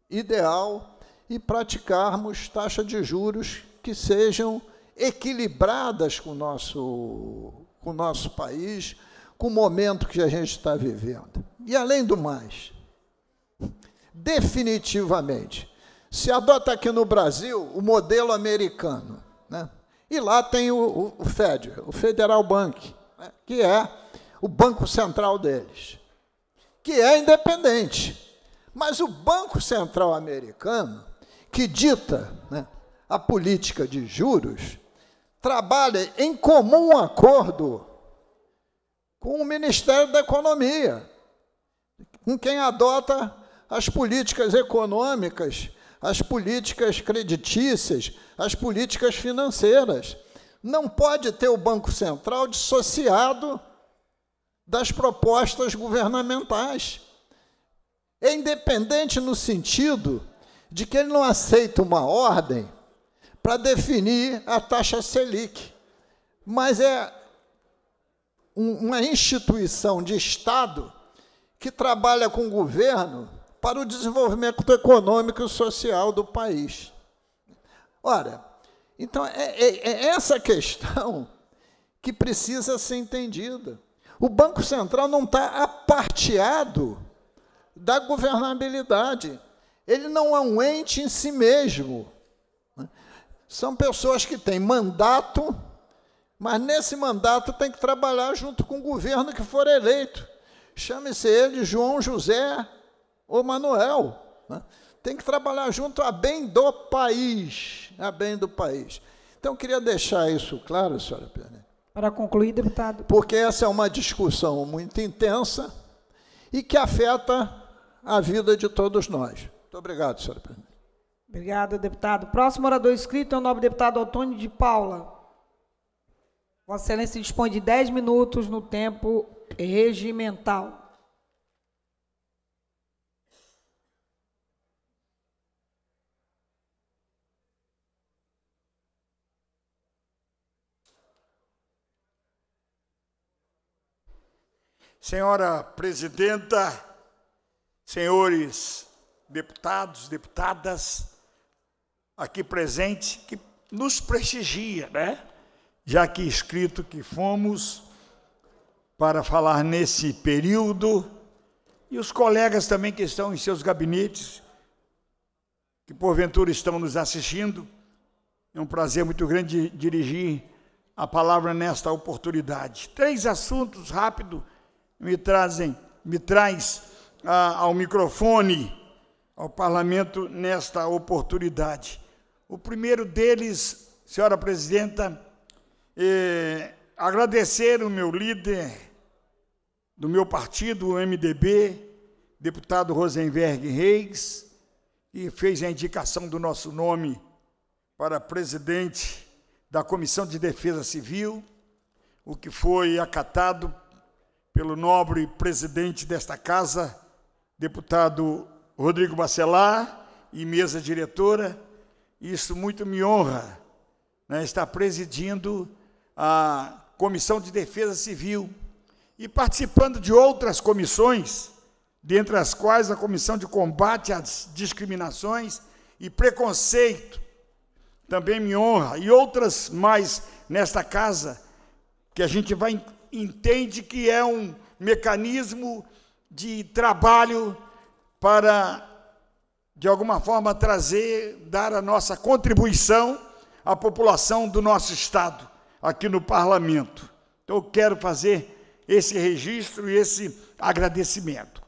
ideal e praticarmos taxas de juros que sejam equilibradas com o nosso, com o nosso país, com o momento que a gente está vivendo. E além do mais, definitivamente, se adota aqui no Brasil o modelo americano, né? e lá tem o, o, o FED, o Federal Bank, né? que é o banco central deles que é independente. Mas o Banco Central americano, que dita né, a política de juros, trabalha em comum acordo com o Ministério da Economia, com quem adota as políticas econômicas, as políticas creditícias, as políticas financeiras. Não pode ter o Banco Central dissociado das propostas governamentais. É independente no sentido de que ele não aceita uma ordem para definir a taxa Selic, mas é uma instituição de Estado que trabalha com o governo para o desenvolvimento econômico e social do país. Ora, então é, é, é essa questão que precisa ser entendida. O Banco Central não está aparteado da governabilidade. Ele não é um ente em si mesmo. São pessoas que têm mandato, mas nesse mandato tem que trabalhar junto com o governo que for eleito. Chame-se ele João José ou Manuel. Né? Tem que trabalhar junto a bem do país. A bem do país. Então, eu queria deixar isso claro, senhora Pianini para concluir, deputado. Porque essa é uma discussão muito intensa e que afeta a vida de todos nós. Muito obrigado, senhora presidente. Obrigada, deputado. Próximo orador inscrito é o nobre deputado Antônio de Paula. Vossa Excelência dispõe de 10 minutos no tempo regimental. Senhora presidenta, senhores deputados, deputadas aqui presentes, que nos prestigia, né? Já que escrito que fomos para falar nesse período, e os colegas também que estão em seus gabinetes, que porventura estão nos assistindo, é um prazer muito grande dirigir a palavra nesta oportunidade. Três assuntos rápidos me trazem, me traz a, ah, ao microfone, ao parlamento nesta oportunidade. O primeiro deles, senhora presidenta, é agradecer o meu líder do meu partido, o MDB, deputado Rosenberg Reis, que fez a indicação do nosso nome para presidente da Comissão de Defesa Civil, o que foi acatado pelo nobre presidente desta casa, deputado Rodrigo Bacelar, e mesa diretora. Isso muito me honra, né, estar presidindo a Comissão de Defesa Civil e participando de outras comissões, dentre as quais a Comissão de Combate às Discriminações e Preconceito, também me honra, e outras mais nesta casa, que a gente vai entende que é um mecanismo de trabalho para, de alguma forma, trazer, dar a nossa contribuição à população do nosso Estado, aqui no Parlamento. Então, eu quero fazer esse registro e esse agradecimento.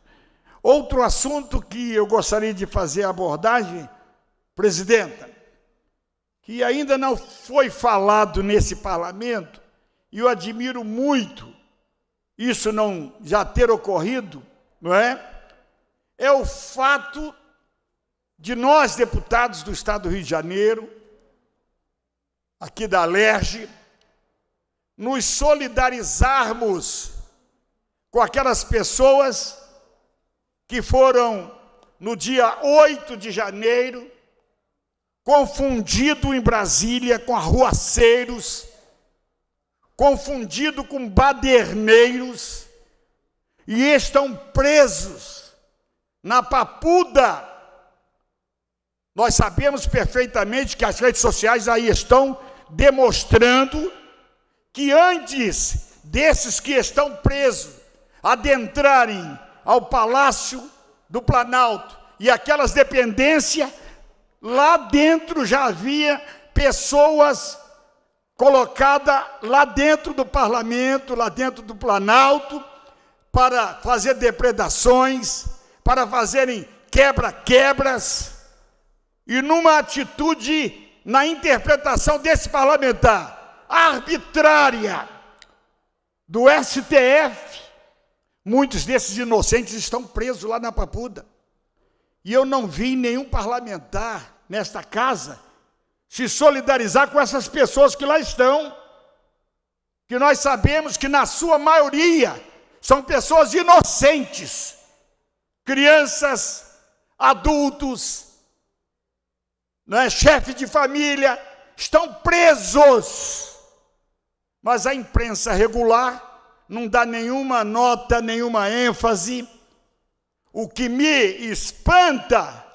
Outro assunto que eu gostaria de fazer abordagem, presidenta, que ainda não foi falado nesse parlamento, e eu admiro muito isso não já ter ocorrido, não é? É o fato de nós, deputados do Estado do Rio de Janeiro, aqui da Alerj, nos solidarizarmos com aquelas pessoas que foram, no dia 8 de janeiro, confundido em Brasília com arruaceiros confundido com baderneiros e estão presos na papuda. Nós sabemos perfeitamente que as redes sociais aí estão demonstrando que antes desses que estão presos adentrarem ao Palácio do Planalto e aquelas dependências, lá dentro já havia pessoas colocada lá dentro do parlamento, lá dentro do Planalto, para fazer depredações, para fazerem quebra-quebras, e numa atitude, na interpretação desse parlamentar, arbitrária do STF, muitos desses inocentes estão presos lá na Papuda. E eu não vi nenhum parlamentar nesta casa se solidarizar com essas pessoas que lá estão, que nós sabemos que, na sua maioria, são pessoas inocentes, crianças, adultos, não é? chefe de família, estão presos. Mas a imprensa regular não dá nenhuma nota, nenhuma ênfase. O que me espanta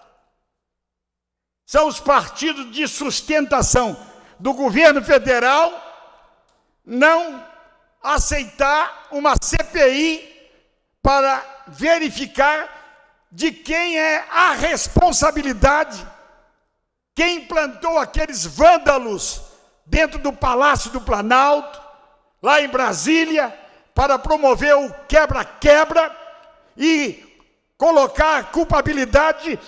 são os partidos de sustentação do governo federal não aceitar uma CPI para verificar de quem é a responsabilidade, quem plantou aqueles vândalos dentro do Palácio do Planalto, lá em Brasília, para promover o quebra-quebra e colocar a culpabilidade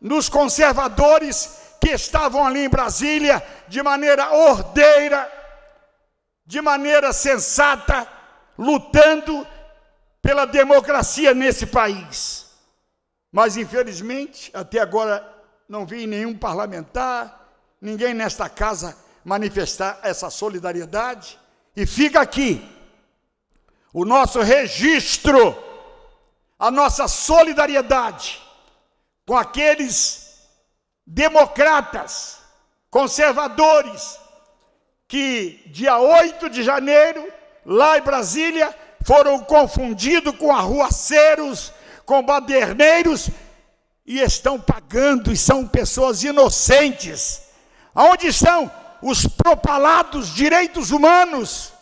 nos conservadores que estavam ali em Brasília de maneira ordeira, de maneira sensata, lutando pela democracia nesse país. Mas, infelizmente, até agora não vi nenhum parlamentar, ninguém nesta casa manifestar essa solidariedade. E fica aqui o nosso registro, a nossa solidariedade com aqueles democratas, conservadores, que dia 8 de janeiro, lá em Brasília, foram confundidos com arruaceiros, com baderneiros e estão pagando e são pessoas inocentes. Aonde estão os propalados direitos humanos?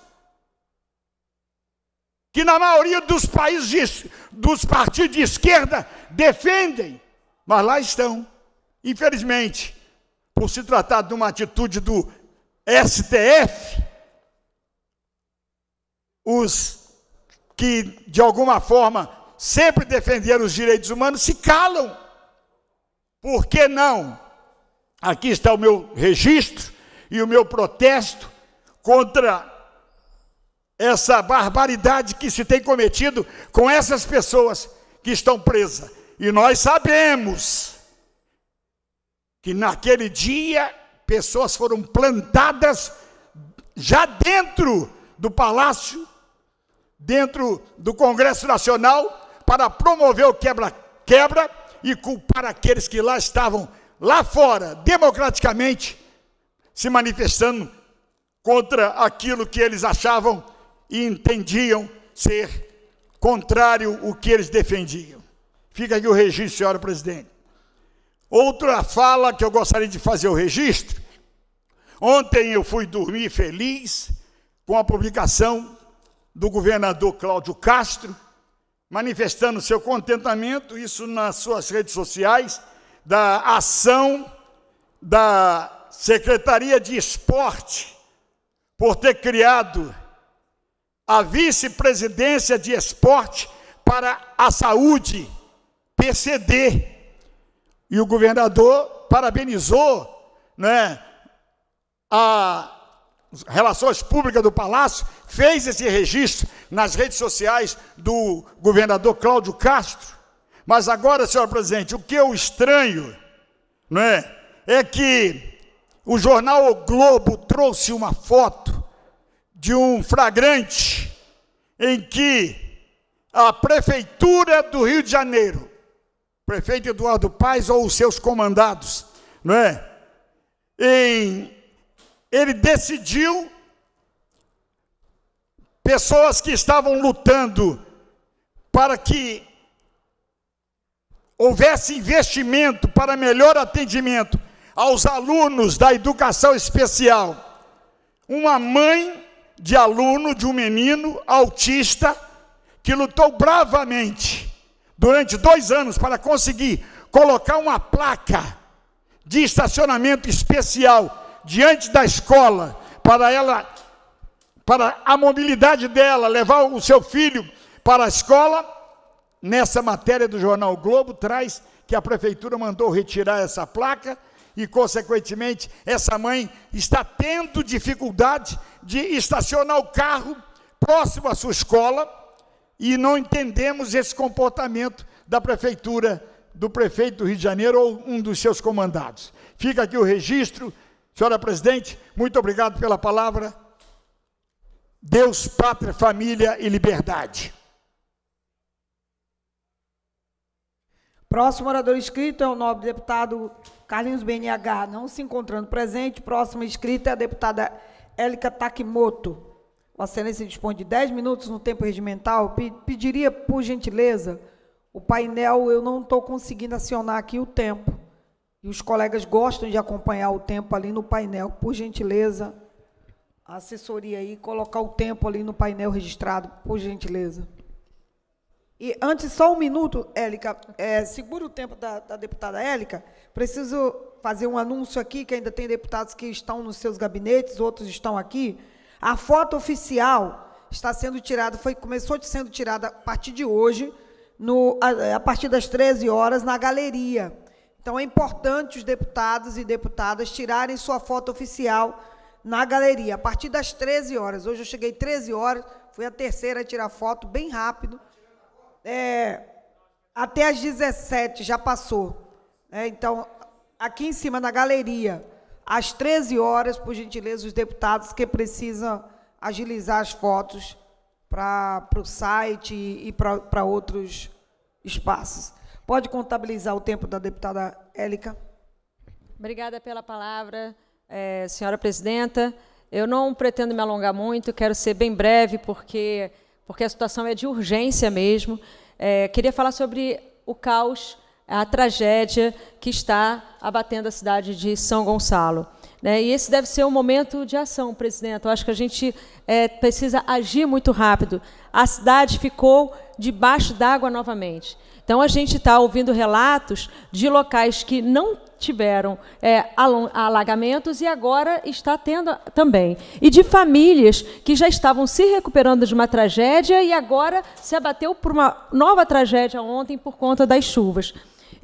Que na maioria dos países dos partidos de esquerda defendem mas lá estão. Infelizmente, por se tratar de uma atitude do STF, os que de alguma forma sempre defenderam os direitos humanos se calam. Por que não? Aqui está o meu registro e o meu protesto contra essa barbaridade que se tem cometido com essas pessoas que estão presas e nós sabemos que naquele dia pessoas foram plantadas já dentro do palácio, dentro do Congresso Nacional, para promover o quebra-quebra e culpar aqueles que lá estavam, lá fora, democraticamente, se manifestando contra aquilo que eles achavam e entendiam ser contrário o que eles defendiam. Fica aqui o registro, senhora presidente. Outra fala que eu gostaria de fazer o registro. Ontem eu fui dormir feliz com a publicação do governador Cláudio Castro, manifestando seu contentamento, isso nas suas redes sociais, da ação da Secretaria de Esporte por ter criado a vice-presidência de esporte para a saúde PCD. E o governador parabenizou né, a Relações Públicas do Palácio, fez esse registro nas redes sociais do governador Cláudio Castro. Mas agora, senhor presidente, o que eu estranho né, é, é que o jornal o Globo trouxe uma foto de um flagrante em que a prefeitura do Rio de Janeiro prefeito Eduardo Paes ou os seus comandados, não é? Em, ele decidiu pessoas que estavam lutando para que houvesse investimento para melhor atendimento aos alunos da educação especial. Uma mãe de aluno, de um menino autista, que lutou bravamente durante dois anos para conseguir colocar uma placa de estacionamento especial diante da escola para ela para a mobilidade dela, levar o seu filho para a escola. Nessa matéria do jornal Globo traz que a prefeitura mandou retirar essa placa e consequentemente essa mãe está tendo dificuldade de estacionar o carro próximo à sua escola e não entendemos esse comportamento da prefeitura, do prefeito do Rio de Janeiro ou um dos seus comandados. Fica aqui o registro. Senhora presidente, muito obrigado pela palavra. Deus, pátria, família e liberdade. Próximo orador inscrito é o nobre deputado Carlinhos BNH, não se encontrando presente. Próxima inscrita é a deputada Élica Takimoto. Excelência dispõe de 10 minutos no tempo regimental. Pediria, por gentileza, o painel, eu não estou conseguindo acionar aqui o tempo. E os colegas gostam de acompanhar o tempo ali no painel. Por gentileza, a assessoria aí, colocar o tempo ali no painel registrado, por gentileza. E antes, só um minuto, Élica, é, segura o tempo da, da deputada Élica. Preciso fazer um anúncio aqui, que ainda tem deputados que estão nos seus gabinetes, outros estão aqui. A foto oficial está sendo tirada, foi, começou sendo tirada a partir de hoje, no, a, a partir das 13 horas, na galeria. Então é importante os deputados e deputadas tirarem sua foto oficial na galeria, a partir das 13 horas. Hoje eu cheguei 13 horas, fui a terceira a tirar foto, bem rápido. É, até às 17 já passou. É, então, aqui em cima na galeria, às 13 horas, por gentileza, os deputados que precisam agilizar as fotos para o site e para outros espaços. Pode contabilizar o tempo da deputada Élica? Obrigada pela palavra, é, senhora presidenta. Eu não pretendo me alongar muito, quero ser bem breve, porque, porque a situação é de urgência mesmo. É, queria falar sobre o caos a tragédia que está abatendo a cidade de São Gonçalo. Né? E esse deve ser um momento de ação, presidente. Eu acho que a gente é, precisa agir muito rápido. A cidade ficou debaixo d'água novamente. Então, a gente está ouvindo relatos de locais que não tiveram é, alagamentos e agora está tendo também. E de famílias que já estavam se recuperando de uma tragédia e agora se abateu por uma nova tragédia ontem por conta das chuvas.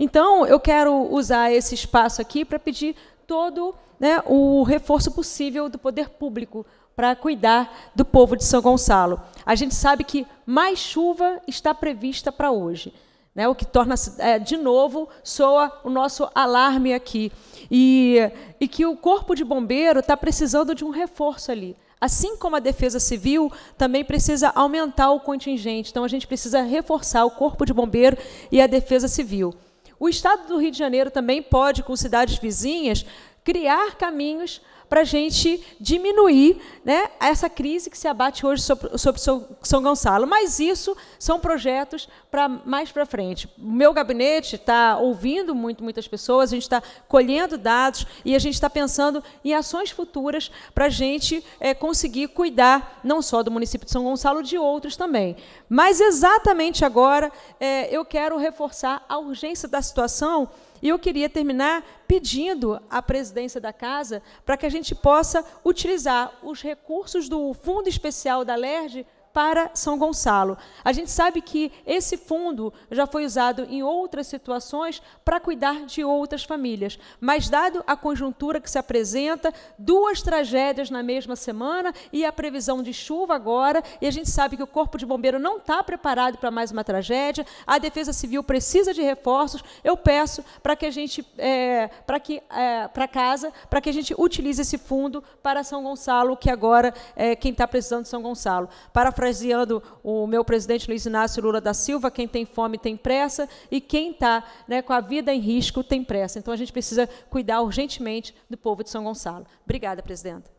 Então, eu quero usar esse espaço aqui para pedir todo né, o reforço possível do poder público para cuidar do povo de São Gonçalo. A gente sabe que mais chuva está prevista para hoje. Né, o que torna, é, de novo, soa o nosso alarme aqui. E, e que o corpo de bombeiro está precisando de um reforço ali. Assim como a defesa civil também precisa aumentar o contingente. Então, a gente precisa reforçar o corpo de bombeiro e a defesa civil. O Estado do Rio de Janeiro também pode, com cidades vizinhas, criar caminhos para a gente diminuir né, essa crise que se abate hoje sobre, sobre São Gonçalo. Mas isso são projetos para mais para frente. O meu gabinete está ouvindo muito, muitas pessoas, a gente está colhendo dados e a gente está pensando em ações futuras para a gente é, conseguir cuidar não só do município de São Gonçalo, de outros também. Mas exatamente agora é, eu quero reforçar a urgência da situação. E eu queria terminar pedindo à presidência da casa para que a gente possa utilizar os recursos do Fundo Especial da LERJ para São Gonçalo. A gente sabe que esse fundo já foi usado em outras situações para cuidar de outras famílias, mas dado a conjuntura que se apresenta, duas tragédias na mesma semana e a previsão de chuva agora, e a gente sabe que o Corpo de Bombeiro não está preparado para mais uma tragédia, a Defesa Civil precisa de reforços, eu peço para que a gente, é, para que, é, para casa, para que a gente utilize esse fundo para São Gonçalo, que agora é quem está precisando de São Gonçalo. Para parafraseando o meu presidente Luiz Inácio Lula da Silva, quem tem fome tem pressa e quem está né, com a vida em risco tem pressa. Então a gente precisa cuidar urgentemente do povo de São Gonçalo. Obrigada, presidenta.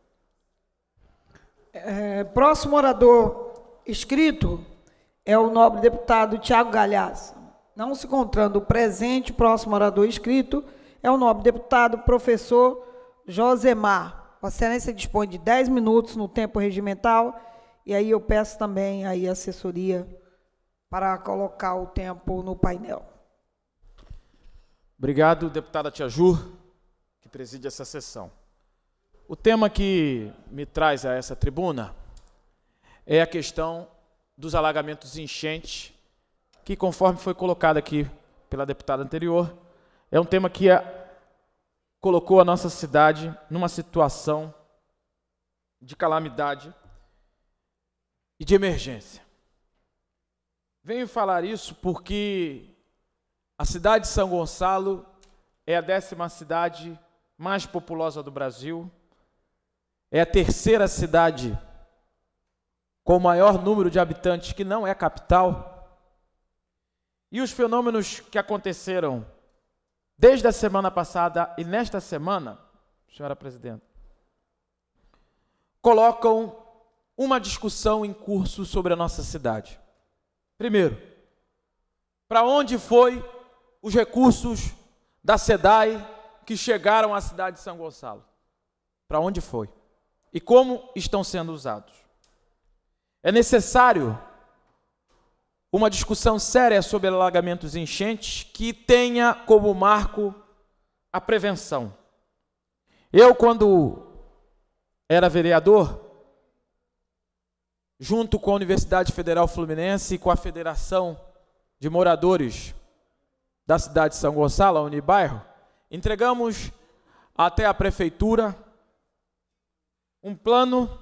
É, próximo orador escrito é o nobre deputado Tiago Galhaço. Não se encontrando presente, próximo orador escrito é o nobre deputado professor Josemar. Vossa Excelência dispõe de 10 minutos no tempo regimental e aí eu peço também aí assessoria para colocar o tempo no painel. Obrigado, deputada Tia Ju, que preside essa sessão. O tema que me traz a essa tribuna é a questão dos alagamentos enchentes, que conforme foi colocado aqui pela deputada anterior, é um tema que a, colocou a nossa cidade numa situação de calamidade e de emergência. Venho falar isso porque a cidade de São Gonçalo é a décima cidade mais populosa do Brasil, é a terceira cidade com o maior número de habitantes que não é capital. E os fenômenos que aconteceram desde a semana passada e nesta semana, senhora presidenta, colocam uma discussão em curso sobre a nossa cidade. Primeiro, para onde foi os recursos da SEDAI que chegaram à cidade de São Gonçalo? Para onde foi? E como estão sendo usados? É necessário uma discussão séria sobre alagamentos e enchentes que tenha como marco a prevenção. Eu, quando era vereador, junto com a Universidade Federal Fluminense e com a Federação de Moradores da cidade de São Gonçalo, a Unibairro, entregamos até a prefeitura um plano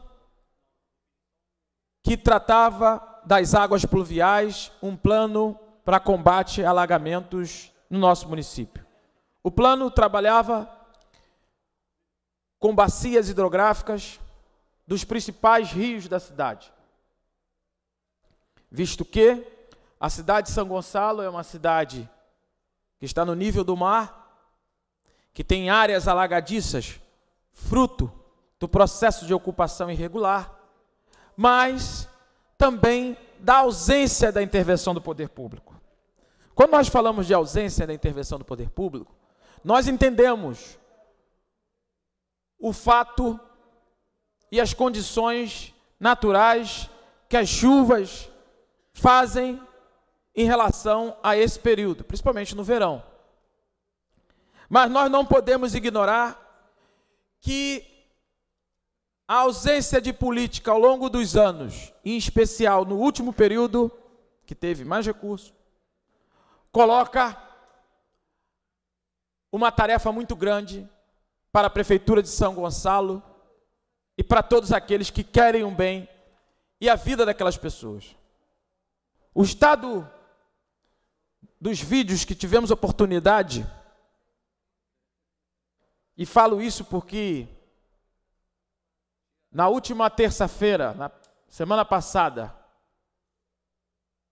que tratava das águas pluviais, um plano para combate a alagamentos no nosso município. O plano trabalhava com bacias hidrográficas dos principais rios da cidade visto que a cidade de São Gonçalo é uma cidade que está no nível do mar, que tem áreas alagadiças, fruto do processo de ocupação irregular, mas também da ausência da intervenção do poder público. Quando nós falamos de ausência da intervenção do poder público, nós entendemos o fato e as condições naturais que as chuvas, fazem em relação a esse período, principalmente no verão. Mas nós não podemos ignorar que a ausência de política ao longo dos anos, em especial no último período, que teve mais recursos, coloca uma tarefa muito grande para a Prefeitura de São Gonçalo e para todos aqueles que querem o um bem e a vida daquelas pessoas. O estado dos vídeos que tivemos oportunidade, e falo isso porque na última terça-feira, na semana passada,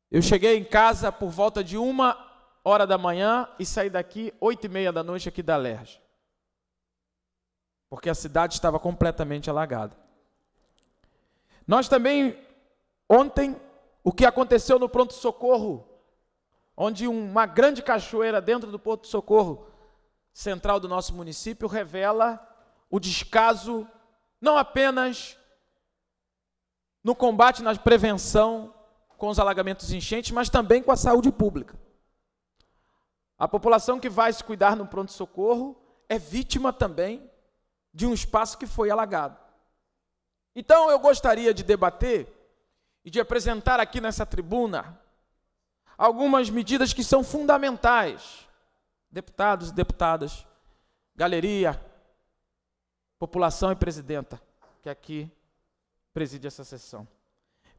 eu cheguei em casa por volta de uma hora da manhã e saí daqui oito e meia da noite aqui da Lerge. Porque a cidade estava completamente alagada. Nós também, ontem, o que aconteceu no pronto-socorro, onde uma grande cachoeira dentro do pronto-socorro central do nosso município revela o descaso, não apenas no combate, na prevenção com os alagamentos enchentes, mas também com a saúde pública. A população que vai se cuidar no pronto-socorro é vítima também de um espaço que foi alagado. Então, eu gostaria de debater e de apresentar aqui nessa tribuna algumas medidas que são fundamentais. Deputados e deputadas, galeria, população e presidenta, que aqui preside essa sessão.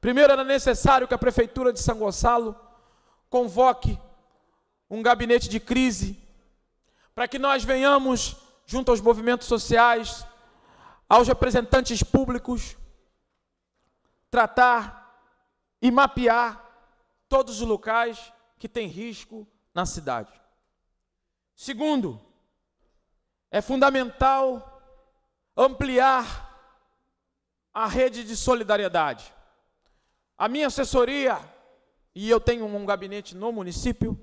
Primeiro, era necessário que a Prefeitura de São Gonçalo convoque um gabinete de crise para que nós venhamos, junto aos movimentos sociais, aos representantes públicos, tratar e mapear todos os locais que tem risco na cidade. Segundo, é fundamental ampliar a rede de solidariedade. A minha assessoria, e eu tenho um gabinete no município,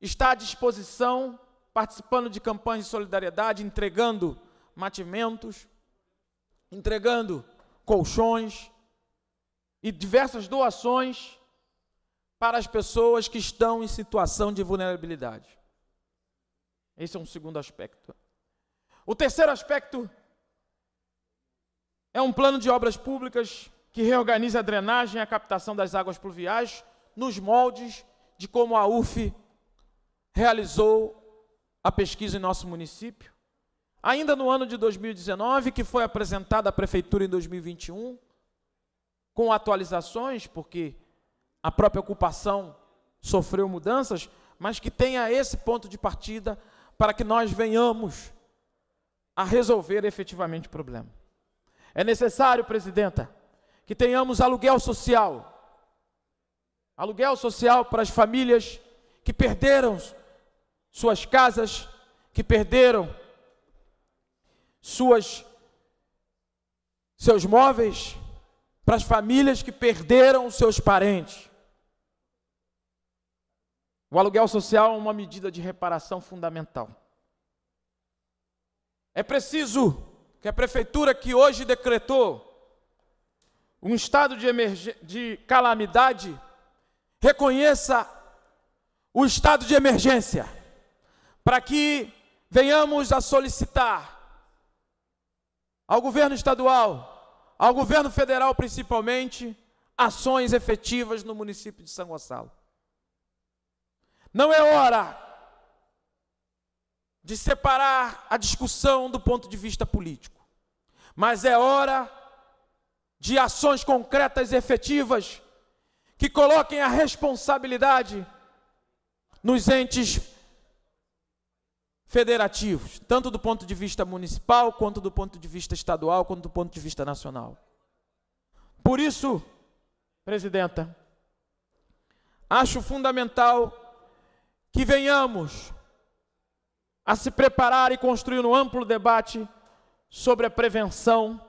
está à disposição, participando de campanhas de solidariedade, entregando mantimentos, entregando colchões, e diversas doações para as pessoas que estão em situação de vulnerabilidade. Esse é um segundo aspecto. O terceiro aspecto é um plano de obras públicas que reorganiza a drenagem e a captação das águas pluviais nos moldes de como a UF realizou a pesquisa em nosso município. Ainda no ano de 2019, que foi apresentada à prefeitura em 2021, com atualizações, porque a própria ocupação sofreu mudanças, mas que tenha esse ponto de partida para que nós venhamos a resolver efetivamente o problema. É necessário, presidenta, que tenhamos aluguel social. Aluguel social para as famílias que perderam suas casas, que perderam suas seus móveis, para as famílias que perderam os seus parentes. O aluguel social é uma medida de reparação fundamental. É preciso que a prefeitura que hoje decretou um estado de, de calamidade reconheça o estado de emergência, para que venhamos a solicitar ao governo estadual ao governo federal principalmente, ações efetivas no município de São Gonçalo. Não é hora de separar a discussão do ponto de vista político, mas é hora de ações concretas e efetivas que coloquem a responsabilidade nos entes federativos, tanto do ponto de vista municipal, quanto do ponto de vista estadual, quanto do ponto de vista nacional. Por isso, presidenta, acho fundamental que venhamos a se preparar e construir um amplo debate sobre a prevenção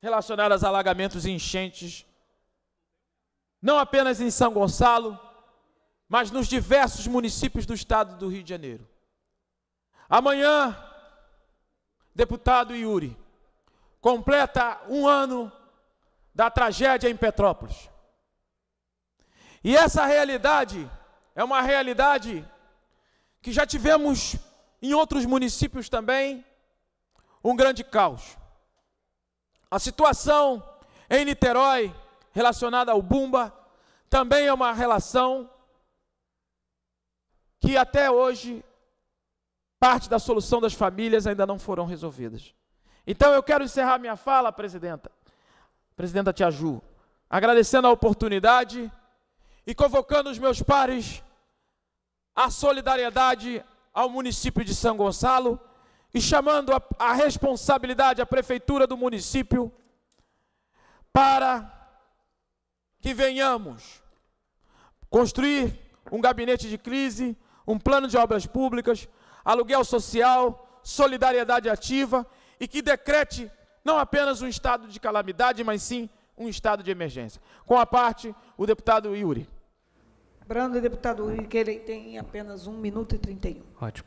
relacionada aos alagamentos e enchentes, não apenas em São Gonçalo, mas nos diversos municípios do estado do Rio de Janeiro. Amanhã, deputado Yuri, completa um ano da tragédia em Petrópolis. E essa realidade é uma realidade que já tivemos em outros municípios também um grande caos. A situação em Niterói relacionada ao Bumba também é uma relação que até hoje parte da solução das famílias ainda não foram resolvidas. Então eu quero encerrar minha fala, presidenta, presidenta Tia agradecendo a oportunidade e convocando os meus pares à solidariedade ao município de São Gonçalo e chamando a, a responsabilidade, a prefeitura do município, para que venhamos construir um gabinete de crise um plano de obras públicas, aluguel social, solidariedade ativa e que decrete não apenas um estado de calamidade, mas sim um estado de emergência. Com a parte, o deputado Yuri. Brando, deputado Yuri, que ele tem apenas 1 minuto e 31. Ótimo.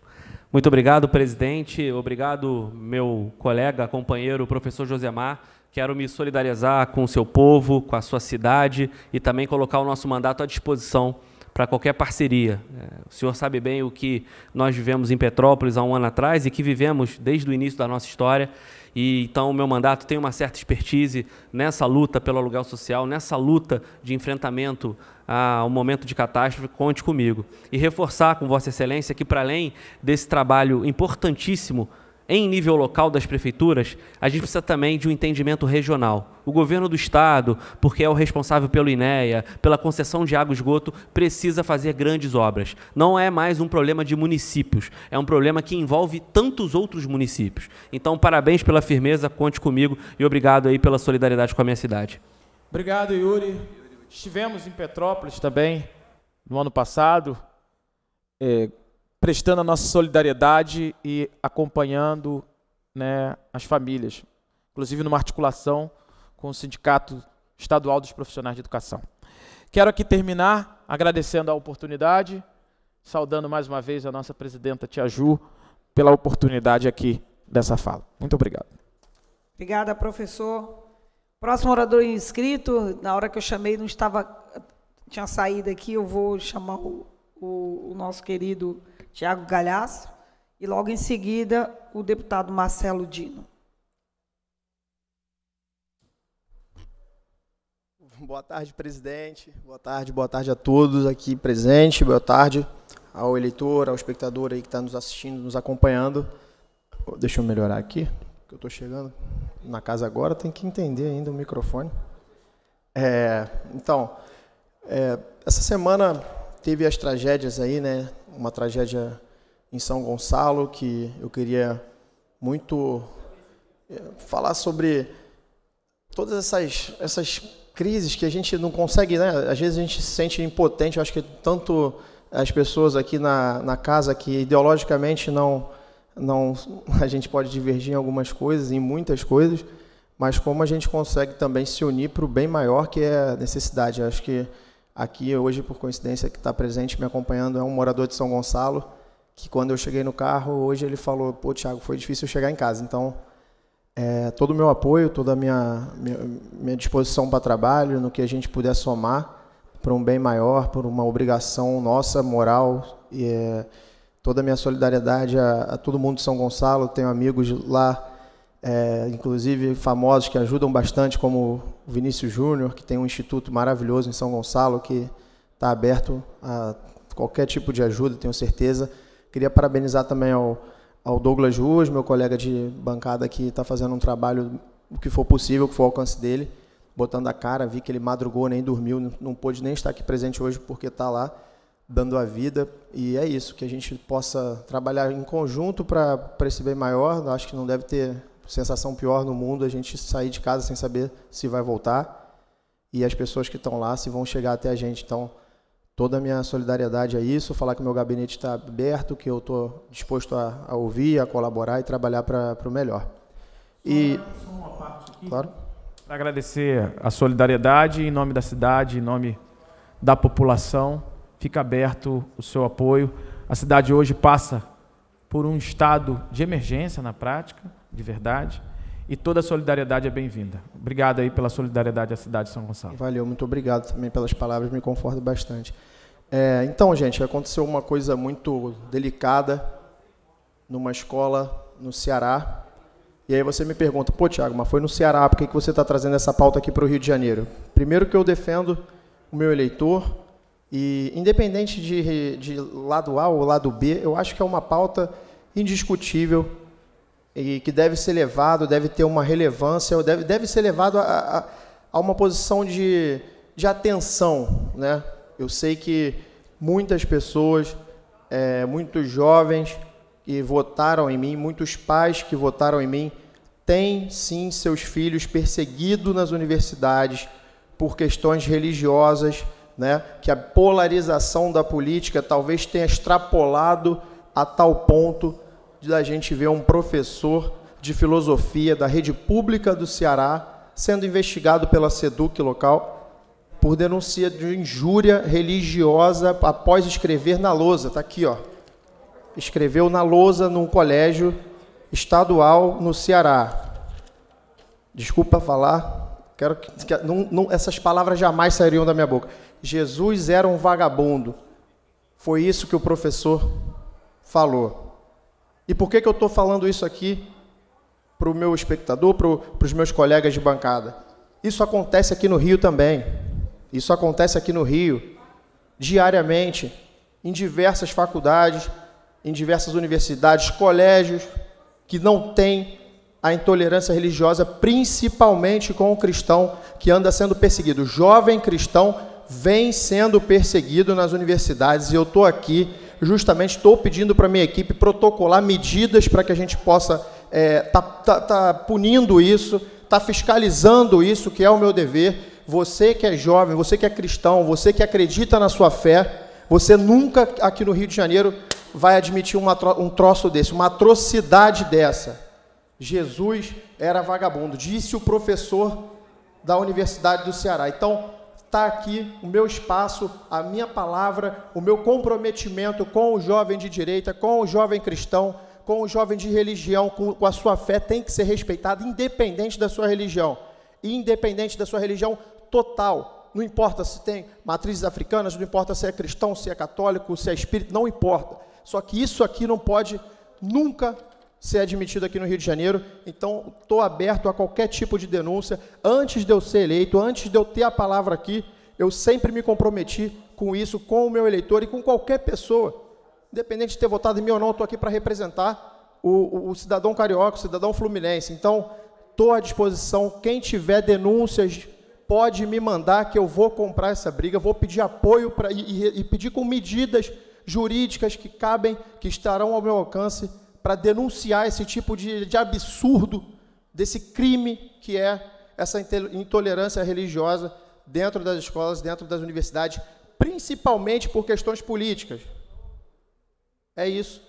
Muito obrigado, presidente. Obrigado, meu colega, companheiro, professor Josemar. Quero me solidarizar com o seu povo, com a sua cidade e também colocar o nosso mandato à disposição para qualquer parceria. É, o senhor sabe bem o que nós vivemos em Petrópolis há um ano atrás e que vivemos desde o início da nossa história. E então o meu mandato tem uma certa expertise nessa luta pelo aluguel social, nessa luta de enfrentamento ah, ao momento de catástrofe, conte comigo. E reforçar com Vossa Excelência que, para além desse trabalho importantíssimo em nível local das prefeituras, a gente precisa também de um entendimento regional. O governo do estado, porque é o responsável pelo INEA, pela concessão de água e esgoto, precisa fazer grandes obras. Não é mais um problema de municípios, é um problema que envolve tantos outros municípios. Então, parabéns pela firmeza, conte comigo e obrigado aí pela solidariedade com a minha cidade. Obrigado, Yuri. Estivemos em Petrópolis também no ano passado. É, prestando a nossa solidariedade e acompanhando né, as famílias, inclusive numa articulação com o Sindicato Estadual dos Profissionais de Educação. Quero aqui terminar agradecendo a oportunidade, saudando mais uma vez a nossa presidenta Tia Ju pela oportunidade aqui dessa fala. Muito obrigado. Obrigada, professor. Próximo orador inscrito, na hora que eu chamei, não estava. Tinha saído aqui, eu vou chamar o, o, o nosso querido Tiago Galhaço, e logo em seguida o deputado Marcelo Dino. Boa tarde, presidente. Boa tarde, boa tarde a todos aqui presentes. Boa tarde ao eleitor, ao espectador aí que está nos assistindo, nos acompanhando. Deixa eu melhorar aqui, que eu estou chegando na casa agora, tem que entender ainda o microfone. É, então, é, essa semana teve as tragédias aí, né, uma tragédia em São Gonçalo que eu queria muito eh, falar sobre todas essas, essas crises que a gente não consegue, né? Às vezes a gente se sente impotente. Eu acho que tanto as pessoas aqui na, na casa que ideologicamente não, não. A gente pode divergir em algumas coisas, em muitas coisas, mas como a gente consegue também se unir para o bem maior que é a necessidade. Eu acho que Aqui hoje, por coincidência, que está presente me acompanhando é um morador de São Gonçalo, que quando eu cheguei no carro hoje ele falou: "Pô, Thiago, foi difícil chegar em casa". Então, é, todo o meu apoio, toda a minha, minha, minha disposição para trabalho, no que a gente puder somar para um bem maior, por uma obrigação nossa, moral, e é, toda a minha solidariedade a, a todo mundo de São Gonçalo, tenho amigos lá é, inclusive famosos que ajudam bastante, como o Vinícius Júnior, que tem um instituto maravilhoso em São Gonçalo, que está aberto a qualquer tipo de ajuda, tenho certeza. Queria parabenizar também ao, ao Douglas Ruas, meu colega de bancada, que está fazendo um trabalho o que for possível, o que for ao alcance dele, botando a cara. Vi que ele madrugou, nem dormiu, não, não pôde nem estar aqui presente hoje porque está lá dando a vida. E é isso, que a gente possa trabalhar em conjunto para esse bem maior. Acho que não deve ter sensação pior no mundo é a gente sair de casa sem saber se vai voltar e as pessoas que estão lá se vão chegar até a gente. Então, toda a minha solidariedade a isso, falar que meu gabinete está aberto, que eu estou disposto a, a, ouvir, a colaborar e trabalhar para o melhor. E, só uma parte aqui. Claro. Para agradecer a solidariedade em nome da cidade, em nome da população, fica aberto o seu apoio. A cidade hoje passa por um estado de emergência na prática de verdade. E toda solidariedade é bem-vinda. Obrigado aí pela solidariedade à cidade de São Gonçalo. Valeu, muito obrigado também pelas palavras, me conforta bastante. É, então, gente, aconteceu uma coisa muito delicada numa escola no Ceará. E aí você me pergunta, pô, Tiago, mas foi no Ceará, por que, que você está trazendo essa pauta aqui para o Rio de Janeiro? Primeiro que eu defendo o meu eleitor, e independente de, de lado A ou lado B, eu acho que é uma pauta indiscutível e que deve ser levado, deve ter uma relevância, deve, deve ser levado a, a, a uma posição de, de atenção. Né? Eu sei que muitas pessoas, é, muitos jovens que votaram em mim, muitos pais que votaram em mim, têm sim seus filhos perseguidos nas universidades por questões religiosas, né? que a polarização da política talvez tenha extrapolado a tal ponto da gente ver um professor de filosofia da rede pública do Ceará sendo investigado pela SEDUC local por denúncia de injúria religiosa após escrever na lousa. Está aqui, ó. Escreveu na lousa num colégio estadual no Ceará. Desculpa falar, quero que, que não, não, essas palavras jamais sairiam da minha boca. Jesus era um vagabundo. Foi isso que o professor falou. E por que, que eu estou falando isso aqui para o meu espectador, para os meus colegas de bancada? Isso acontece aqui no Rio também. Isso acontece aqui no Rio, diariamente, em diversas faculdades, em diversas universidades, colégios, que não têm a intolerância religiosa, principalmente com o cristão que anda sendo perseguido. O jovem cristão vem sendo perseguido nas universidades, e eu estou aqui justamente estou pedindo para minha equipe protocolar medidas para que a gente possa estar é, tá, tá, tá punindo isso, tá fiscalizando isso, que é o meu dever. Você que é jovem, você que é cristão, você que acredita na sua fé, você nunca aqui no Rio de Janeiro vai admitir uma, um troço desse, uma atrocidade dessa. Jesus era vagabundo, disse o professor da Universidade do Ceará. Então, está aqui o meu espaço, a minha palavra, o meu comprometimento com o jovem de direita, com o jovem cristão, com o jovem de religião, com, com a sua fé, tem que ser respeitado, independente da sua religião. Independente da sua religião total. Não importa se tem matrizes africanas, não importa se é cristão, se é católico, se é espírito, não importa. Só que isso aqui não pode nunca ser admitido aqui no Rio de Janeiro, então estou aberto a qualquer tipo de denúncia. Antes de eu ser eleito, antes de eu ter a palavra aqui, eu sempre me comprometi com isso, com o meu eleitor e com qualquer pessoa. Independente de ter votado em mim ou não, estou aqui para representar o, o, o, cidadão carioca, o cidadão fluminense. Então, estou à disposição. Quem tiver denúncias, pode me mandar que eu vou comprar essa briga, vou pedir apoio pra, e, e, e pedir com medidas jurídicas que cabem, que estarão ao meu alcance para denunciar esse tipo de, de absurdo, desse crime que é essa intolerância religiosa dentro das escolas, dentro das universidades, principalmente por questões políticas. É isso.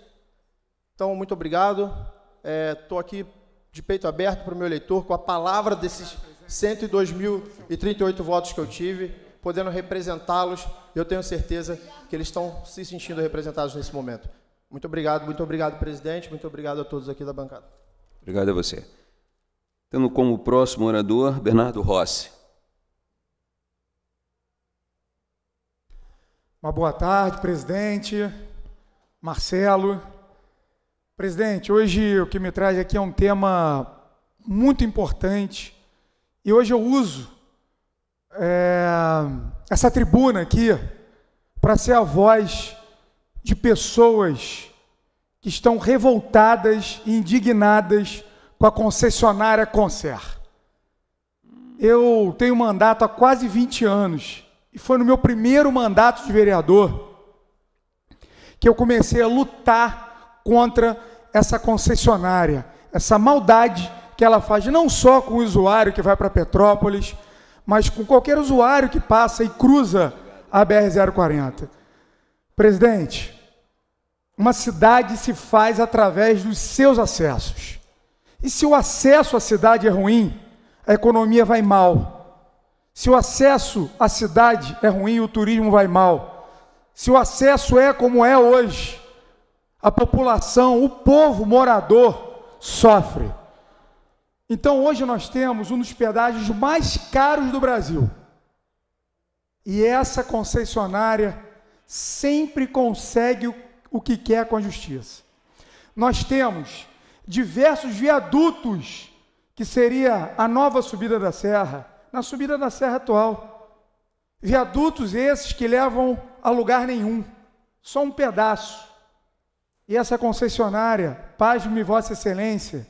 Então, muito obrigado. Estou é, aqui de peito aberto para o meu eleitor, com a palavra desses 102.038 votos que eu tive, podendo representá-los. Eu tenho certeza que eles estão se sentindo representados nesse momento. Muito obrigado, muito obrigado, presidente. Muito obrigado a todos aqui da bancada. Obrigado a você. Tendo como próximo orador, Bernardo Rossi. Uma boa tarde, presidente, Marcelo. Presidente, hoje o que me traz aqui é um tema muito importante e hoje eu uso é, essa tribuna aqui para ser a voz de pessoas que estão revoltadas e indignadas com a concessionária Concer. Eu tenho mandato há quase 20 anos e foi no meu primeiro mandato de vereador que eu comecei a lutar contra essa concessionária, essa maldade que ela faz não só com o usuário que vai para Petrópolis, mas com qualquer usuário que passa e cruza a BR-040. Presidente, uma cidade se faz através dos seus acessos. E se o acesso à cidade é ruim, a economia vai mal. Se o acesso à cidade é ruim, o turismo vai mal. Se o acesso é como é hoje, a população, o povo morador sofre. Então hoje nós temos um dos pedágios mais caros do Brasil. E essa concessionária sempre consegue o, o que quer com a justiça. Nós temos diversos viadutos, que seria a nova subida da serra, na subida da serra atual. Viadutos esses que levam a lugar nenhum, só um pedaço. E essa concessionária, pague-me, Vossa Excelência,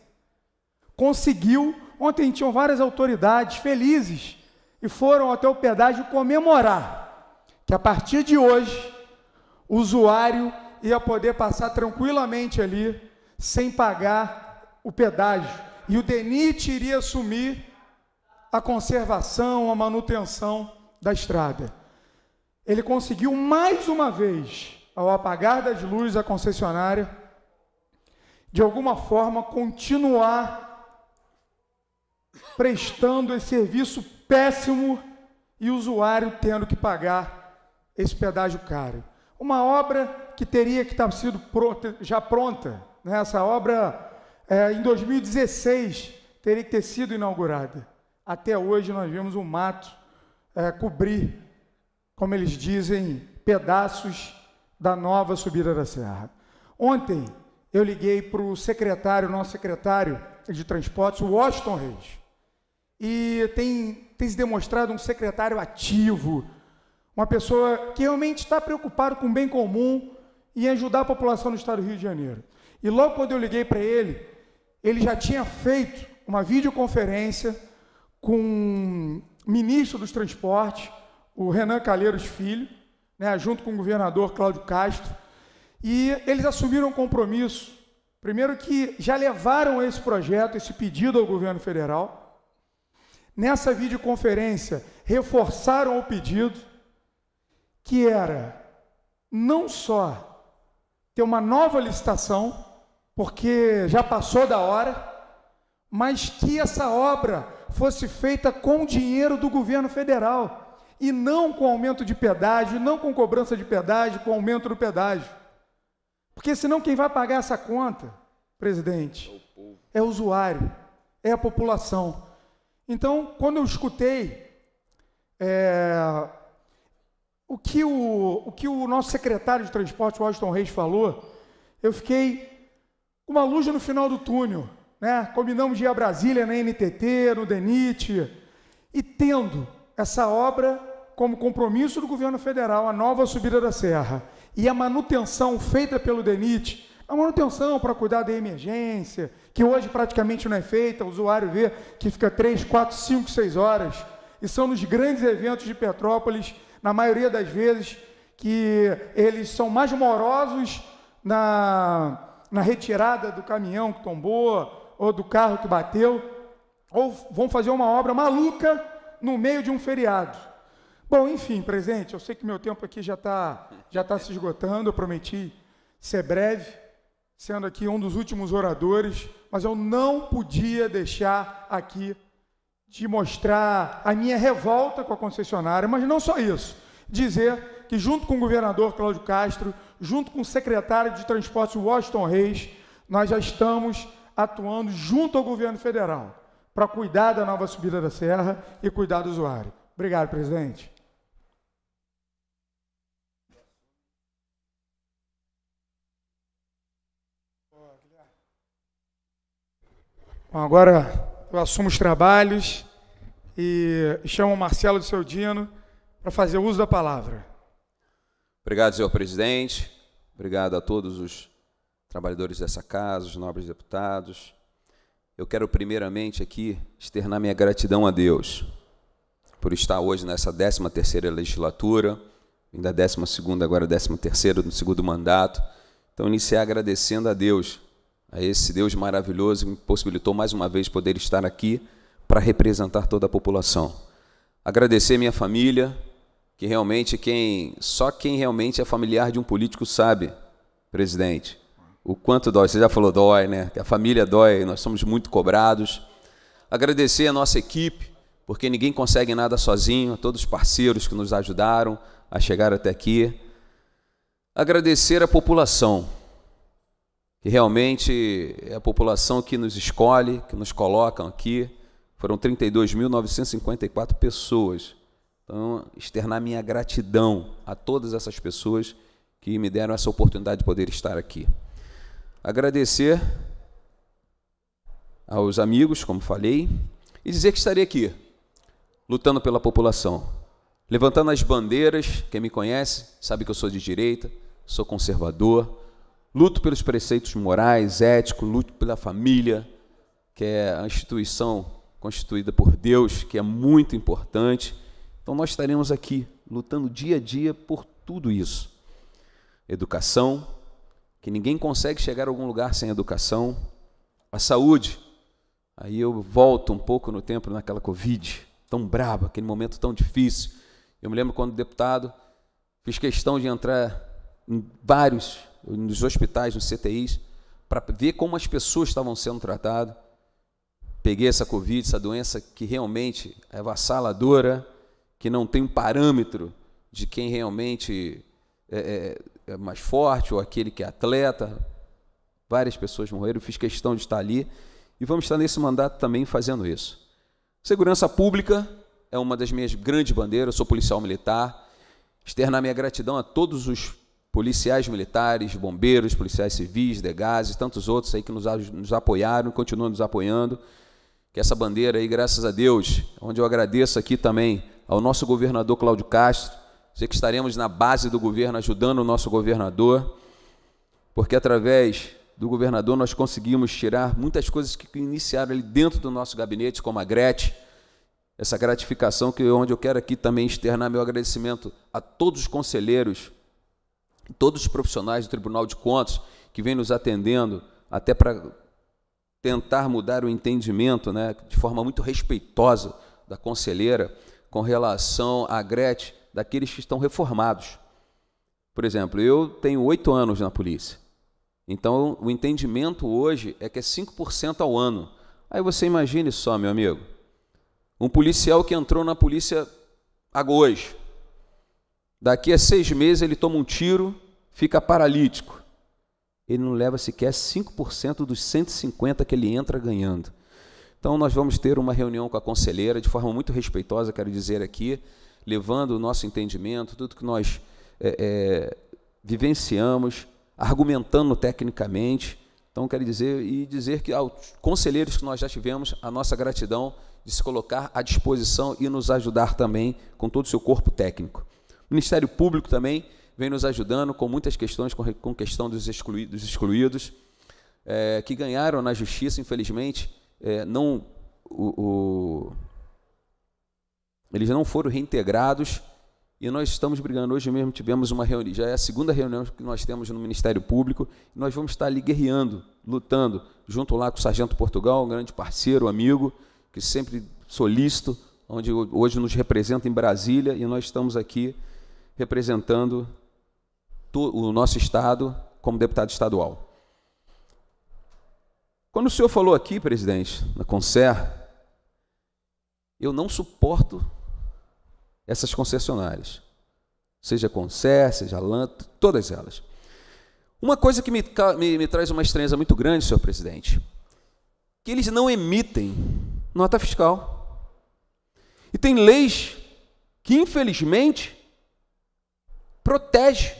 conseguiu. Ontem tinham várias autoridades felizes e foram até o pedágio comemorar que a partir de hoje o usuário ia poder passar tranquilamente ali sem pagar o pedágio. E o DENIT iria assumir a conservação, a manutenção da estrada. Ele conseguiu mais uma vez, ao apagar das luzes a concessionária, de alguma forma continuar prestando esse serviço péssimo e o usuário tendo que pagar esse pedágio caro. Uma obra que teria que estar sido pronta, já pronta, né? essa obra é, em 2016 teria que ter sido inaugurada. Até hoje nós vemos um mato é, cobrir, como eles dizem, pedaços da nova subida da serra. Ontem eu liguei para o secretário, nosso secretário de transportes, o Washington Reis, e tem, tem se demonstrado um secretário ativo, uma pessoa que realmente está preocupado com o bem comum e ajudar a população do estado do Rio de Janeiro. E logo quando eu liguei para ele, ele já tinha feito uma videoconferência com o ministro dos Transportes, o Renan Calheiros Filho, né, junto com o governador Cláudio Castro, e eles assumiram um compromisso. Primeiro que já levaram esse projeto, esse pedido ao governo federal. Nessa videoconferência, reforçaram o pedido que era não só ter uma nova licitação, porque já passou da hora, mas que essa obra fosse feita com dinheiro do governo federal e não com aumento de pedágio, não com cobrança de pedágio, com aumento do pedágio. Porque senão quem vai pagar essa conta, presidente, é o é usuário, é a população. Então, quando eu escutei é, o que o, o que o nosso secretário de transporte, Washington Reis, falou, eu fiquei com uma luz no final do túnel. Né? Combinamos de ir a Brasília na NTT, no DENIT, e tendo essa obra como compromisso do governo federal, a nova subida da serra, e a manutenção feita pelo DENIT, a manutenção para cuidar da emergência, que hoje praticamente não é feita, o usuário vê que fica 3, 4, 5, 6 horas, e são nos grandes eventos de Petrópolis na maioria das vezes, que eles são mais morosos na, na retirada do caminhão que tombou ou do carro que bateu, ou vão fazer uma obra maluca no meio de um feriado. Bom, enfim, presente, eu sei que meu tempo aqui já está já tá se esgotando, eu prometi ser breve, sendo aqui um dos últimos oradores, mas eu não podia deixar aqui de mostrar a minha revolta com a concessionária, mas não só isso. Dizer que, junto com o governador Cláudio Castro, junto com o secretário de Transportes Washington Reis, nós já estamos atuando junto ao governo federal para cuidar da nova subida da serra e cuidar do usuário. Obrigado, presidente. Bom, agora eu assumo os trabalhos e chamo o Marcelo de seu Dino para fazer uso da palavra. Obrigado, senhor presidente. Obrigado a todos os trabalhadores dessa casa, os nobres deputados. Eu quero primeiramente aqui externar minha gratidão a Deus por estar hoje nessa 13 legislatura, ainda 12 agora 13 no do segundo mandato. Então iniciar agradecendo a Deus a esse Deus maravilhoso que me possibilitou mais uma vez poder estar aqui para representar toda a população. Agradecer minha família, que realmente quem só quem realmente é familiar de um político sabe, presidente, o quanto dói. Você já falou dói, né? Que a família dói, nós somos muito cobrados. Agradecer a nossa equipe, porque ninguém consegue nada sozinho, a todos os parceiros que nos ajudaram a chegar até aqui. Agradecer a população que realmente é a população que nos escolhe, que nos colocam aqui. Foram 32.954 pessoas. Então, externar minha gratidão a todas essas pessoas que me deram essa oportunidade de poder estar aqui. Agradecer aos amigos, como falei, e dizer que estarei aqui, lutando pela população, levantando as bandeiras. Quem me conhece sabe que eu sou de direita, sou conservador, Luto pelos preceitos morais, éticos, luto pela família, que é a instituição constituída por Deus, que é muito importante. Então nós estaremos aqui lutando dia a dia por tudo isso. Educação, que ninguém consegue chegar a algum lugar sem educação. A saúde, aí eu volto um pouco no tempo naquela Covid, tão brava, aquele momento tão difícil. Eu me lembro quando deputado, fiz questão de entrar em vários nos hospitais, nos CTIs, para ver como as pessoas estavam sendo tratadas. Peguei essa Covid, essa doença que realmente é avassaladora, que não tem um parâmetro de quem realmente é, é, é mais forte ou aquele que é atleta. Várias pessoas morreram, fiz questão de estar ali e vamos estar nesse mandato também fazendo isso. Segurança pública é uma das minhas grandes bandeiras, Eu sou policial militar. Externar minha gratidão a todos os policiais militares, bombeiros, policiais civis, degases, tantos outros aí que nos, nos apoiaram e continuam nos apoiando. Que essa bandeira aí, graças a Deus, onde eu agradeço aqui também ao nosso governador Cláudio Castro, sei que estaremos na base do governo ajudando o nosso governador, porque através do governador nós conseguimos tirar muitas coisas que iniciaram ali dentro do nosso gabinete, como a Grete, essa gratificação que onde eu quero aqui também externar meu agradecimento a todos os conselheiros todos os profissionais do Tribunal de Contas que vêm nos atendendo, até para tentar mudar o entendimento, né, de forma muito respeitosa da conselheira com relação à Grete daqueles que estão reformados. Por exemplo, eu tenho oito anos na polícia. Então, o entendimento hoje é que é 5% ao ano. Aí você imagine só, meu amigo, um policial que entrou na polícia agora hoje, Daqui a seis meses ele toma um tiro, fica paralítico. Ele não leva sequer 5% dos 150 que ele entra ganhando. Então nós vamos ter uma reunião com a conselheira, de forma muito respeitosa, quero dizer aqui, levando o nosso entendimento, tudo que nós é, é, vivenciamos, argumentando tecnicamente. Então, quero dizer e dizer que aos conselheiros que nós já tivemos, a nossa gratidão de se colocar à disposição e nos ajudar também com todo o seu corpo técnico. Ministério Público também vem nos ajudando com muitas questões, com, com questão dos excluídos, dos excluídos é, que ganharam na justiça, infelizmente, é, não o, o, eles não foram reintegrados e nós estamos brigando. Hoje mesmo tivemos uma reunião, já é a segunda reunião que nós temos no Ministério Público, e nós vamos estar ali guerreando, lutando, junto lá com o Sargento Portugal, um grande parceiro, amigo, que sempre solicito, onde hoje nos representa em Brasília, e nós estamos aqui representando o nosso estado como deputado estadual. Quando o senhor falou aqui, presidente, na Conser, eu não suporto essas concessionárias. Seja Conser, seja Lant, todas elas. Uma coisa que me, me, me, traz uma estranheza muito grande, senhor presidente, que eles não emitem nota fiscal. E tem leis que, infelizmente, protege.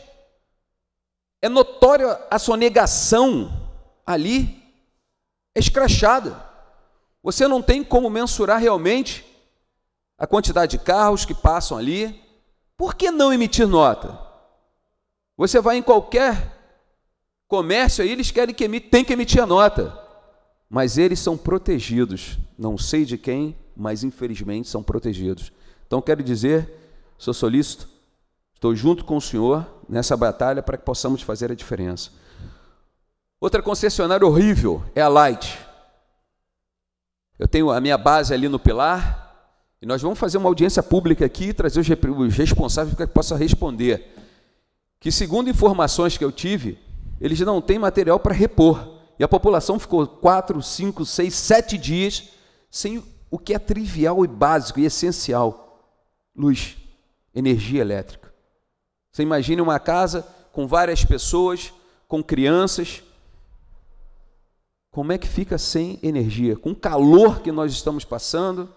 É notória a sonegação ali, é escrachada. Você não tem como mensurar realmente a quantidade de carros que passam ali. Por que não emitir nota? Você vai em qualquer comércio aí, eles querem que emite, tem que emitir a nota. Mas eles são protegidos. Não sei de quem, mas infelizmente são protegidos. Então quero dizer, sou solícito Estou junto com o Senhor nessa batalha para que possamos fazer a diferença. Outra concessionária horrível é a Light. Eu tenho a minha base ali no Pilar e nós vamos fazer uma audiência pública aqui e trazer os responsáveis para que possa responder. Que segundo informações que eu tive, eles não têm material para repor. E a população ficou 4, 5, 6, 7 dias sem o que é trivial e básico e essencial: luz, energia elétrica. Você imagina uma casa com várias pessoas, com crianças. Como é que fica sem energia? Com o calor que nós estamos passando.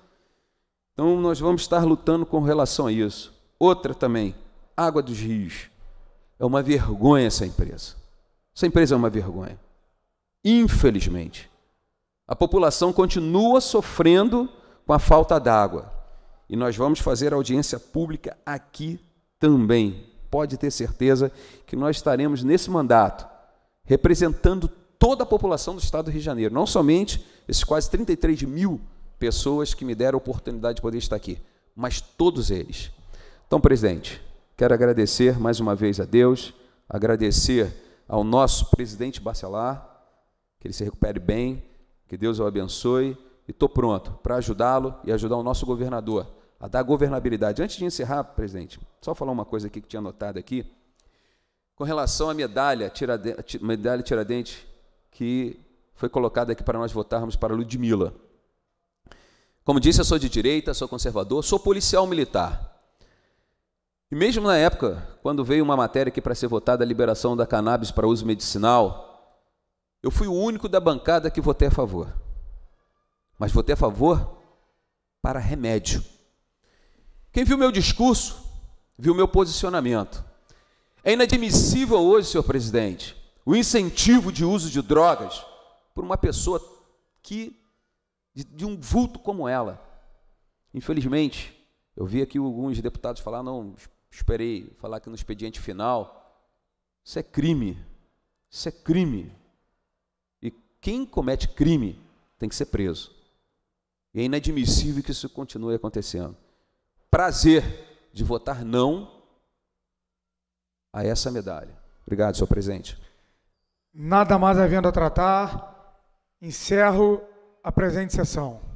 Então, nós vamos estar lutando com relação a isso. Outra também, Água dos Rios. É uma vergonha essa empresa. Essa empresa é uma vergonha. Infelizmente, a população continua sofrendo com a falta d'água. E nós vamos fazer audiência pública aqui também, pode ter certeza que nós estaremos nesse mandato representando toda a população do estado do Rio de Janeiro, não somente esses quase 33 mil pessoas que me deram a oportunidade de poder estar aqui, mas todos eles. Então, presidente, quero agradecer mais uma vez a Deus, agradecer ao nosso presidente Bacelar, que ele se recupere bem, que Deus o abençoe, e estou pronto para ajudá-lo e ajudar o nosso governador a da governabilidade. Antes de encerrar, presidente, só falar uma coisa aqui que tinha anotado aqui. Com relação à medalha, tirade, medalha Tiradentes, que foi colocada aqui para nós votarmos para Ludmilla. Como disse, eu sou de direita, sou conservador, sou policial militar. E mesmo na época, quando veio uma matéria aqui para ser votada a liberação da cannabis para uso medicinal, eu fui o único da bancada que votei a favor. Mas votei a favor para remédio. Quem viu meu discurso, viu meu posicionamento. É inadmissível hoje, senhor presidente, o incentivo de uso de drogas por uma pessoa que de, de um vulto como ela. Infelizmente, eu vi aqui alguns deputados falar, não, esperei falar aqui no expediente final. Isso é crime. Isso é crime. E quem comete crime tem que ser preso. E é inadmissível que isso continue acontecendo prazer de votar não a essa medalha. Obrigado, senhor presidente. Nada mais havendo a tratar, encerro a presente sessão.